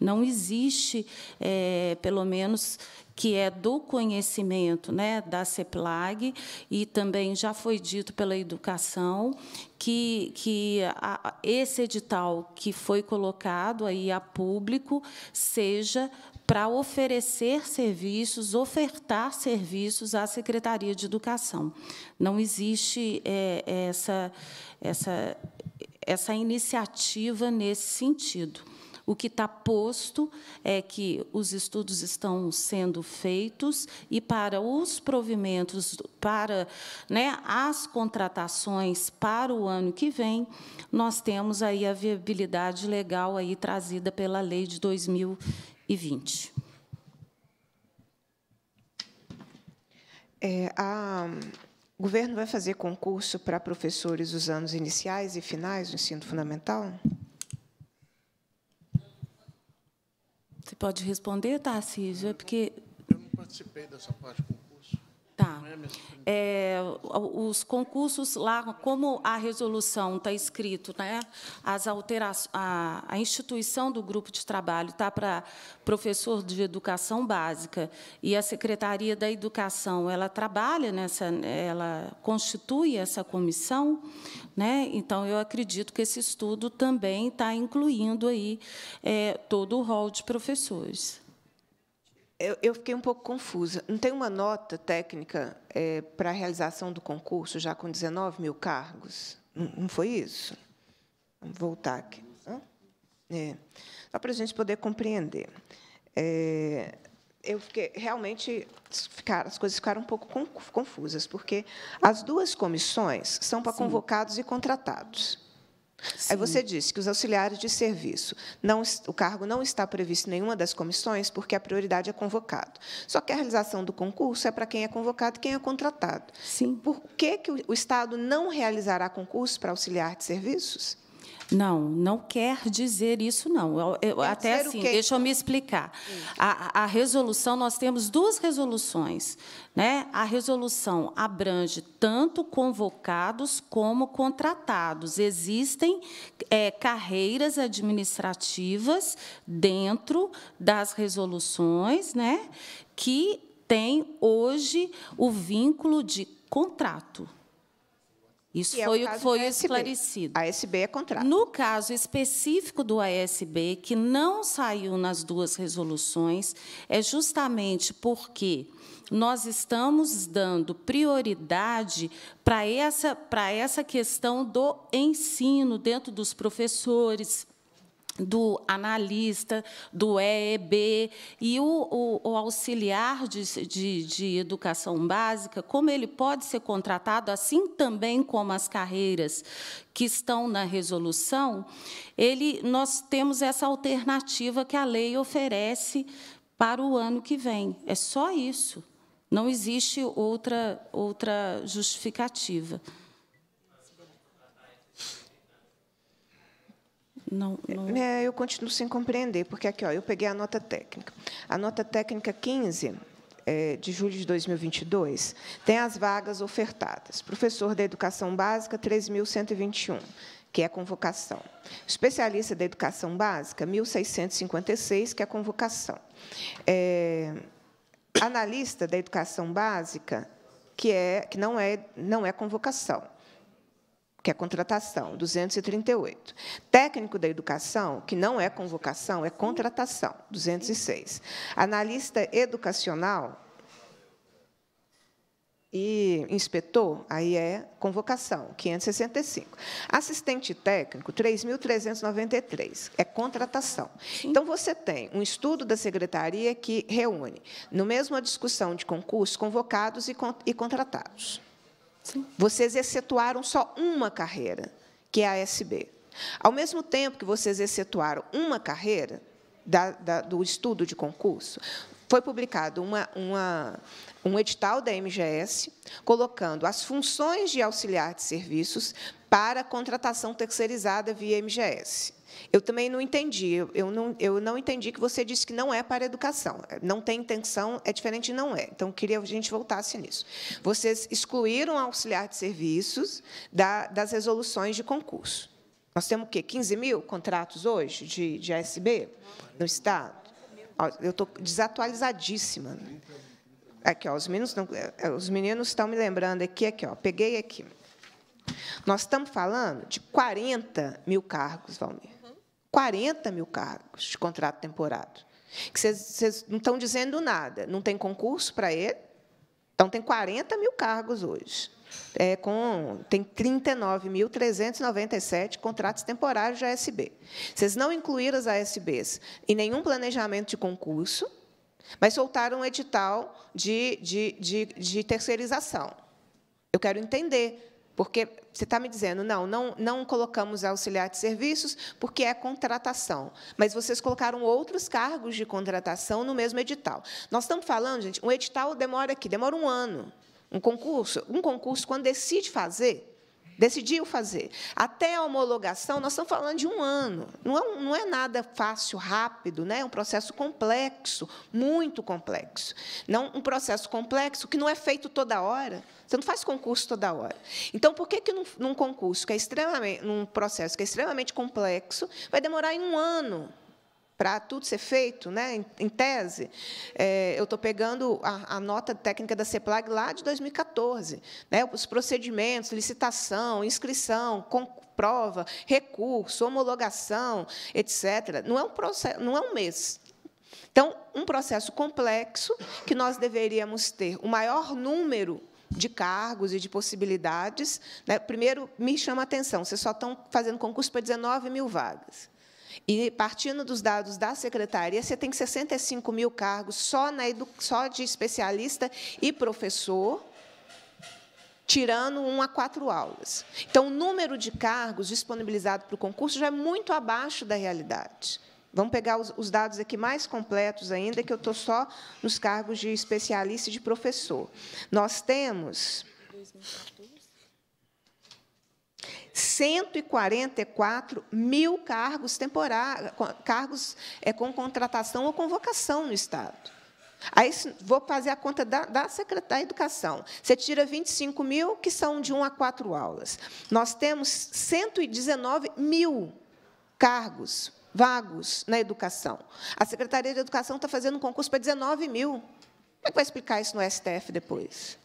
Não existe, é, pelo menos que é do conhecimento né, da CEPLAG, e também já foi dito pela educação que, que a, esse edital que foi colocado aí a público seja para oferecer serviços, ofertar serviços à Secretaria de Educação. Não existe é, essa, essa, essa iniciativa nesse sentido. O que está posto é que os estudos estão sendo feitos e para os provimentos, para né, as contratações para o ano que vem, nós temos aí a viabilidade legal aí trazida pela lei de 2020 e 20.
É, a, o governo vai fazer concurso para professores dos anos iniciais e finais do ensino fundamental? Você pode
responder, Tarcísio? É porque...
Eu não participei dessa parte concurso.
Tá. É, é os concursos lá, como a resolução está escrito, né, as altera a, a instituição do grupo de trabalho está para professor de educação básica e a secretaria da educação, ela trabalha nessa, ela constitui essa comissão, né? Então eu acredito que esse estudo também está incluindo aí é, todo o rol de professores
eu, eu fiquei um pouco confusa. Não tem uma nota técnica é, para a realização do concurso, já com 19 mil cargos? Não, não foi isso? Vamos voltar aqui. É, só para a gente poder compreender. É, eu fiquei realmente ficar, as coisas ficaram um pouco confusas porque as duas comissões são para convocados e contratados Sim. Aí você disse que os auxiliares de serviço, não, o cargo não está previsto em nenhuma das comissões, porque a prioridade é convocado. Só que a realização do concurso é para quem é convocado e quem é contratado. Sim. Por que, que o Estado não realizará concurso para auxiliar de serviços?
Não, não quer dizer isso, não. Eu, até assim, deixa eu me então? explicar. A, a, resolução, nós temos duas resoluções. Né? A resolução abrange tanto convocados como contratados. Existem é, carreiras administrativas dentro das resoluções né? que tem hoje o vínculo de contrato. Isso foi é o, que foi esclarecido. A ASB é contrário. No caso específico do ASB, que não saiu nas duas resoluções, é justamente porque nós estamos dando prioridade para essa, para essa questão do ensino dentro dos professores, do analista, do EEB e o, o, o auxiliar de, de, de, educação básica, como ele pode ser contratado, assim também como as carreiras que estão na resolução, ele, nós temos essa alternativa que a lei oferece para o ano que vem. É só isso. Não existe outra, outra justificativa.
Não, não... É, eu continuo sem compreender, porque aqui ó, eu peguei a nota técnica. A nota técnica 15 é, de julho de 2022 tem as vagas ofertadas. Professor da Educação Básica, 3.121 que é a convocação. Especialista da educação básica, 1.656, que é a convocação. É, analista da educação básica, que, é, que não, é, não é convocação que é contratação, 238. Técnico da educação, que não é convocação, é contratação, 206. Analista educacional e inspetor, aí é convocação, 565. Assistente técnico, 3.393, é contratação. Então, você tem um estudo da secretaria que reúne, no mesmo a discussão de concurso, convocados e, e contratados. Vocês excetuaram só uma carreira, que é a SB. Ao mesmo tempo que vocês excetuaram uma carreira da, da, do estudo de concurso, foi publicado uma, uma, um edital da MGS colocando as funções de auxiliar de serviços para contratação terceirizada via MGS. Eu também não entendi. Eu não, eu não entendi que você disse que não é para a educação. Não tem intenção, é diferente não é. Então, queria que a gente voltasse nisso. Vocês excluíram o auxiliar de serviços da, das resoluções de concurso. Nós temos o quê? 15 mil contratos hoje de, de ASB no Estado? Eu estou desatualizadíssima. Aqui, ó, os, meninos não, é, os meninos estão me lembrando aqui, aqui, ó, peguei aqui. Nós estamos falando de 40 mil cargos, Valmir. 40 mil cargos de contrato temporário. Que vocês, vocês não estão dizendo nada. Não tem concurso para ele. Então, tem 40 mil cargos hoje. É, com, tem 39.397 contratos temporários de ASB. Vocês não incluíram as ASBs em nenhum planejamento de concurso, mas soltaram um edital de, de, de, de terceirização. Eu quero entender porque você está me dizendo, não, não, não colocamos auxiliar de serviços porque é contratação. Mas vocês colocaram outros cargos de contratação no mesmo edital. Nós estamos falando, gente, um edital demora aqui, demora um ano. Um concurso, um concurso, quando decide fazer, decidiu fazer. Até a homologação, nós estamos falando de um ano. Não é, não é nada fácil, rápido, né? é um processo complexo, muito complexo. Não um processo complexo que não é feito toda hora. Você não faz concurso toda hora. Então, por que, que num, num concurso que é extremamente, num processo que é extremamente complexo, vai demorar em um ano para tudo ser feito, né, em tese, é, eu estou pegando a, a, nota técnica da CEPLAG lá de 2014. Né, os procedimentos, licitação, inscrição, com, prova, recurso, homologação, etc. Não é um, processo, não é um mês. Então, um processo complexo que nós deveríamos ter o maior número de cargos e de possibilidades. Né, primeiro, me chama a atenção, vocês só estão fazendo concurso para 19 mil vagas. E partindo dos dados da secretaria, você tem 65 mil cargos só, na edu... só de especialista e professor, tirando um a quatro aulas. Então, o número de cargos disponibilizado para o concurso já é muito abaixo da realidade. Vamos pegar os, os dados aqui mais completos ainda, que eu estou só nos cargos de especialista e de professor. Nós temos. 144 mil cargos temporários, cargos é, com contratação ou convocação no Estado. Aí vou fazer a conta da, da secretária da Educação. Você tira 25 mil, que são de 1 a 4 aulas. Nós temos 119 mil cargos vagos na educação. A Secretaria de Educação está fazendo um concurso para 19 mil. Como é que vai explicar isso no STF depois?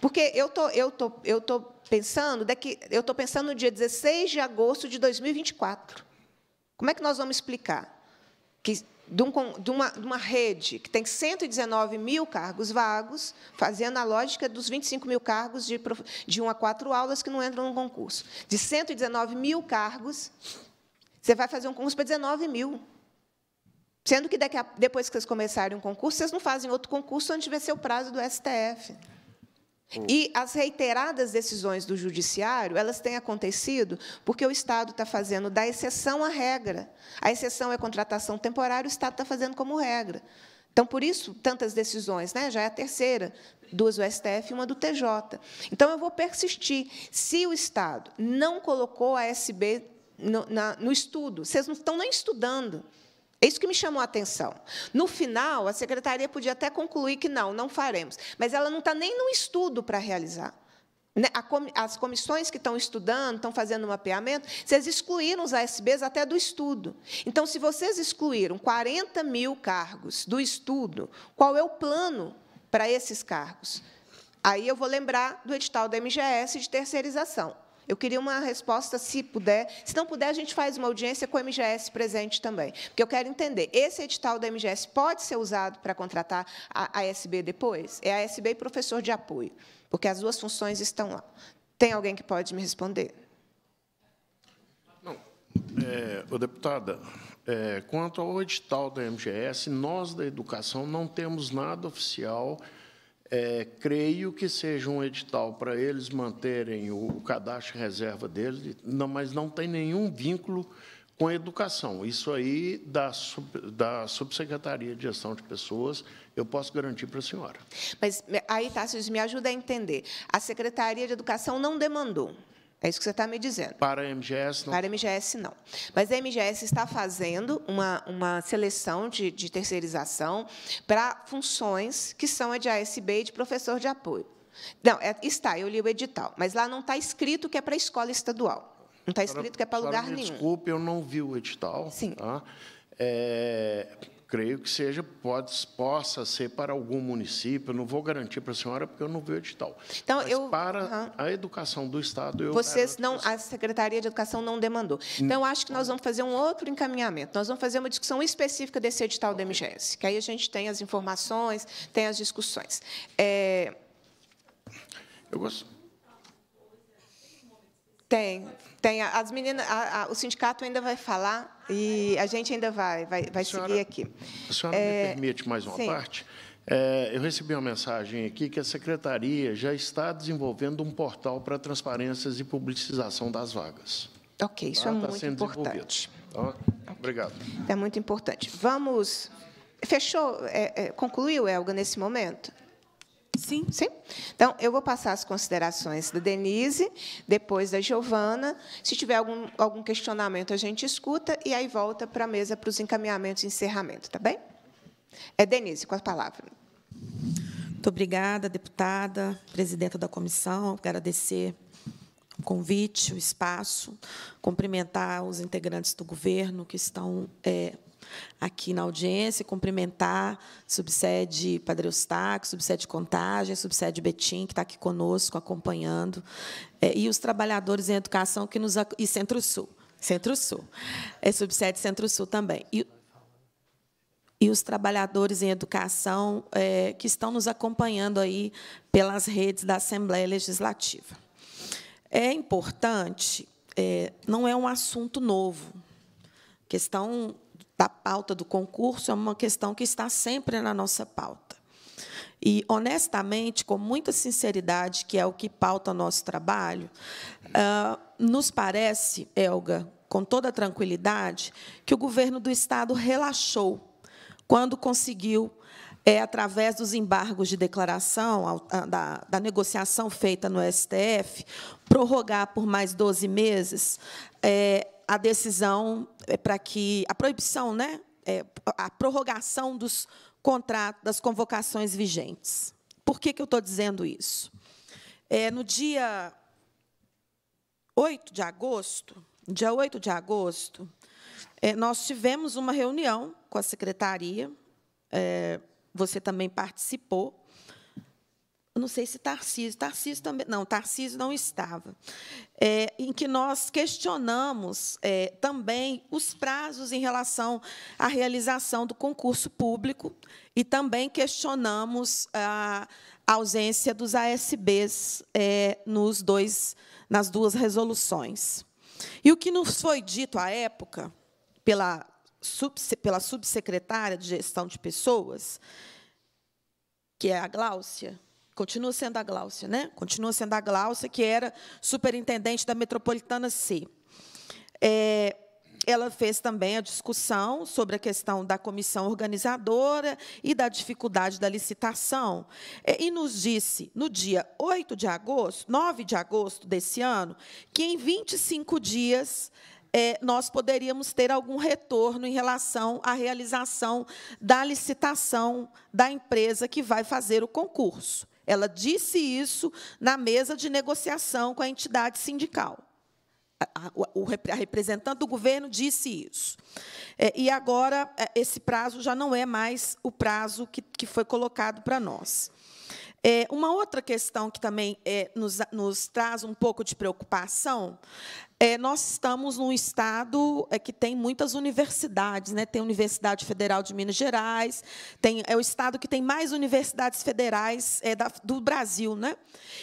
Porque eu tô, eu tô, eu tô pensando daqui, eu tô pensando no dia 16 de agosto de 2024. Como é que nós vamos explicar que de, um, de, uma, de uma rede que tem 119 mil cargos vagos, fazendo a lógica dos 25 mil cargos de, de 1 a 4 aulas que não entram no concurso. De 119 mil cargos, você vai fazer um concurso para 19 mil. Sendo que, a, depois que vocês começarem um concurso, vocês não fazem outro concurso antes de vencer o prazo do STF. Hum. E as reiteradas decisões do judiciário, elas têm acontecido porque o Estado está fazendo da exceção à regra. A exceção é contratação temporária, o Estado está fazendo como regra. Então, por isso, tantas decisões, né? já é a terceira, duas do STF e uma do TJ. Então, eu vou persistir. Se o Estado não colocou a SB no, na, no estudo, vocês não estão nem estudando, é isso que me chamou a atenção. No final, a secretaria podia até concluir que não, não faremos, mas ela não está nem no estudo para realizar. Né, as comissões que estão estudando, estão fazendo um mapeamento, vocês excluíram os ASBs até do estudo. Então, se vocês excluíram 40 mil cargos do estudo, qual é o plano para esses cargos? Aí eu vou lembrar do edital da MGS de terceirização. Eu queria uma resposta, se puder. Se não puder, a gente faz uma audiência com o MGS presente também. Porque eu quero entender, esse edital da MGS pode ser usado para contratar a ASB depois? É a ASB e professor de apoio, porque as duas funções estão lá. Tem alguém que pode me responder?
Não. É, ô, deputada, é, quanto ao edital da MGS, nós da educação não temos nada oficial é, creio que seja um edital para eles manterem o, o cadastro de reserva deles, não, mas não tem nenhum vínculo com a educação. Isso aí da, sub, da Subsecretaria de Gestão de Pessoas, eu posso garantir para a senhora.
Mas aí, Tarcísio, me ajuda a entender. A Secretaria de Educação não demandou. É isso que você está me dizendo. Para a MGS, não. Para a MGS, não. Mas a MGS está fazendo uma, uma seleção de, de terceirização para funções que são a de ASB e de professor de apoio. Não, é, está, eu li o edital, mas lá não está escrito que é para a escola estadual.
Não está escrito que é para lugar me nenhum. Desculpe, eu não vi o edital. Sim. Tá? É, creio que seja pode, possa ser para algum município. não vou garantir para a senhora porque eu não vi o edital. Então Mas eu para uhum. a educação do estado eu vocês
não a secretaria de educação não demandou. Hum. Então eu acho que nós vamos fazer um outro encaminhamento. Nós vamos fazer uma discussão específica desse edital okay. do MGS, que aí a gente tem as informações, tem as discussões. É... Eu gosto. Tem, tem. As meninas, a, a, o sindicato ainda vai falar e a gente ainda vai, vai, vai senhora, seguir aqui.
A senhora é, me permite mais uma sim. parte? É, eu recebi uma mensagem aqui que a secretaria já está desenvolvendo um portal para transparências e publicização das vagas. Ok, isso tá, é tá muito importante. Obrigado. É muito
importante. Vamos. Fechou? É, é concluiu, Elga, nesse momento? Sim. Sim? Então, eu vou passar as considerações da Denise, depois da Giovana. Se tiver algum, algum questionamento, a gente escuta e aí volta para a mesa para os encaminhamentos e encerramento, tá bem?
É Denise, com a palavra. Muito obrigada, deputada, presidenta da comissão. Agradecer o convite, o espaço, cumprimentar os integrantes do governo que estão é, aqui na audiência, cumprimentar subsede Padre Eustáquio, subsede Contagem, subsede Betim, que está aqui conosco, acompanhando, é, e os trabalhadores em educação que nos... e Centro-Sul, Centro-Sul, é subsede Centro-Sul também. E, e os trabalhadores em educação é, que estão nos acompanhando aí pelas redes da Assembleia Legislativa. É importante, é, não é um assunto novo. A questão da pauta do concurso é uma questão que está sempre na nossa pauta. E, honestamente, com muita sinceridade, que é o que pauta o nosso trabalho, ah, nos parece, Elga, com toda tranquilidade, que o governo do Estado relaxou quando conseguiu é através dos embargos de declaração, da, da, negociação feita no STF, prorrogar por mais 12 meses é, a decisão é, para que a proibição, né, é, a prorrogação dos contratos, das convocações vigentes. Por que, que eu estou dizendo isso? É, no dia 8 de agosto, dia 8 de agosto, é, nós tivemos uma reunião com a secretaria, é, você também participou, eu não sei se Tarcísio, Tarcísio também, não, Tarcísio não estava, é, em que nós questionamos é, também os prazos em relação à realização do concurso público e também questionamos a ausência dos ASBs é, nos dois, nas duas resoluções. E o que nos foi dito à época pela, pela subsecretária de Gestão de Pessoas, que é a Gláucia, Continua sendo a Gláucia, né? Continua sendo a Gláucia, que era superintendente da Metropolitana C. É, ela fez também a discussão sobre a questão da comissão organizadora e da dificuldade da licitação. É, e nos disse, no dia 8 de agosto, 9 de agosto desse ano, que em 25 dias é, nós poderíamos ter algum retorno em relação à realização da licitação da empresa que vai fazer o concurso. Ela disse isso na mesa de negociação com a entidade sindical. A, representante do governo disse isso. É, e agora, é, esse prazo já não é mais o prazo que, foi colocado para nós. É, uma outra questão que também nos traz um pouco de preocupação é, nós estamos num estado é, que tem muitas universidades, né? tem a Universidade Federal de Minas Gerais, tem, é o estado que tem mais universidades federais é, da, do Brasil. Né?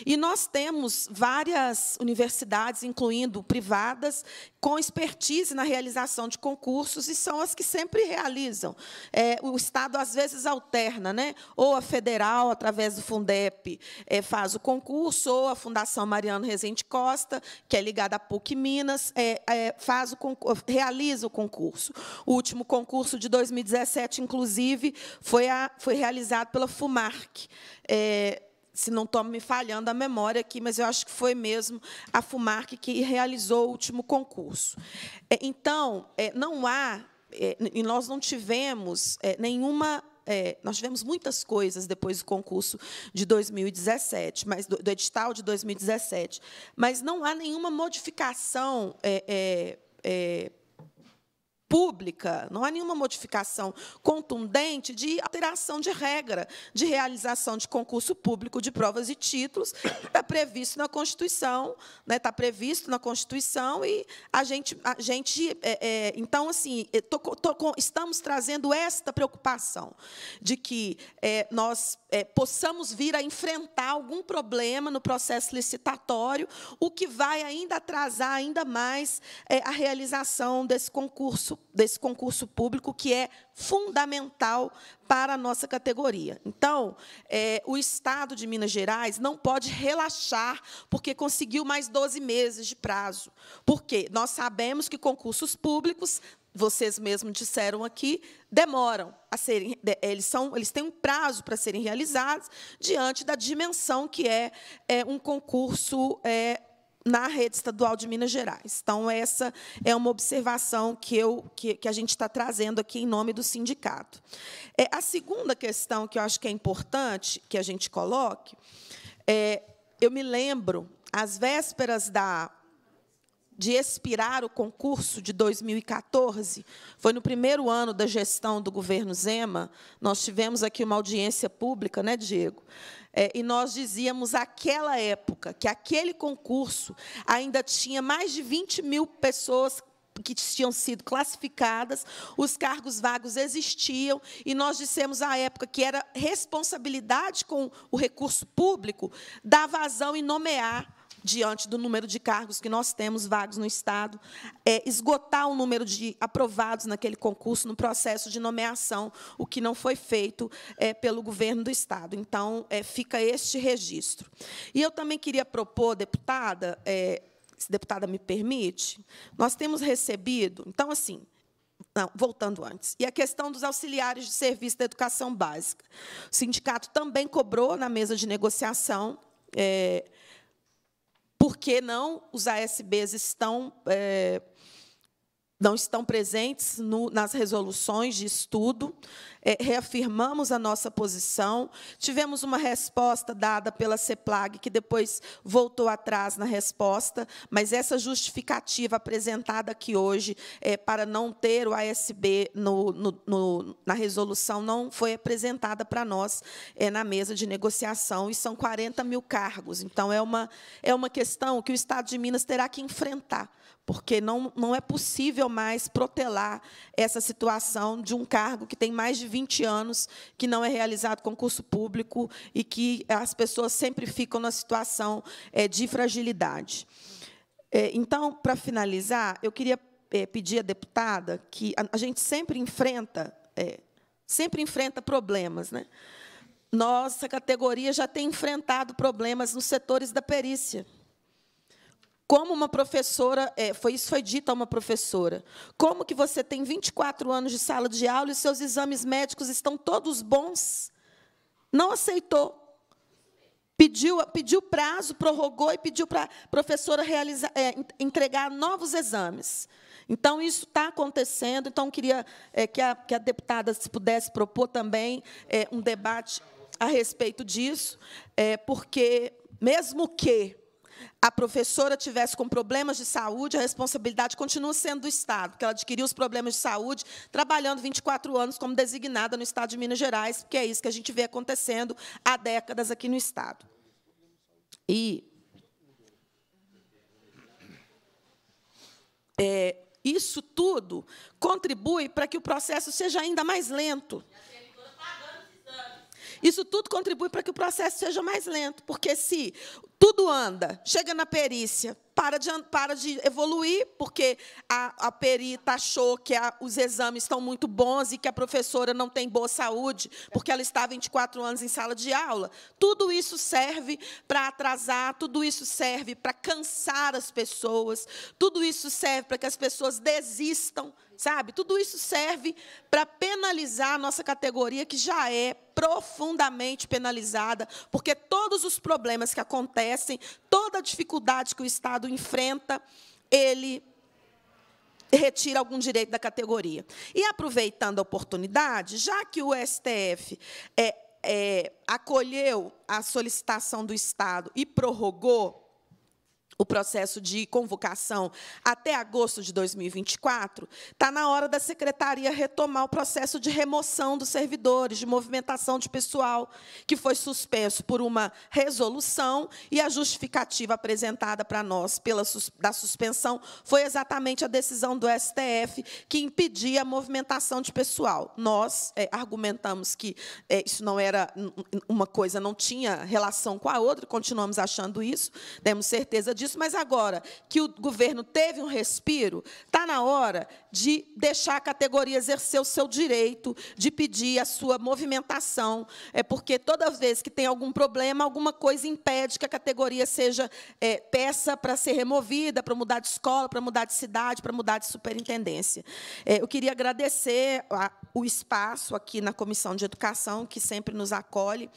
E nós temos várias universidades, incluindo privadas, com expertise na realização de concursos, e são as que sempre realizam. É, o Estado, às vezes, alterna, né? ou a federal, através do Fundep, é, faz o concurso, ou a Fundação Mariano Rezende Costa, que é ligada à PUC Minas é, é, faz o realiza o concurso. O último concurso de 2017, inclusive, foi, a, foi realizado pela FUMARC. É, se não estou me falhando a memória aqui, mas eu acho que foi mesmo a FUMARC que realizou o último concurso. É, então, é, não há, é, e nós não tivemos nenhuma é, nós tivemos muitas coisas depois do concurso de 2017, mas do, do edital de 2017, mas não há nenhuma modificação é, é, é pública, não há nenhuma modificação contundente de alteração de regra de realização de concurso público de provas e títulos, está previsto na Constituição, né, está previsto na Constituição e a gente, a gente é, é, então assim, tô, tô, estamos trazendo esta preocupação de que é, nós é, possamos vir a enfrentar algum problema no processo licitatório, o que vai ainda atrasar ainda mais é, a realização desse concurso desse concurso público que é fundamental para a nossa categoria. Então, é, o Estado de Minas Gerais não pode relaxar porque conseguiu mais 12 meses de prazo. Porque nós sabemos que concursos públicos vocês mesmos disseram aqui, demoram a serem, é, eles são, eles têm um prazo para serem realizados diante da dimensão que é, é um concurso é, na rede estadual de Minas Gerais. Então, essa é uma observação que, eu, que, que a gente está trazendo aqui em nome do sindicato. É, a segunda questão que eu acho que é importante que a gente coloque é, eu me lembro, às vésperas da de expirar o concurso de 2014, foi no primeiro ano da gestão do governo Zema, nós tivemos aqui uma audiência pública, né, Diego? É, e nós dizíamos, aquela época, que aquele concurso ainda tinha mais de 20 mil pessoas que tinham sido classificadas, os cargos vagos existiam, e nós dissemos à época que era responsabilidade com o recurso público dar vazão e nomear diante do número de cargos que nós temos vagos no Estado, é, esgotar o número de aprovados naquele concurso no processo de nomeação, o que não foi feito é, pelo governo do Estado. Então, é, fica este registro. E eu também queria propor, deputada, é, se deputada me permite, nós temos recebido, então, assim, não, voltando antes. E a questão dos auxiliares de serviço da educação básica. O sindicato também cobrou na mesa de negociação é, por que não os ASBs estão é, não estão presentes no, nas resoluções de estudo, é, reafirmamos a nossa posição, tivemos uma resposta dada pela CEPLAG, que depois voltou atrás na resposta, mas essa justificativa apresentada aqui hoje é, para não ter o ASB no, no, na resolução não foi apresentada para nós é, na mesa de negociação, e são 40 mil cargos. Então, é uma, é uma questão que o Estado de Minas terá que enfrentar porque não, não é possível mais protelar essa situação de um cargo que tem mais de 20 anos, que não é realizado concurso público e que as pessoas sempre ficam na situação é, de fragilidade. É, então, para finalizar, eu queria é, pedir à deputada que a, a gente sempre enfrenta, é, sempre enfrenta problemas, né? Nossa categoria já tem enfrentado problemas nos setores da perícia como uma professora, é, foi isso foi dito a uma professora. Como que você tem 24 anos de sala de aula e seus exames médicos estão todos bons? Não aceitou. Pediu, pediu prazo, prorrogou e pediu para a professora realizar, é, entregar novos exames. Então, isso está acontecendo. Então, queria é, que, a, que a deputada se pudesse propor também é, um debate a respeito disso, é, porque, mesmo que a professora tivesse com problemas de saúde, a responsabilidade continua sendo do Estado, porque ela adquiriu os problemas de saúde trabalhando 24 anos como designada no Estado de Minas Gerais, porque é isso que a gente vê acontecendo há décadas aqui no Estado. E é, isso tudo contribui para que o processo seja ainda mais lento. Isso tudo contribui para que o processo seja mais lento, porque se tudo anda, chega na perícia, para de, para de evoluir, porque a, a perita tá achou que a, os exames estão muito bons e que a professora não tem boa saúde, porque ela está 24 anos em sala de aula. Tudo isso serve para atrasar, tudo isso serve para cansar as pessoas, tudo isso serve para que as pessoas desistam, sabe? Tudo isso serve para penalizar a nossa categoria, que já é profundamente penalizada, porque todos os problemas que acontecem, conhecem toda a dificuldade que o Estado enfrenta, ele retira algum direito da categoria. E aproveitando a oportunidade, já que o STF é, é, acolheu a solicitação do Estado e prorrogou o processo de convocação até agosto de 2024, está na hora da secretaria retomar o processo de remoção dos servidores, de movimentação de pessoal, que foi suspenso por uma resolução, e a justificativa apresentada para nós pela, da suspensão foi exatamente a decisão do STF que impedia a movimentação de pessoal. Nós é, argumentamos que é, isso não era uma coisa, não tinha relação com a outra, continuamos achando isso, temos certeza de disso, mas agora que o governo teve um respiro, está na hora de deixar a categoria exercer o seu direito, de pedir a sua movimentação, é porque toda vez que tem algum problema, alguma coisa impede que a categoria seja é, peça para ser removida, para mudar de escola, para mudar de cidade, para mudar de superintendência. É, eu queria agradecer a, o espaço aqui na Comissão de Educação, que sempre nos acolhe,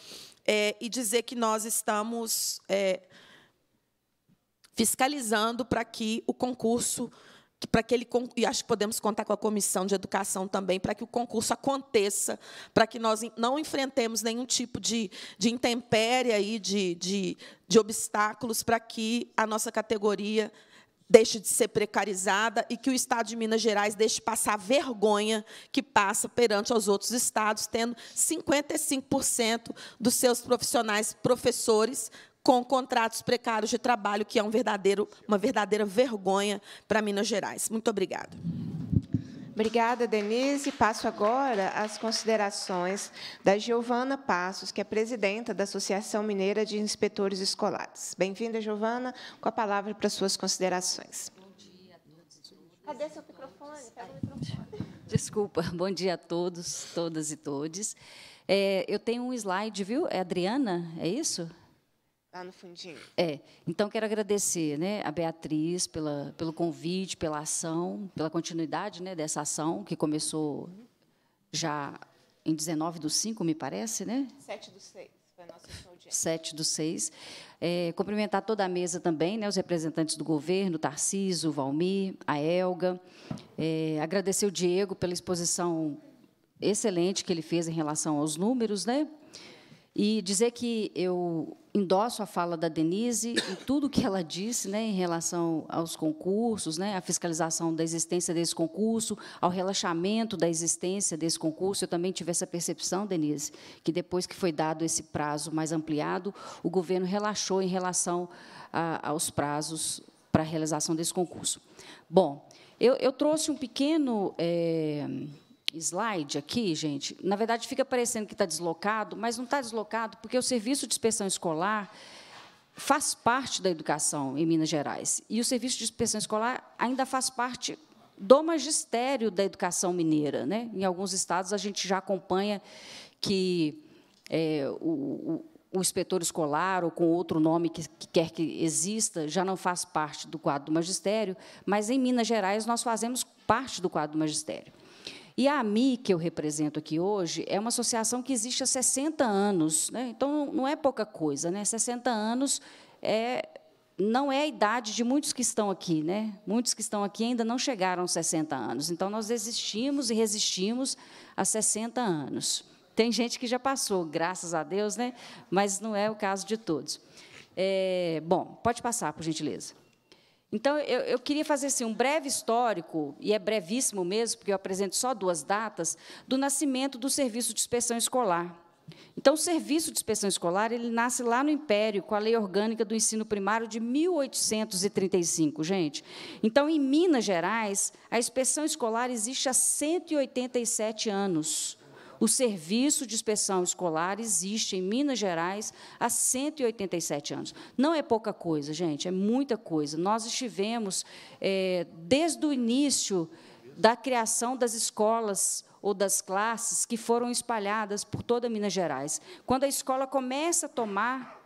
é, e dizer que nós estamos é, fiscalizando para que o concurso, para que ele e acho que podemos contar com a comissão de educação também para que o concurso aconteça, para que nós não enfrentemos nenhum tipo de, de intempérie aí, de, de, de obstáculos para que a nossa categoria deixe de ser precarizada e que o Estado de Minas Gerais deixe passar a vergonha que passa perante aos outros estados, tendo 55% dos seus profissionais professores com contratos precários de trabalho, que é um verdadeiro, uma verdadeira vergonha para Minas Gerais. Muito obrigada.
Obrigada, Denise. Passo agora às considerações da Giovana Passos, que é presidenta da Associação Mineira de Inspetores Escolares. Bem-vinda, Giovana, com a palavra para suas considerações. Bom dia a todos. Cadê seu microfone? Pega o microfone.
Desculpa. Bom dia a todos, todas e todes. É, eu tenho um slide, viu? É Adriana, é isso?
Lá no fundinho.
É. Então, quero agradecer né, a Beatriz pela, pelo convite, pela ação, pela continuidade né, dessa ação, que começou já em 19 do 5, me parece, né?
7 do 6. Foi a nossa
audiência. 7 do 6. É, cumprimentar toda a mesa também, né, os representantes do governo, Tarciso, Valmir, a Elga. É, agradecer o Diego pela exposição excelente que ele fez em relação aos números, né? E dizer que eu endosso a fala da Denise e tudo o que ela disse né, em relação aos concursos, né, à fiscalização da existência desse concurso, ao relaxamento da existência desse concurso. Eu também tive essa percepção, Denise, que depois que foi dado esse prazo mais ampliado, o governo relaxou em relação a, aos prazos para a realização desse concurso. Bom, eu, eu trouxe um pequeno. É, slide aqui, gente, na verdade fica parecendo que está deslocado, mas não está deslocado porque o serviço de inspeção escolar faz parte da educação em Minas Gerais. E o serviço de inspeção escolar ainda faz parte do magistério da educação mineira. Né? Em alguns estados, a gente já acompanha que é, o, o, inspetor escolar, ou com outro nome que, que quer que exista, já não faz parte do quadro do magistério, mas em Minas Gerais nós fazemos parte do quadro do magistério. E a AMI, que eu represento aqui hoje, é uma associação que existe há 60 anos. Né? Então, não é pouca coisa. Né? 60 anos é, não é a idade de muitos que estão aqui. Né? Muitos que estão aqui ainda não chegaram aos 60 anos. Então, nós existimos e resistimos há 60 anos. Tem gente que já passou, graças a Deus, né? mas não é o caso de todos. É, bom, pode passar, por gentileza. Então, eu, eu, queria fazer assim, um breve histórico, e é brevíssimo mesmo, porque eu apresento só duas datas, do nascimento do Serviço de Inspeção Escolar. Então, o Serviço de Inspeção Escolar ele nasce lá no Império, com a Lei Orgânica do Ensino Primário de 1835, gente. Então, em Minas Gerais, a inspeção escolar existe há 187 anos. O serviço de inspeção escolar existe em Minas Gerais há 187 anos. Não é pouca coisa, gente, é muita coisa. Nós estivemos, é, desde o início da criação das escolas ou das classes que foram espalhadas por toda Minas Gerais. Quando a escola começa a tomar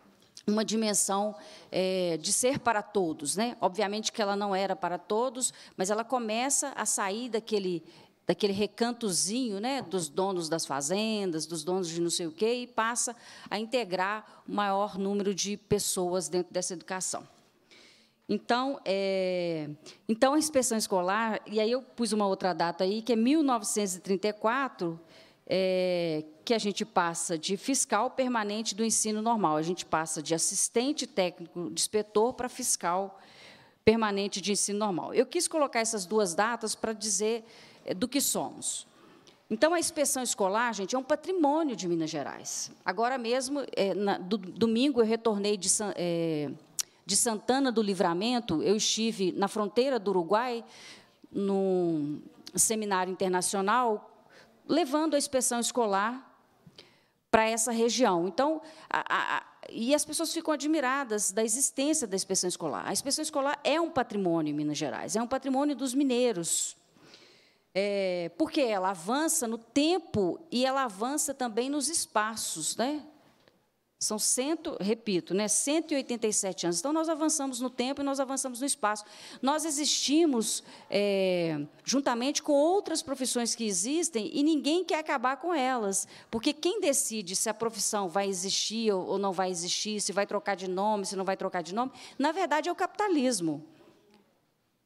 uma dimensão é, de ser para todos. Né? Obviamente que ela não era para todos, mas ela começa a sair daquele daquele recantozinho né, dos donos das fazendas, dos donos de não sei o quê, e passa a integrar o maior número de pessoas dentro dessa educação. Então, é, então, a inspeção escolar, e aí eu pus uma outra data aí, que é 1934, é, que a gente passa de fiscal permanente do ensino normal, a gente passa de assistente técnico de inspetor para fiscal permanente de ensino normal. Eu quis colocar essas duas datas para dizer eh, do que somos. Então, a inspeção escolar, gente, é um patrimônio de Minas Gerais. Agora mesmo, é, na, do, domingo, eu retornei de, é, de, Santana do Livramento, eu estive na fronteira do Uruguai, num seminário internacional, levando a inspeção escolar para essa região. Então, a, a, e as pessoas ficam admiradas da existência da inspeção escolar. A inspeção escolar é um patrimônio em Minas Gerais, é um patrimônio dos mineiros. É, porque ela avança no tempo e ela avança também nos espaços, né? São cento, repito, né, 187 anos. Então, nós avançamos no tempo e nós avançamos no espaço. Nós existimos é, juntamente com outras profissões que existem e ninguém quer acabar com elas. Porque quem decide se a profissão vai existir ou não vai existir, se vai trocar de nome, se não vai trocar de nome, na verdade é o capitalismo.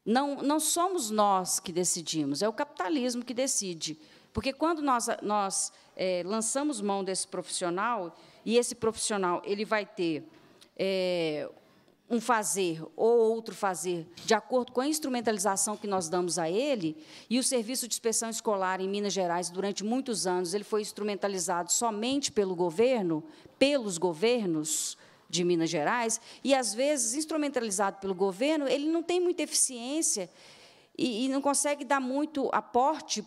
Não, não somos nós que decidimos, é o capitalismo que decide. Porque quando nós, nós é, lançamos mão desse profissional, e esse profissional ele vai ter é, um fazer ou outro fazer de acordo com a instrumentalização que nós damos a ele, e o serviço de inspeção escolar em Minas Gerais, durante muitos anos, ele foi instrumentalizado somente pelo governo, pelos governos, de Minas Gerais, e às vezes instrumentalizado pelo governo, ele não tem muita eficiência e, e não consegue dar muito aporte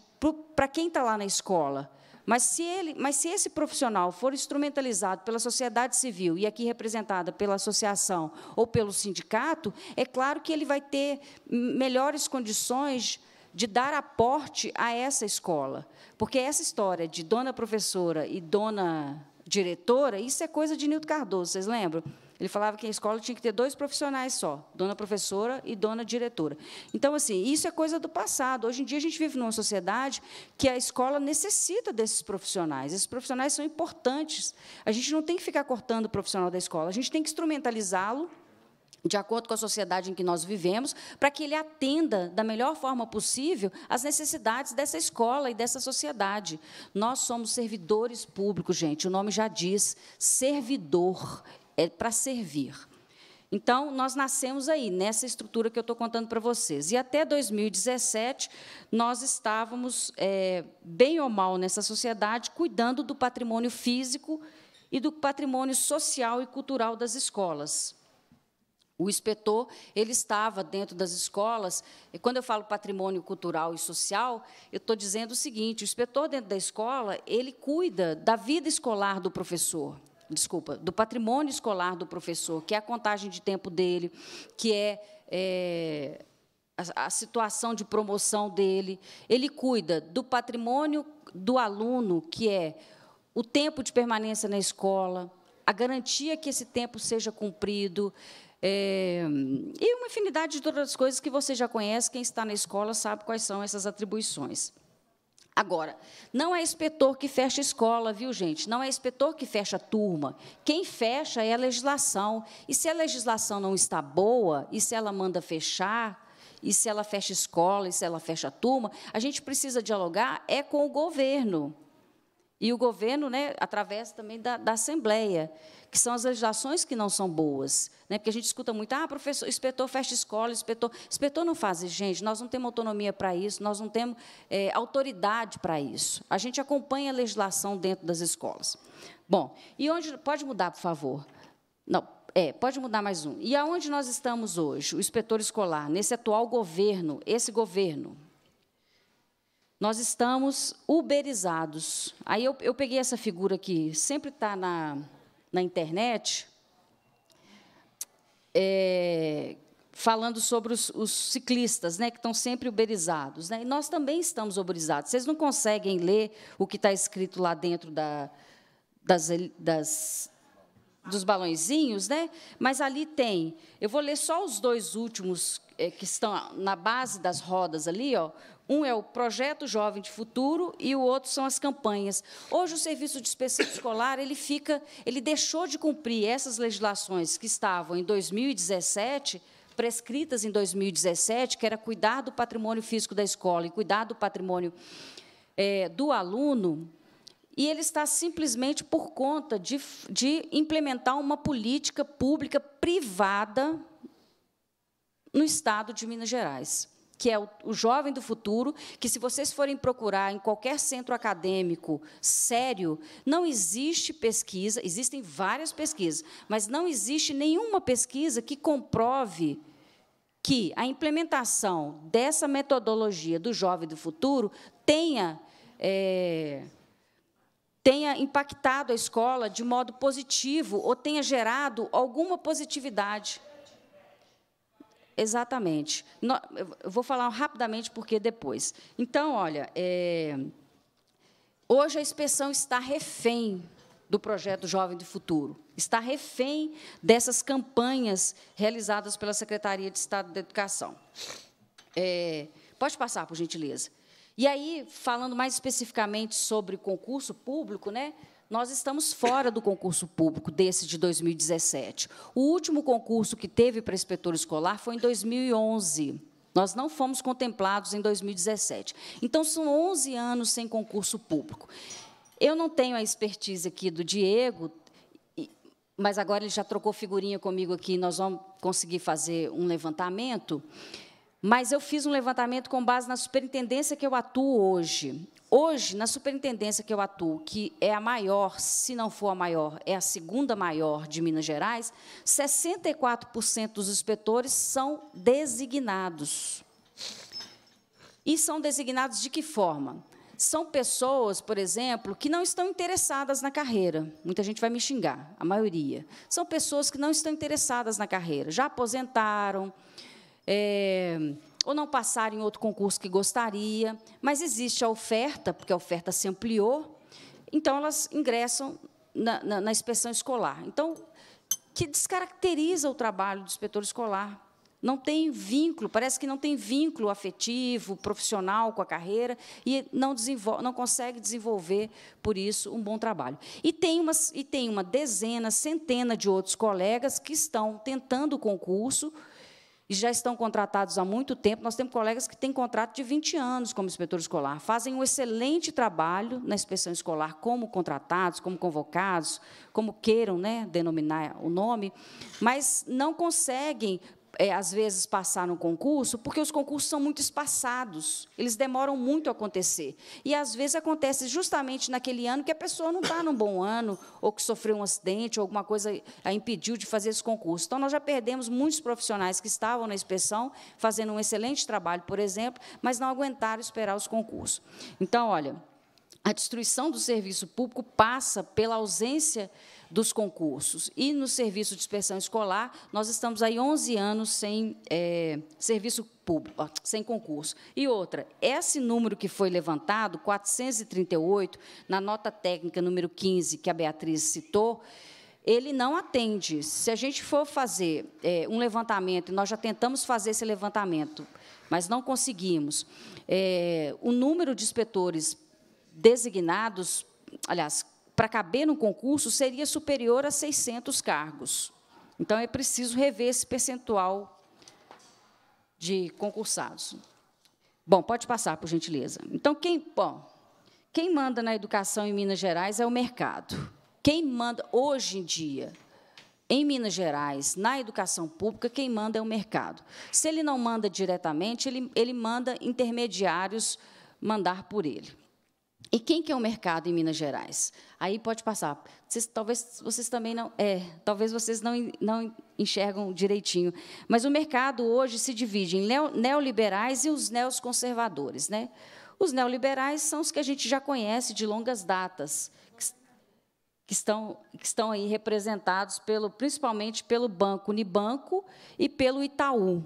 para quem está lá na escola. Mas se, ele, mas se esse profissional for instrumentalizado pela sociedade civil, e aqui representada pela associação ou pelo sindicato, é claro que ele vai ter melhores condições de dar aporte a essa escola. Porque essa história de dona professora e dona diretora, isso é coisa de Nilton Cardoso, vocês lembram? Ele falava que a escola tinha que ter dois profissionais só, dona professora e dona diretora. Então, assim, isso é coisa do passado. Hoje em dia, a gente vive numa sociedade que a escola necessita desses profissionais. Esses profissionais são importantes. A gente não tem que ficar cortando o profissional da escola, a gente tem que instrumentalizá-lo de acordo com a sociedade em que nós vivemos, para que ele atenda da melhor forma possível as necessidades dessa escola e dessa sociedade. Nós somos servidores públicos, gente, o nome já diz, servidor, é para servir. Então, nós nascemos aí, nessa estrutura que eu estou contando para vocês. E até 2017, nós estávamos, é, bem ou mal nessa sociedade, cuidando do patrimônio físico e do patrimônio social e cultural das escolas. O inspetor, ele estava dentro das escolas, e quando eu falo patrimônio cultural e social, eu estou dizendo o seguinte, o inspetor dentro da escola, ele cuida da vida escolar do professor, desculpa, do patrimônio escolar do professor, que é a contagem de tempo dele, que é, é a, a situação de promoção dele, ele cuida do patrimônio do aluno, que é o tempo de permanência na escola, a garantia que esse tempo seja cumprido, é, e uma infinidade de outras coisas que você já conhece, quem está na escola sabe quais são essas atribuições. Agora, não é inspetor que fecha escola, viu, gente? Não é inspetor que fecha turma. Quem fecha é a legislação. E se a legislação não está boa, e se ela manda fechar, e se ela fecha escola, e se ela fecha turma, a gente precisa dialogar é com o governo. E o governo, né, através também da, da, Assembleia, que são as legislações que não são boas. Né, porque a gente escuta muito, ah, professor, inspetor fecha escola, inspetor. Inspetor não faz isso, gente. Nós não temos autonomia para isso, nós não temos é, autoridade para isso. A gente acompanha a legislação dentro das escolas. Bom, e onde. Pode mudar, por favor. Não, é, pode mudar mais um. E aonde nós estamos hoje, o inspetor escolar, nesse atual governo, esse governo, nós estamos uberizados. Aí eu, eu peguei essa figura que sempre está na, na internet, é, falando sobre os, os, ciclistas, né, que estão sempre uberizados. Né? E nós também estamos uberizados. Vocês não conseguem ler o que está escrito lá dentro da, das, das dos balãozinhos, né? Mas ali tem. Eu vou ler só os dois últimos é, que estão na base das rodas ali, ó. Um é o projeto Jovem de Futuro e o outro são as campanhas. Hoje o serviço de inspeção escolar ele fica, ele deixou de cumprir essas legislações que estavam em 2017 prescritas em 2017, que era cuidar do patrimônio físico da escola e cuidar do patrimônio é, do aluno, e ele está simplesmente por conta de, de implementar uma política pública privada no Estado de Minas Gerais que é o, o, jovem do futuro, que se vocês forem procurar em qualquer centro acadêmico sério, não existe pesquisa, existem várias pesquisas, mas não existe nenhuma pesquisa que comprove que a implementação dessa metodologia do jovem do futuro tenha é, tenha impactado a escola de modo positivo ou tenha gerado alguma positividade. Exatamente. Eu vou falar rapidamente porque depois. Então, olha, é... hoje a inspeção está refém do projeto Jovem do Futuro. Está refém dessas campanhas realizadas pela Secretaria de Estado da Educação. É... Pode passar, por gentileza. E aí, falando mais especificamente sobre concurso público, né? Nós estamos fora do concurso público desse de 2017. O último concurso que teve para inspetor escolar foi em 2011. Nós não fomos contemplados em 2017. Então, são 11 anos sem concurso público. Eu não tenho a expertise aqui do Diego, mas agora ele já trocou figurinha comigo aqui, nós vamos conseguir fazer um levantamento. Mas eu fiz um levantamento com base na superintendência que eu atuo hoje. Hoje, na superintendência que eu atuo, que é a maior, se não for a maior, é a segunda maior de Minas Gerais, 64% dos inspetores são designados. E são designados de que forma? São pessoas, por exemplo, que não estão interessadas na carreira. Muita gente vai me xingar, a maioria. São pessoas que não estão interessadas na carreira, já aposentaram, é, ou não passar em outro concurso que gostaria, mas existe a oferta, porque a oferta se ampliou, então elas ingressam na, na, na inspeção escolar. Então, que descaracteriza o trabalho do inspetor escolar. Não tem vínculo, parece que não tem vínculo afetivo, profissional com a carreira e não, desenvolve, não consegue desenvolver, por isso, um bom trabalho. E tem, umas, e tem uma dezena, centena de outros colegas que estão tentando o concurso, e já estão contratados há muito tempo. Nós temos colegas que têm contrato de 20 anos como inspetor escolar, fazem um excelente trabalho na inspeção escolar como contratados, como convocados, como queiram né, denominar o nome, mas não conseguem é, às vezes, passar no concurso, porque os concursos são muito espaçados, eles demoram muito a acontecer. E, às vezes, acontece justamente naquele ano que a pessoa não está num bom ano, ou que sofreu um acidente, ou alguma coisa a impediu de fazer esse concurso. Então, nós já perdemos muitos profissionais que estavam na inspeção, fazendo um excelente trabalho, por exemplo, mas não aguentaram esperar os concursos. Então, olha, a destruição do serviço público passa pela ausência dos concursos. E no serviço de inspeção escolar, nós estamos aí 11 anos sem é, serviço público, sem concurso. E outra, esse número que foi levantado, 438, na nota técnica número 15, que a Beatriz citou, ele não atende. Se a gente for fazer é, um levantamento, e nós já tentamos fazer esse levantamento, mas não conseguimos, é, o número de inspetores designados, aliás, para caber no concurso seria superior a 600 cargos. Então, é preciso rever esse percentual de concursados. Bom, pode passar, por gentileza. Então, quem, bom, quem manda na educação em Minas Gerais é o mercado. Quem manda, hoje em dia, em Minas Gerais, na educação pública, quem manda é o mercado. Se ele não manda diretamente, ele, ele manda intermediários mandar por ele. E quem que é o mercado em Minas Gerais? Aí pode passar. Vocês, talvez vocês também não, é, talvez vocês não, não enxergam direitinho. Mas o mercado hoje se divide em neoliberais e os neoconservadores, né? Os neoliberais são os que a gente já conhece de longas datas, que, que estão, que estão aí representados pelo, principalmente pelo Banco Unibanco e pelo Itaú,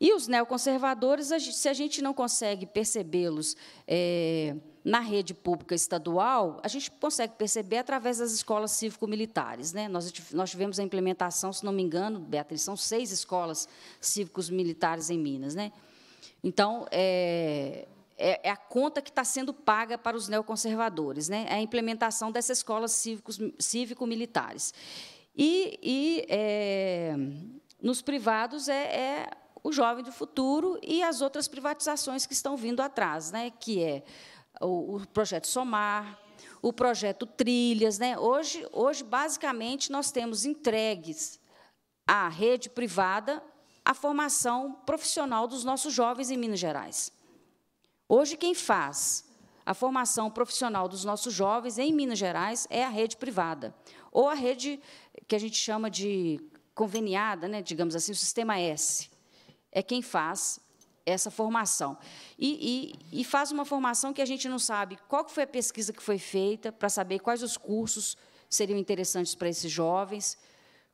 e os neoconservadores, se a gente não consegue percebê-los é, na rede pública estadual, a gente consegue perceber através das escolas cívico-militares. Né? Nós, nós tivemos a implementação, se não me engano, Beatriz, são seis escolas cívicos militares em Minas. Né? Então, é, é, é, a conta que está sendo paga para os neoconservadores, né? É a implementação dessas escolas cívico-militares. E, e é, nos privados é, é o jovem do futuro e as outras privatizações que estão vindo atrás, né? que é o, projeto Somar, o projeto Trilhas. Né? Hoje, hoje, basicamente, nós temos entregues à rede privada a formação profissional dos nossos jovens em Minas Gerais. Hoje, quem faz a formação profissional dos nossos jovens em Minas Gerais é a rede privada, ou a rede que a gente chama de conveniada, né, digamos assim, o sistema S é quem faz essa formação. E, e, e, faz uma formação que a gente não sabe qual foi a pesquisa que foi feita para saber quais os cursos seriam interessantes para esses jovens,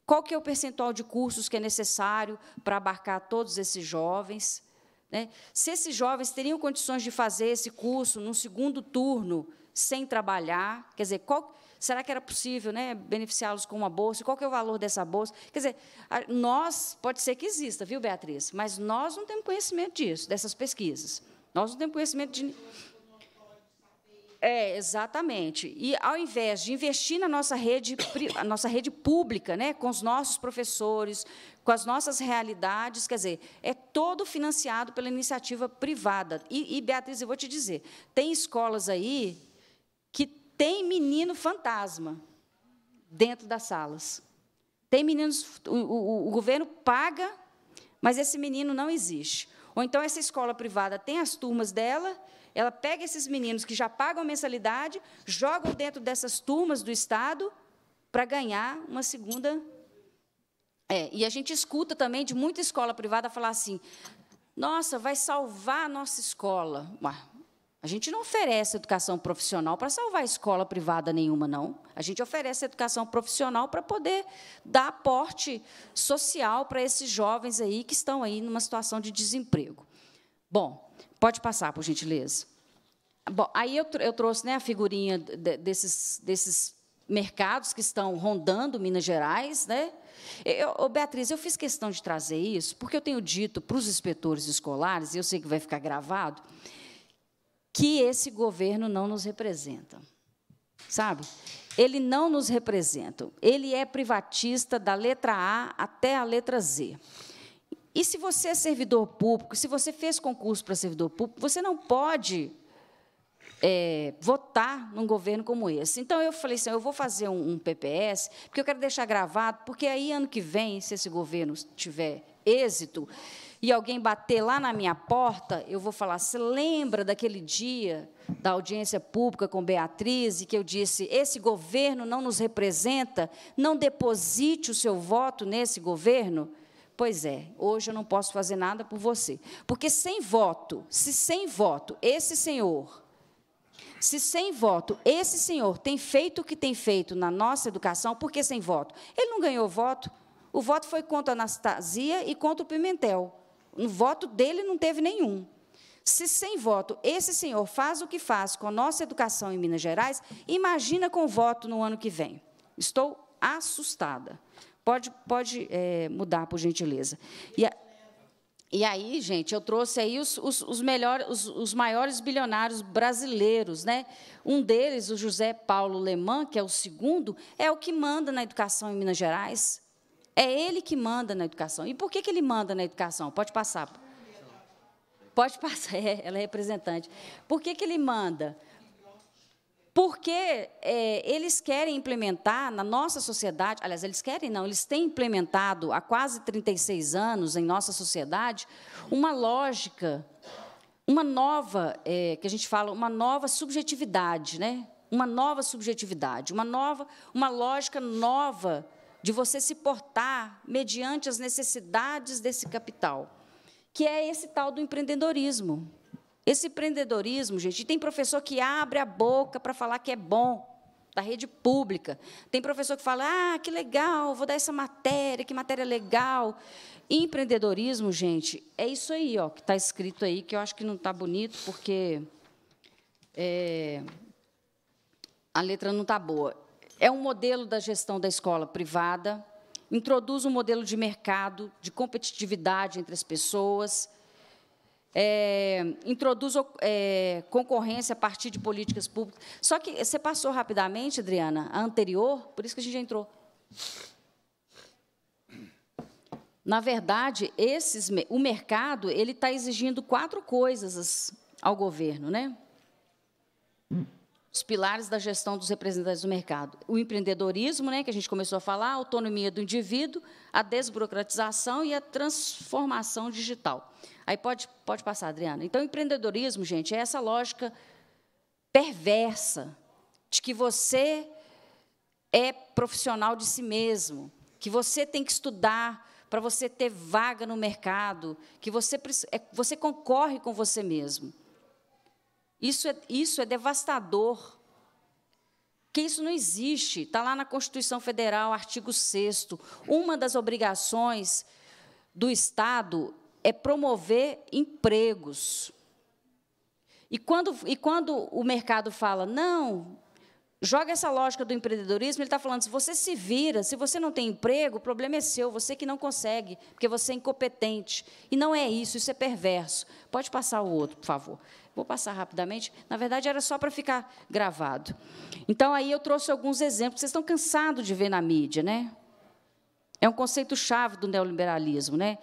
qual que é o percentual de cursos que é necessário para abarcar todos esses jovens, né? se esses jovens teriam condições de fazer esse curso num segundo turno sem trabalhar, quer dizer, qual, Será que era possível né, beneficiá-los com uma bolsa? Qual que é o valor dessa bolsa? Quer dizer, nós, pode ser que exista, viu, Beatriz? Mas nós não temos conhecimento disso, dessas pesquisas. Nós não temos conhecimento de. É, exatamente. E ao invés de investir na nossa rede, a nossa rede pública, né, com os nossos professores, com as nossas realidades, quer dizer, é todo financiado pela iniciativa privada. E, e Beatriz, eu vou te dizer, tem escolas aí tem menino fantasma dentro das salas. Tem meninos, o, o, o, governo paga, mas esse menino não existe. Ou então essa escola privada tem as turmas dela, ela pega esses meninos que já pagam mensalidade, jogam dentro dessas turmas do Estado para ganhar uma segunda. É, e a gente escuta também de muita escola privada falar assim: nossa, vai salvar a nossa escola. Ué, a gente não oferece educação profissional para salvar escola privada nenhuma, não. A gente oferece educação profissional para poder dar aporte social para esses jovens aí que estão aí numa situação de desemprego. Bom, pode passar, por gentileza. Bom, aí eu, eu trouxe né, a figurinha de, desses, desses mercados que estão rondando Minas Gerais, né? Eu, eu, Beatriz, eu fiz questão de trazer isso porque eu tenho dito para os inspetores escolares, e eu sei que vai ficar gravado, que esse governo não nos representa. Sabe? Ele não nos representa. Ele é privatista da letra A até a letra Z. E se você é servidor público, se você fez concurso para servidor público, você não pode é, votar num governo como esse. Então, eu falei assim, eu vou fazer um, um, PPS, porque eu quero deixar gravado, porque aí, ano que vem, se esse governo tiver êxito, e alguém bater lá na minha porta, eu vou falar: você lembra daquele dia da audiência pública com Beatriz e que eu disse: esse governo não nos representa, não deposite o seu voto nesse governo? Pois é, hoje eu não posso fazer nada por você. Porque sem voto, se sem voto esse senhor, se sem voto esse senhor tem feito o que tem feito na nossa educação, por que sem voto? Ele não ganhou voto. O voto foi contra a Anastasia e contra o Pimentel no voto dele não teve nenhum. Se sem voto esse senhor faz o que faz com a nossa educação em Minas Gerais, imagina com voto no ano que vem. Estou assustada. Pode, pode é, mudar, por gentileza. E, a, e aí, gente, eu trouxe aí os, os, os melhores, os, os, maiores bilionários brasileiros. Né? Um deles, o José Paulo Lemann, que é o segundo, é o que manda na educação em Minas Gerais. É ele que manda na educação. E por que, que ele manda na educação? Pode passar. Pode passar, *laughs* é, ela é representante. Por que, que ele manda? Porque é, eles querem implementar na nossa sociedade, aliás, eles querem não, eles têm implementado há quase 36 anos em nossa sociedade uma lógica, uma nova, é, que a gente fala, uma nova subjetividade, né? uma nova subjetividade, uma nova, uma lógica nova de você se portar mediante as necessidades desse capital, que é esse tal do empreendedorismo. Esse empreendedorismo, gente, tem professor que abre a boca para falar que é bom, da rede pública. Tem professor que fala: ah, que legal, vou dar essa matéria, que matéria legal. E empreendedorismo, gente, é isso aí, ó, que está escrito aí, que eu acho que não está bonito, porque é, a letra não está boa. É um modelo da gestão da escola privada, introduz um modelo de mercado, de competitividade entre as pessoas, é, introduz é, concorrência a partir de políticas públicas. Só que você passou rapidamente, Adriana, a anterior, por isso que a gente entrou. Na verdade, esses, o mercado ele está exigindo quatro coisas ao governo, né? os pilares da gestão dos representantes do mercado. O empreendedorismo, né, que a gente começou a falar, a autonomia do indivíduo, a desburocratização e a transformação digital. Aí pode, pode passar, Adriana. Então, empreendedorismo, gente, é essa lógica perversa de que você é profissional de si mesmo, que você tem que estudar para você ter vaga no mercado, que você, é, você concorre com você mesmo. Isso é, isso é devastador. Que isso não existe. Está lá na Constituição Federal, artigo 6. Uma das obrigações do Estado é promover empregos. E quando, e quando o mercado fala, não, Joga essa lógica do empreendedorismo, ele está falando: se você se vira, se você não tem emprego, o problema é seu, você que não consegue, porque você é incompetente. E não é isso, isso é perverso. Pode passar o outro, por favor. Vou passar rapidamente. Na verdade, era só para ficar gravado. Então, aí eu trouxe alguns exemplos. Vocês estão cansados de ver na mídia, né? É um conceito-chave do neoliberalismo, né?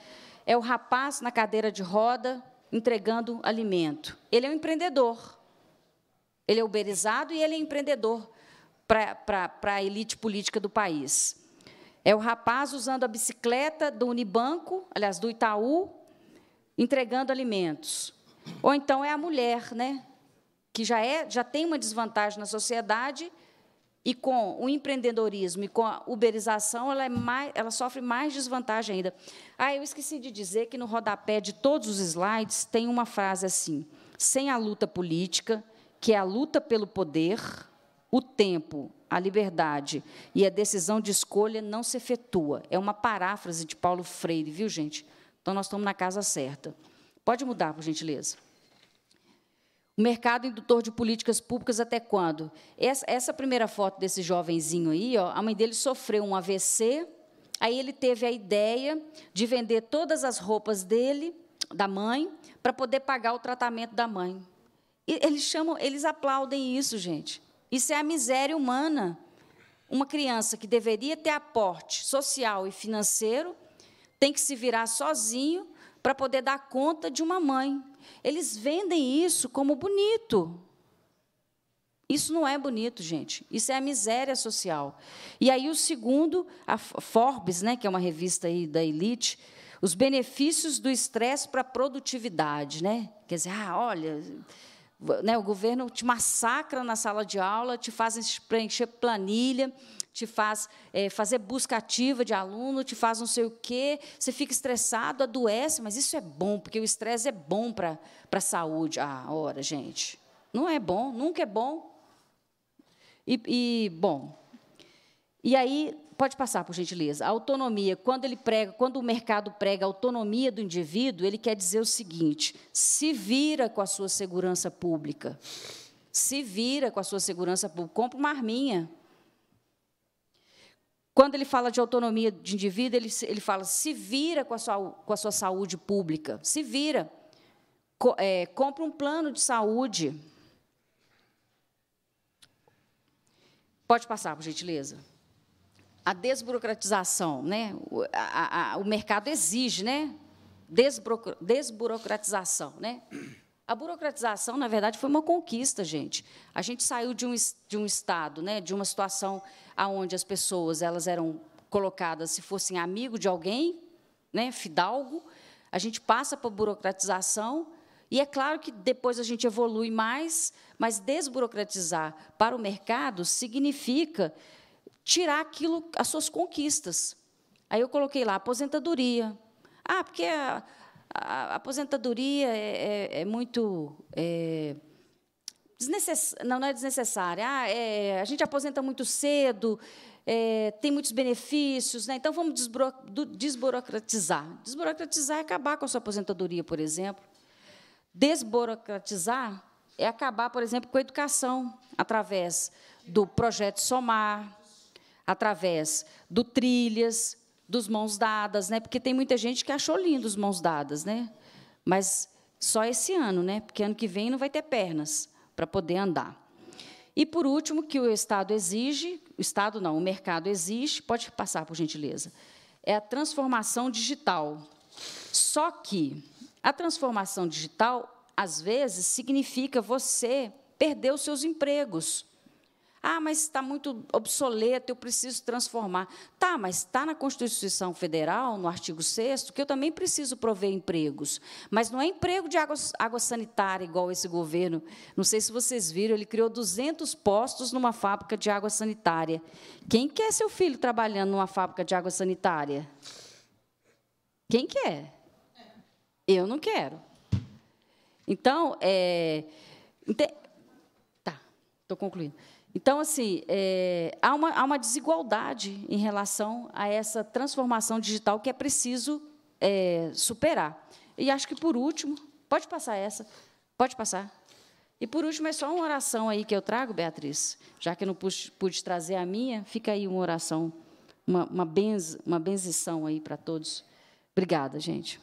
É o rapaz na cadeira de roda entregando alimento. Ele é um empreendedor. Ele é uberizado e ele é empreendedor para a elite política do país. É o rapaz usando a bicicleta do Unibanco, aliás, do Itaú, entregando alimentos. Ou então é a mulher, né? que já, é, já tem uma desvantagem na sociedade e com o empreendedorismo e com a uberização, ela, é mais, ela sofre mais desvantagem ainda. Ah, eu esqueci de dizer que no rodapé de todos os slides tem uma frase assim: sem a luta política, que é a luta pelo poder, o tempo, a liberdade e a decisão de escolha não se efetua. É uma paráfrase de Paulo Freire, viu, gente? Então nós estamos na casa certa. Pode mudar, por gentileza. O mercado indutor de políticas públicas até quando? Essa, essa primeira foto desse jovenzinho aí, ó, a mãe dele sofreu um AVC, aí ele teve a ideia de vender todas as roupas dele, da mãe, para poder pagar o tratamento da mãe. Eles chamam, eles aplaudem isso, gente. Isso é a miséria humana. Uma criança que deveria ter aporte social e financeiro tem que se virar sozinho para poder dar conta de uma mãe. Eles vendem isso como bonito. Isso não é bonito, gente. Isso é a miséria social. E aí o segundo, a Forbes, né, que é uma revista aí da elite, os benefícios do estresse para a produtividade, né? Quer dizer, ah, olha, né, o governo te massacra na sala de aula, te faz preencher planilha, te faz é, fazer busca ativa de aluno, te faz não sei o quê, você fica estressado, adoece, mas isso é bom, porque o estresse é bom para a saúde. Ah, ora, gente, não é bom, nunca é bom. E, e bom, e aí Pode passar, por gentileza. A autonomia, quando ele prega, quando o mercado prega a autonomia do indivíduo, ele quer dizer o seguinte: se vira com a sua segurança pública. Se vira com a sua segurança pública, compra uma arminha. Quando ele fala de autonomia de indivíduo, ele, ele fala: se vira com a, sua, com a sua saúde pública, se vira. Co, é, compra um plano de saúde. Pode passar, por gentileza a desburocratização, né? o, a, a, o mercado exige né? Desburo, desburocratização. Né? A burocratização, na verdade, foi uma conquista, gente. A gente saiu de um, de um estado, né? de uma situação onde as pessoas elas eram colocadas, se fossem amigo de alguém, né? fidalgo, a gente passa para a burocratização, e é claro que depois a gente evolui mais, mas desburocratizar para o mercado significa tirar aquilo, as suas conquistas. Aí eu coloquei lá aposentadoria. Ah, porque a, a aposentadoria é, é, é muito é, desnecess... não, não, é desnecessária. Ah, é, a gente aposenta muito cedo, é, tem muitos benefícios, né? então vamos desburocratizar. Desburocratizar é acabar com a sua aposentadoria, por exemplo. Desburocratizar é acabar, por exemplo, com a educação, através do projeto Somar, através do trilhas, dos mãos dadas, né? Porque tem muita gente que achou lindo os mãos dadas, né? Mas só esse ano, né? Porque ano que vem não vai ter pernas para poder andar. E por último, que o Estado exige, o Estado não, o mercado exige, pode passar por gentileza, é a transformação digital. Só que a transformação digital, às vezes, significa você perder os seus empregos. Ah, mas está muito obsoleto, eu preciso transformar. Tá, mas está na Constituição Federal, no artigo 6 que eu também preciso prover empregos. Mas não é emprego de água, água sanitária, igual esse governo. Não sei se vocês viram, ele criou 200 postos numa fábrica de água sanitária. Quem quer é seu filho trabalhando numa fábrica de água sanitária? Quem quer? É? Eu não quero. Então, é... Tá, estou concluindo. Então, assim, é, há, uma, há, uma, desigualdade em relação a essa transformação digital que é preciso é, superar. E acho que, por último, pode passar essa, pode passar. E, por último, é só uma oração aí que eu trago, Beatriz, já que não pude, pude trazer a minha, fica aí uma oração, uma, uma, benz, uma benzição aí para todos. Obrigada, gente.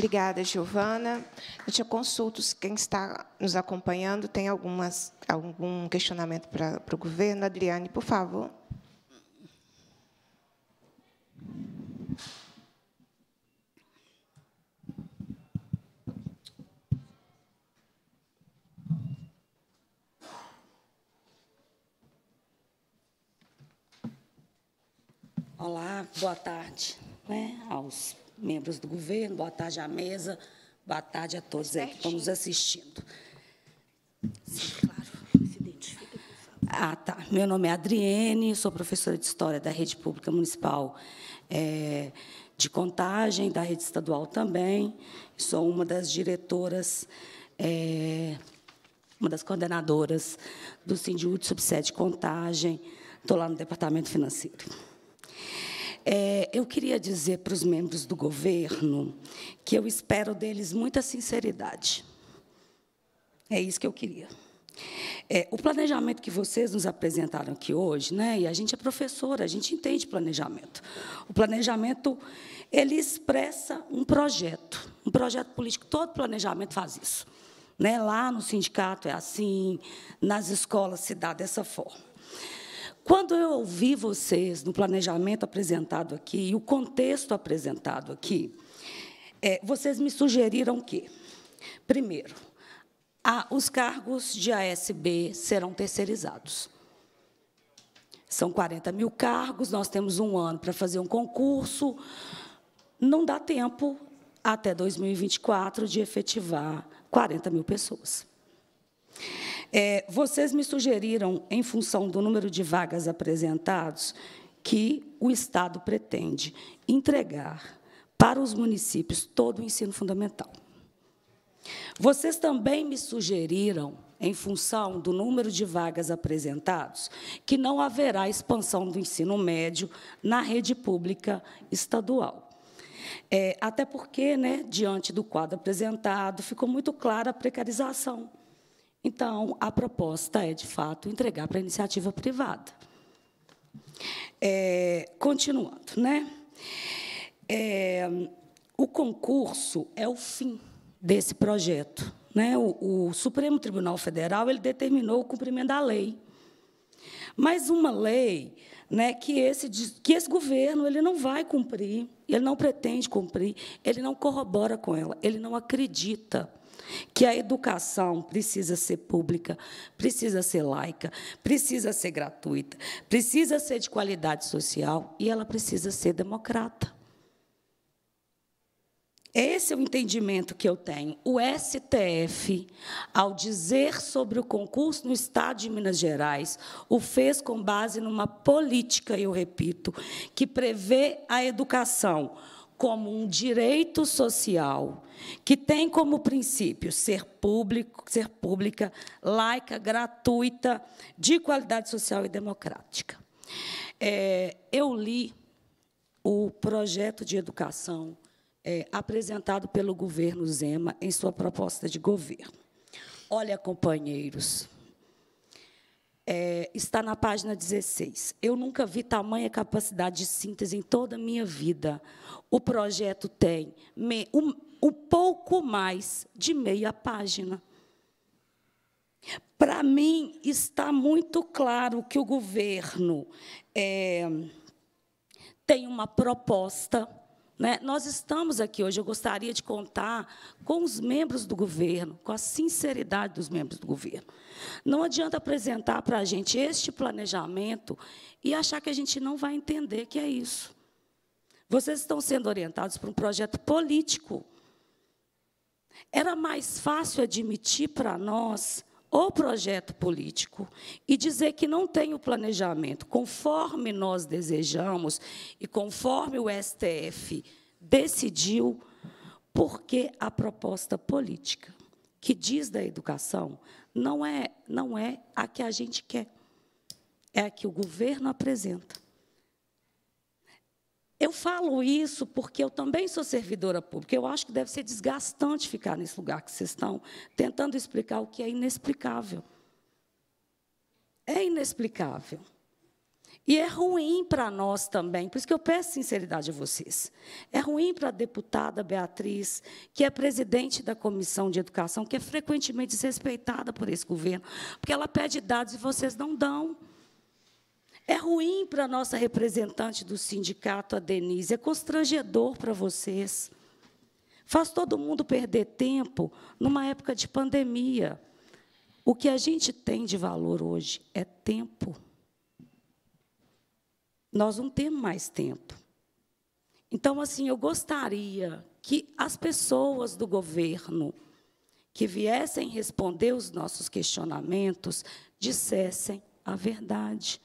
Obrigada,
Giovana. Eu te consulto se quem está nos acompanhando tem algumas, algum questionamento para, para o governo. Adriane, por favor.
Olá, boa tarde né, aos membros do governo, boa tarde à mesa, boa tarde a todos aí que estão nos assistindo. Sim, claro. Se identifica, por favor. Ah, tá. Meu nome é Adriene, sou professora de História da Rede Pública Municipal é, de Contagem, da Rede Estadual também. Sou uma das diretoras, é, uma das coordenadoras do de Subsede Contagem. Estou lá no Departamento Financeiro. É, eu queria dizer para os membros do governo que eu espero deles muita sinceridade. É isso que eu queria. É, o planejamento que vocês nos apresentaram aqui hoje, né? E a gente é professora, a gente entende planejamento. O planejamento ele expressa um projeto, um projeto político. Todo planejamento faz isso, né? Lá no sindicato é assim, nas escolas se dá dessa forma. Quando eu ouvi vocês no planejamento apresentado aqui e o contexto apresentado aqui, é, vocês me sugeriram o que, primeiro, a, os cargos de ASB serão terceirizados. São 40 mil cargos, nós temos um ano para fazer um concurso. Não dá tempo, até 2024, de efetivar 40 mil pessoas. É, vocês me sugeriram, em função do número de vagas apresentados, que o Estado pretende entregar para os municípios todo o ensino fundamental. Vocês também me sugeriram, em função do número de vagas apresentados, que não haverá expansão do ensino médio na rede pública estadual. É, até porque, né, diante do quadro apresentado, ficou muito clara a precarização então, a proposta é, de fato, entregar para a iniciativa privada. É, continuando, né? É, o concurso é o fim desse projeto. Né? O, o Supremo Tribunal Federal ele determinou o cumprimento da lei. Mas uma lei né, que, esse, que esse governo ele não vai cumprir, ele não pretende cumprir, ele não corrobora com ela, ele não acredita que a educação precisa ser pública, precisa ser laica, precisa ser gratuita, precisa ser de qualidade social e ela precisa ser democrata. Esse é o entendimento que eu tenho. O STF, ao dizer sobre o concurso no Estado de Minas Gerais, o fez com base numa política, eu repito, que prevê a educação como um direito social que tem como princípio ser público, ser pública, laica, gratuita, de qualidade social e democrática. É, eu li o projeto de educação é, apresentado pelo governo Zema em sua proposta de governo. Olha, companheiros, é, está na página 16. Eu nunca vi tamanha capacidade de síntese em toda a minha vida. O projeto tem me, um, um pouco mais de meia página. Para mim, está muito claro que o governo é, tem uma proposta né? Nós estamos aqui hoje, eu gostaria de contar com os membros do governo, com a sinceridade dos membros do governo. Não adianta apresentar para a gente este planejamento e achar que a gente não vai entender que é isso. Vocês estão sendo orientados para um projeto político. Era mais fácil admitir para nós o projeto político e dizer que não tem o planejamento conforme nós desejamos e conforme o STF decidiu, porque a proposta política que diz da educação não é, não é a que a gente quer, é a que o governo apresenta. Eu falo isso porque eu também sou servidora pública. Eu acho que deve ser desgastante ficar nesse lugar que vocês estão, tentando explicar o que é inexplicável. É inexplicável. E é ruim para nós também, por isso que eu peço sinceridade a vocês. É ruim para a deputada Beatriz, que é presidente da Comissão de Educação, que é frequentemente desrespeitada por esse governo, porque ela pede dados e vocês não dão. É ruim para a nossa representante do sindicato, a Denise, é constrangedor para vocês. Faz todo mundo perder tempo numa época de pandemia. O que a gente tem de valor hoje é tempo. Nós não temos mais tempo. Então, assim, eu gostaria que as pessoas do governo que viessem responder os nossos questionamentos dissessem a verdade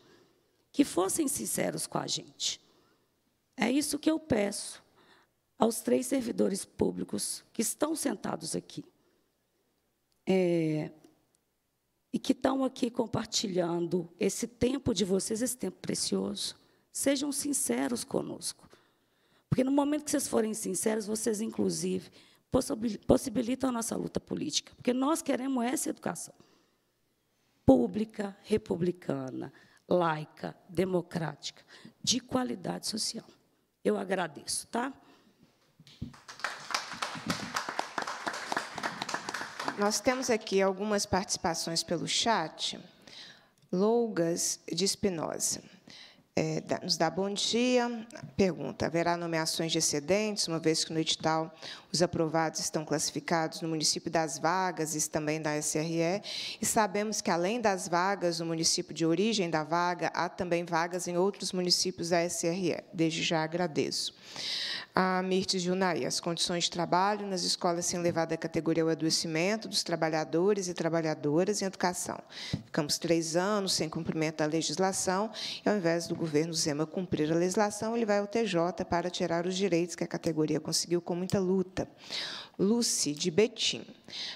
que fossem sinceros com a gente. É isso que eu peço aos três servidores públicos que estão sentados aqui é, e que estão aqui compartilhando esse tempo de vocês, esse tempo precioso. Sejam sinceros conosco. Porque no momento que vocês forem sinceros, vocês, inclusive, possibilitam a nossa luta política. Porque nós queremos essa educação pública, republicana, laica, democrática, de qualidade social. Eu agradeço, tá?
Nós temos aqui algumas participações pelo chat. Loucas de Espinosa é, nos dá bom dia. Pergunta: haverá nomeações de excedentes, uma vez que no edital os aprovados estão classificados no município das vagas e também da SRE, e sabemos que, além das vagas no município de origem da vaga, há também vagas em outros municípios da SRE. Desde já agradeço a Mirtes Junai, as condições de trabalho nas escolas sem levar da categoria ao adoecimento dos trabalhadores e trabalhadoras em educação. Ficamos três anos sem cumprimento da legislação, e ao invés do governo Zema cumprir a legislação, ele vai ao TJ para tirar os direitos que a categoria conseguiu com muita luta. Lucy de Betim.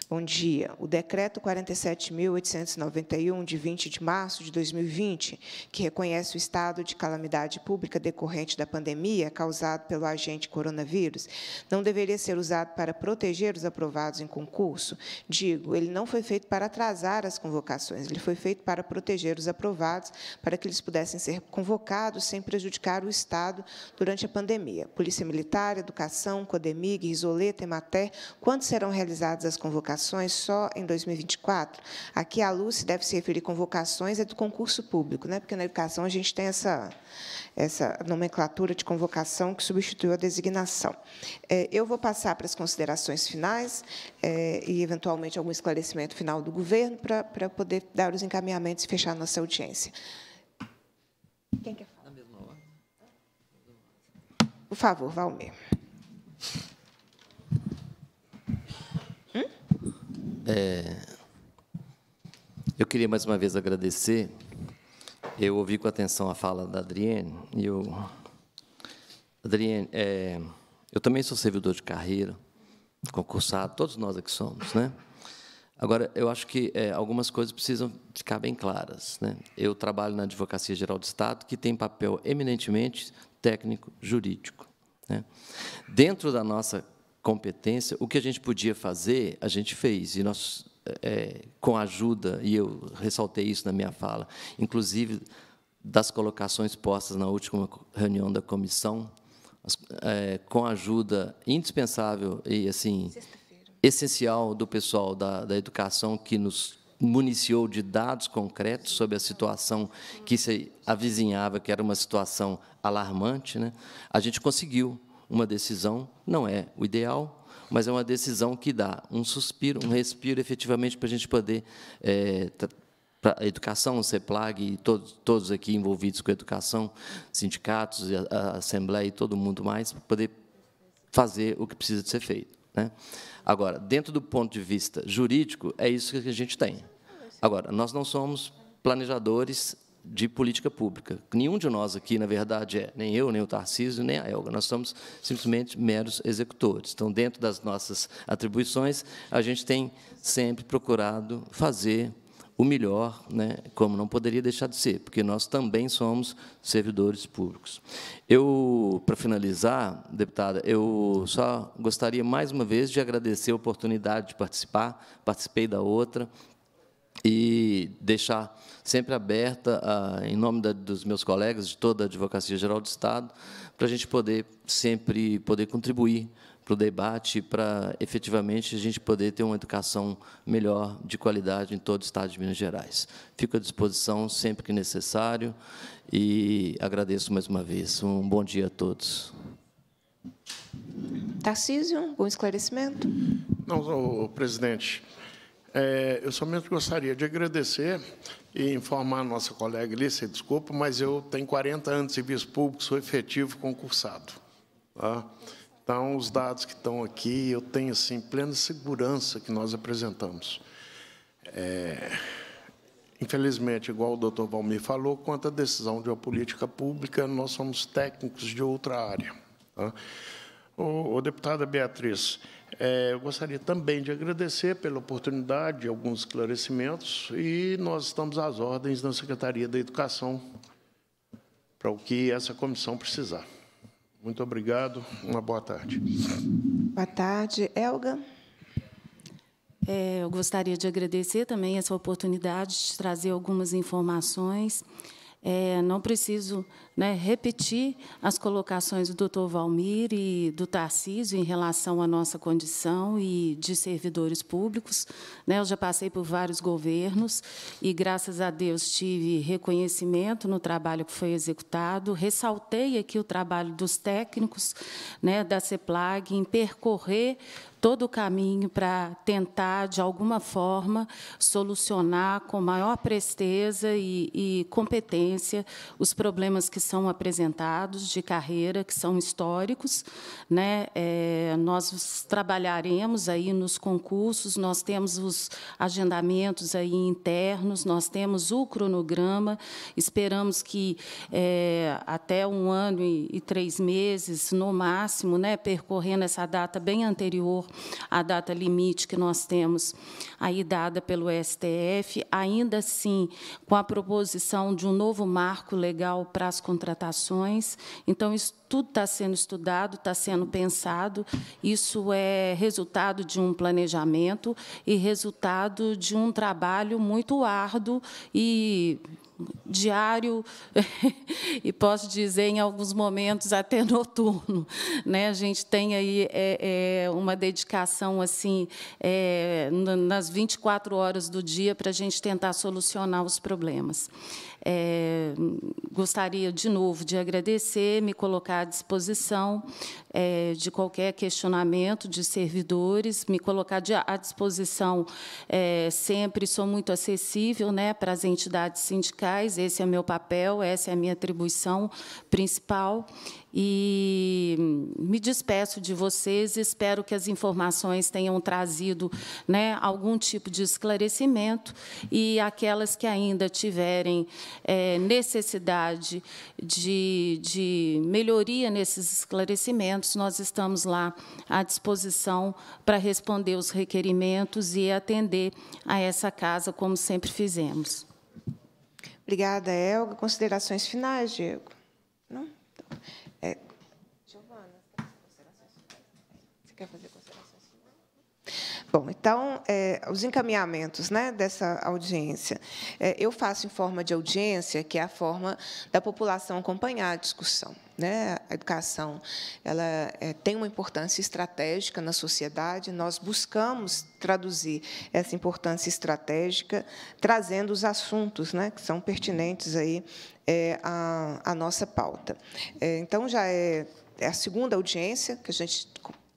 Bom dia. O decreto 47.891, de 20 de março de 2020, que reconhece o estado de calamidade pública decorrente da pandemia causado pelo agente coronavírus, não deveria ser usado para proteger os aprovados em concurso? Digo, ele não foi feito para atrasar as convocações, ele foi feito para proteger os aprovados, para que eles pudessem ser convocados sem prejudicar o Estado durante a pandemia. Polícia Militar, Educação, Codemig, Isoleta, Emater, quando serão realizadas as convocações? Só em 2024? Aqui a Lúcia deve se referir convocações é do concurso público, né? Porque na educação a gente tem essa essa nomenclatura de convocação que substituiu a designação. É, eu vou passar para as considerações finais é, e eventualmente algum esclarecimento final do governo para, para poder dar os encaminhamentos e fechar a nossa audiência. Quem quer falar? Por favor, Valmir.
É, eu queria mais uma vez agradecer. Eu ouvi com atenção a fala da Adrienne. E eu, Adrienne, é, eu também sou servidor de carreira, concursado, todos nós aqui somos, né? Agora, eu acho que é, algumas coisas precisam ficar bem claras. Né? Eu trabalho na Advocacia Geral do Estado, que tem papel eminentemente técnico-jurídico. Né? Dentro da nossa competência, o que a gente podia fazer, a gente fez. E nós, é, com a ajuda, e eu ressaltei isso na minha fala, inclusive das colocações postas na última reunião da comissão, é, com a ajuda indispensável e assim essencial do pessoal da, da educação que nos municiou de dados concretos sobre a situação que se avizinhava, que era uma situação alarmante, né? a gente conseguiu uma decisão, não é o ideal, mas é uma decisão que dá um suspiro, um respiro, efetivamente, para a gente poder. É, para a educação, o CEPLAG, todos, todos aqui envolvidos com a educação, sindicatos, a, a Assembleia e todo mundo mais, poder fazer o que precisa de ser feito. Né? Agora, dentro do ponto de vista jurídico, é isso que a gente tem. Agora, nós não somos planejadores de política pública. Nenhum de nós aqui, na verdade, é, nem eu, nem o Tarcísio, nem a Elga. Nós somos simplesmente meros executores. Então, dentro das nossas atribuições, a gente tem sempre procurado fazer o melhor, né, como não poderia deixar de ser, porque nós também somos servidores públicos. Eu, para finalizar, deputada, eu só gostaria mais uma vez de agradecer a oportunidade de participar, participei da outra, e deixar sempre aberta, em nome dos meus colegas, de toda a Advocacia Geral do Estado, para a gente poder sempre poder contribuir para o debate, para efetivamente a gente poder ter uma educação melhor, de qualidade, em todo o Estado de Minas Gerais. Fico à disposição sempre que necessário e agradeço mais uma vez. Um bom dia a todos.
Tarcísio, algum esclarecimento?
Não, presidente. É, eu somente gostaria de agradecer e informar a nossa colega Lícia, desculpa, mas eu tenho 40 anos de serviço público, sou efetivo concursado. Tá? Então, os dados que estão aqui, eu tenho assim, plena segurança que nós apresentamos. É, infelizmente, igual o doutor Valmir falou, quanto à decisão de uma política pública, nós somos técnicos de outra área. Tá? O, o deputada Beatriz, é, eu gostaria também de agradecer pela oportunidade, alguns esclarecimentos, e nós estamos às ordens da Secretaria da Educação para o que essa comissão precisar. Muito obrigado, uma boa tarde.
Boa tarde. Elga? É, eu gostaria de agradecer também essa oportunidade de trazer algumas informações. É, não preciso né, repetir as colocações do doutor Valmir e do Tarcísio em relação à nossa condição e de servidores públicos. Né, eu já passei por vários governos e, graças a Deus, tive reconhecimento no trabalho que foi executado. Ressaltei aqui o trabalho dos técnicos né, da CEPLAG em percorrer todo o caminho para tentar, de alguma forma, solucionar com maior presteza e, e competência os problemas que são apresentados de carreira, que são históricos. Né? É, nós trabalharemos aí nos concursos, nós temos os agendamentos aí internos, nós temos o cronograma, esperamos que é, até um ano e, e três meses, no máximo, né, percorrendo essa data bem anterior à data limite que nós temos aí dada pelo STF, ainda assim, com a proposição de um novo marco legal para as contratações. Então, isso tudo está sendo estudado, está sendo pensado. Isso é resultado de um planejamento e resultado de um trabalho muito árduo e diário *laughs* e posso dizer em alguns momentos até *laughs* noturno, né? A gente tem aí é, é uma dedicação assim é, nas 24 horas do dia para a gente tentar solucionar os problemas. É, gostaria, de novo, de agradecer, me colocar à disposição é, de qualquer questionamento de servidores, me colocar de, à disposição é, sempre, sou muito acessível né, para as entidades sindicais, esse é meu papel, essa é a minha atribuição principal. E me despeço de vocês, espero que as informações tenham trazido né, algum tipo de esclarecimento e aquelas que ainda tiverem é, necessidade de, de melhoria nesses esclarecimentos, nós estamos lá à disposição para responder os requerimentos e atender a essa casa, como sempre fizemos.
Obrigada, Elga. Considerações finais, Diego? Não? Então... Bom, então, é, os encaminhamentos né, dessa audiência. É, eu faço em forma de audiência, que é a forma da população acompanhar a discussão. Né? A educação ela é, tem uma importância estratégica na sociedade, nós buscamos traduzir essa importância estratégica, trazendo os assuntos né, que são pertinentes aí, à, é, à nossa pauta. É, então, já é é a segunda audiência que a gente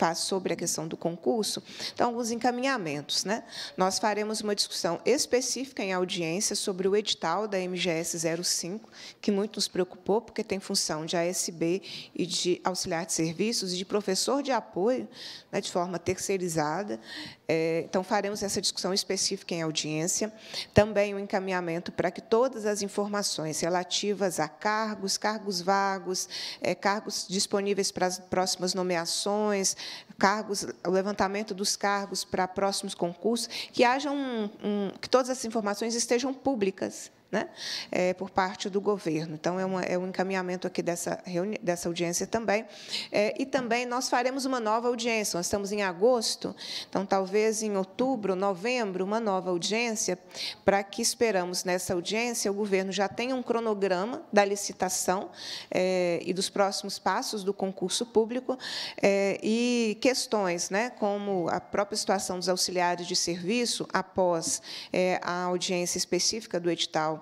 faz sobre a questão do concurso, então, alguns encaminhamentos. Né? Nós faremos uma discussão específica em audiência sobre o edital da MGS 05, que muito nos preocupou, porque tem função de ASB e de auxiliar de serviços e de professor de apoio, né, de forma terceirizada. É, então, faremos essa discussão específica em audiência. Também o um encaminhamento para que todas as informações relativas a cargos, cargos vagos, é, cargos disponíveis para as próximas nomeações, cargos, o levantamento dos cargos para próximos concursos, que haja um, um, que todas essas informações estejam públicas né, é, por parte do governo. Então, é, uma, é um encaminhamento aqui dessa, reuni dessa audiência também. É, e também nós faremos uma nova audiência. Nós estamos em agosto, então, talvez em outubro, novembro, uma nova audiência, para que esperamos nessa audiência o governo já tenha um cronograma da licitação é, e dos próximos passos do concurso público é, e questões, né, como a própria situação dos auxiliares de serviço após é, a audiência específica do edital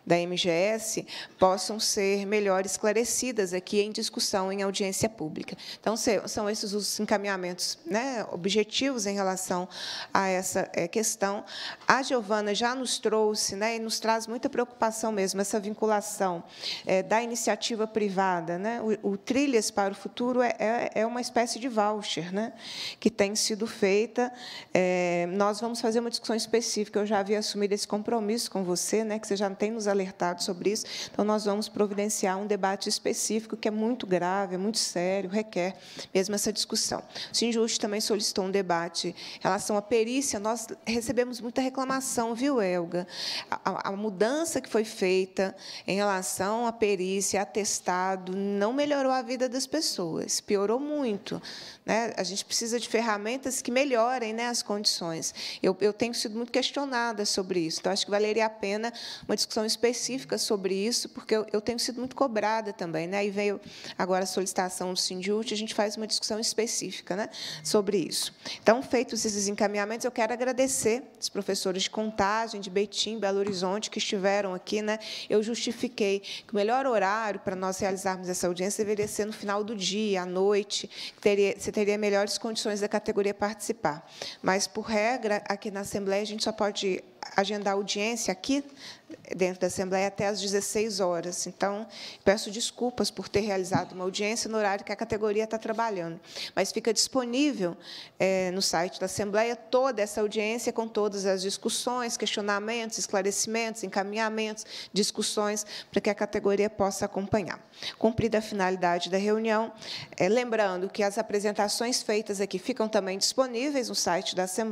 da MGS possam ser melhor esclarecidas aqui em discussão em audiência pública. Então, são esses os encaminhamentos né, objetivos em relação a essa eh, questão. A Giovana já nos trouxe né, e nos traz muita preocupação mesmo, essa vinculação é, da iniciativa privada. Né? O, o Trilhas para o Futuro é, é, é, uma espécie de voucher né, que tem sido feita. Eh, nós vamos fazer uma discussão específica, eu já havia assumido esse compromisso com você, né, que você já tem nos alertados sobre isso. Então, nós vamos providenciar um debate específico que é muito grave, é muito sério, requer mesmo essa discussão. O Sinjust também solicitou um debate em relação à perícia. Nós recebemos muita reclamação, viu, Elga? A, a mudança que foi feita em relação à perícia, atestado, não melhorou a vida das pessoas, piorou muito. Né? A gente precisa de ferramentas que melhorem né, as condições. Eu, eu tenho sido muito questionada sobre isso, então acho que valeria a pena uma discussão específica específica sobre isso, porque eu, eu tenho sido muito cobrada também. Né? E veio agora a solicitação do Sindiúte, a gente faz uma discussão específica né, sobre isso. Então, feitos esses encaminhamentos, eu quero agradecer os professores de Contagem, de Betim, Belo Horizonte, que estiveram aqui. Né? Eu justifiquei que o melhor horário para nós realizarmos essa audiência deveria ser no final do dia, à noite, que teria, você teria melhores condições da categoria participar. Mas, por regra, aqui na Assembleia, a gente só pode agendar audiência aqui dentro da Assembleia até às 16 horas. Então, peço desculpas por ter realizado uma audiência no horário que a categoria está trabalhando. Mas fica disponível é, no site da Assembleia toda essa audiência com todas as discussões, questionamentos, esclarecimentos, encaminhamentos, discussões, para que a categoria possa acompanhar. Cumprida a finalidade da reunião, é, lembrando que as apresentações feitas aqui ficam também disponíveis no site da Assembleia,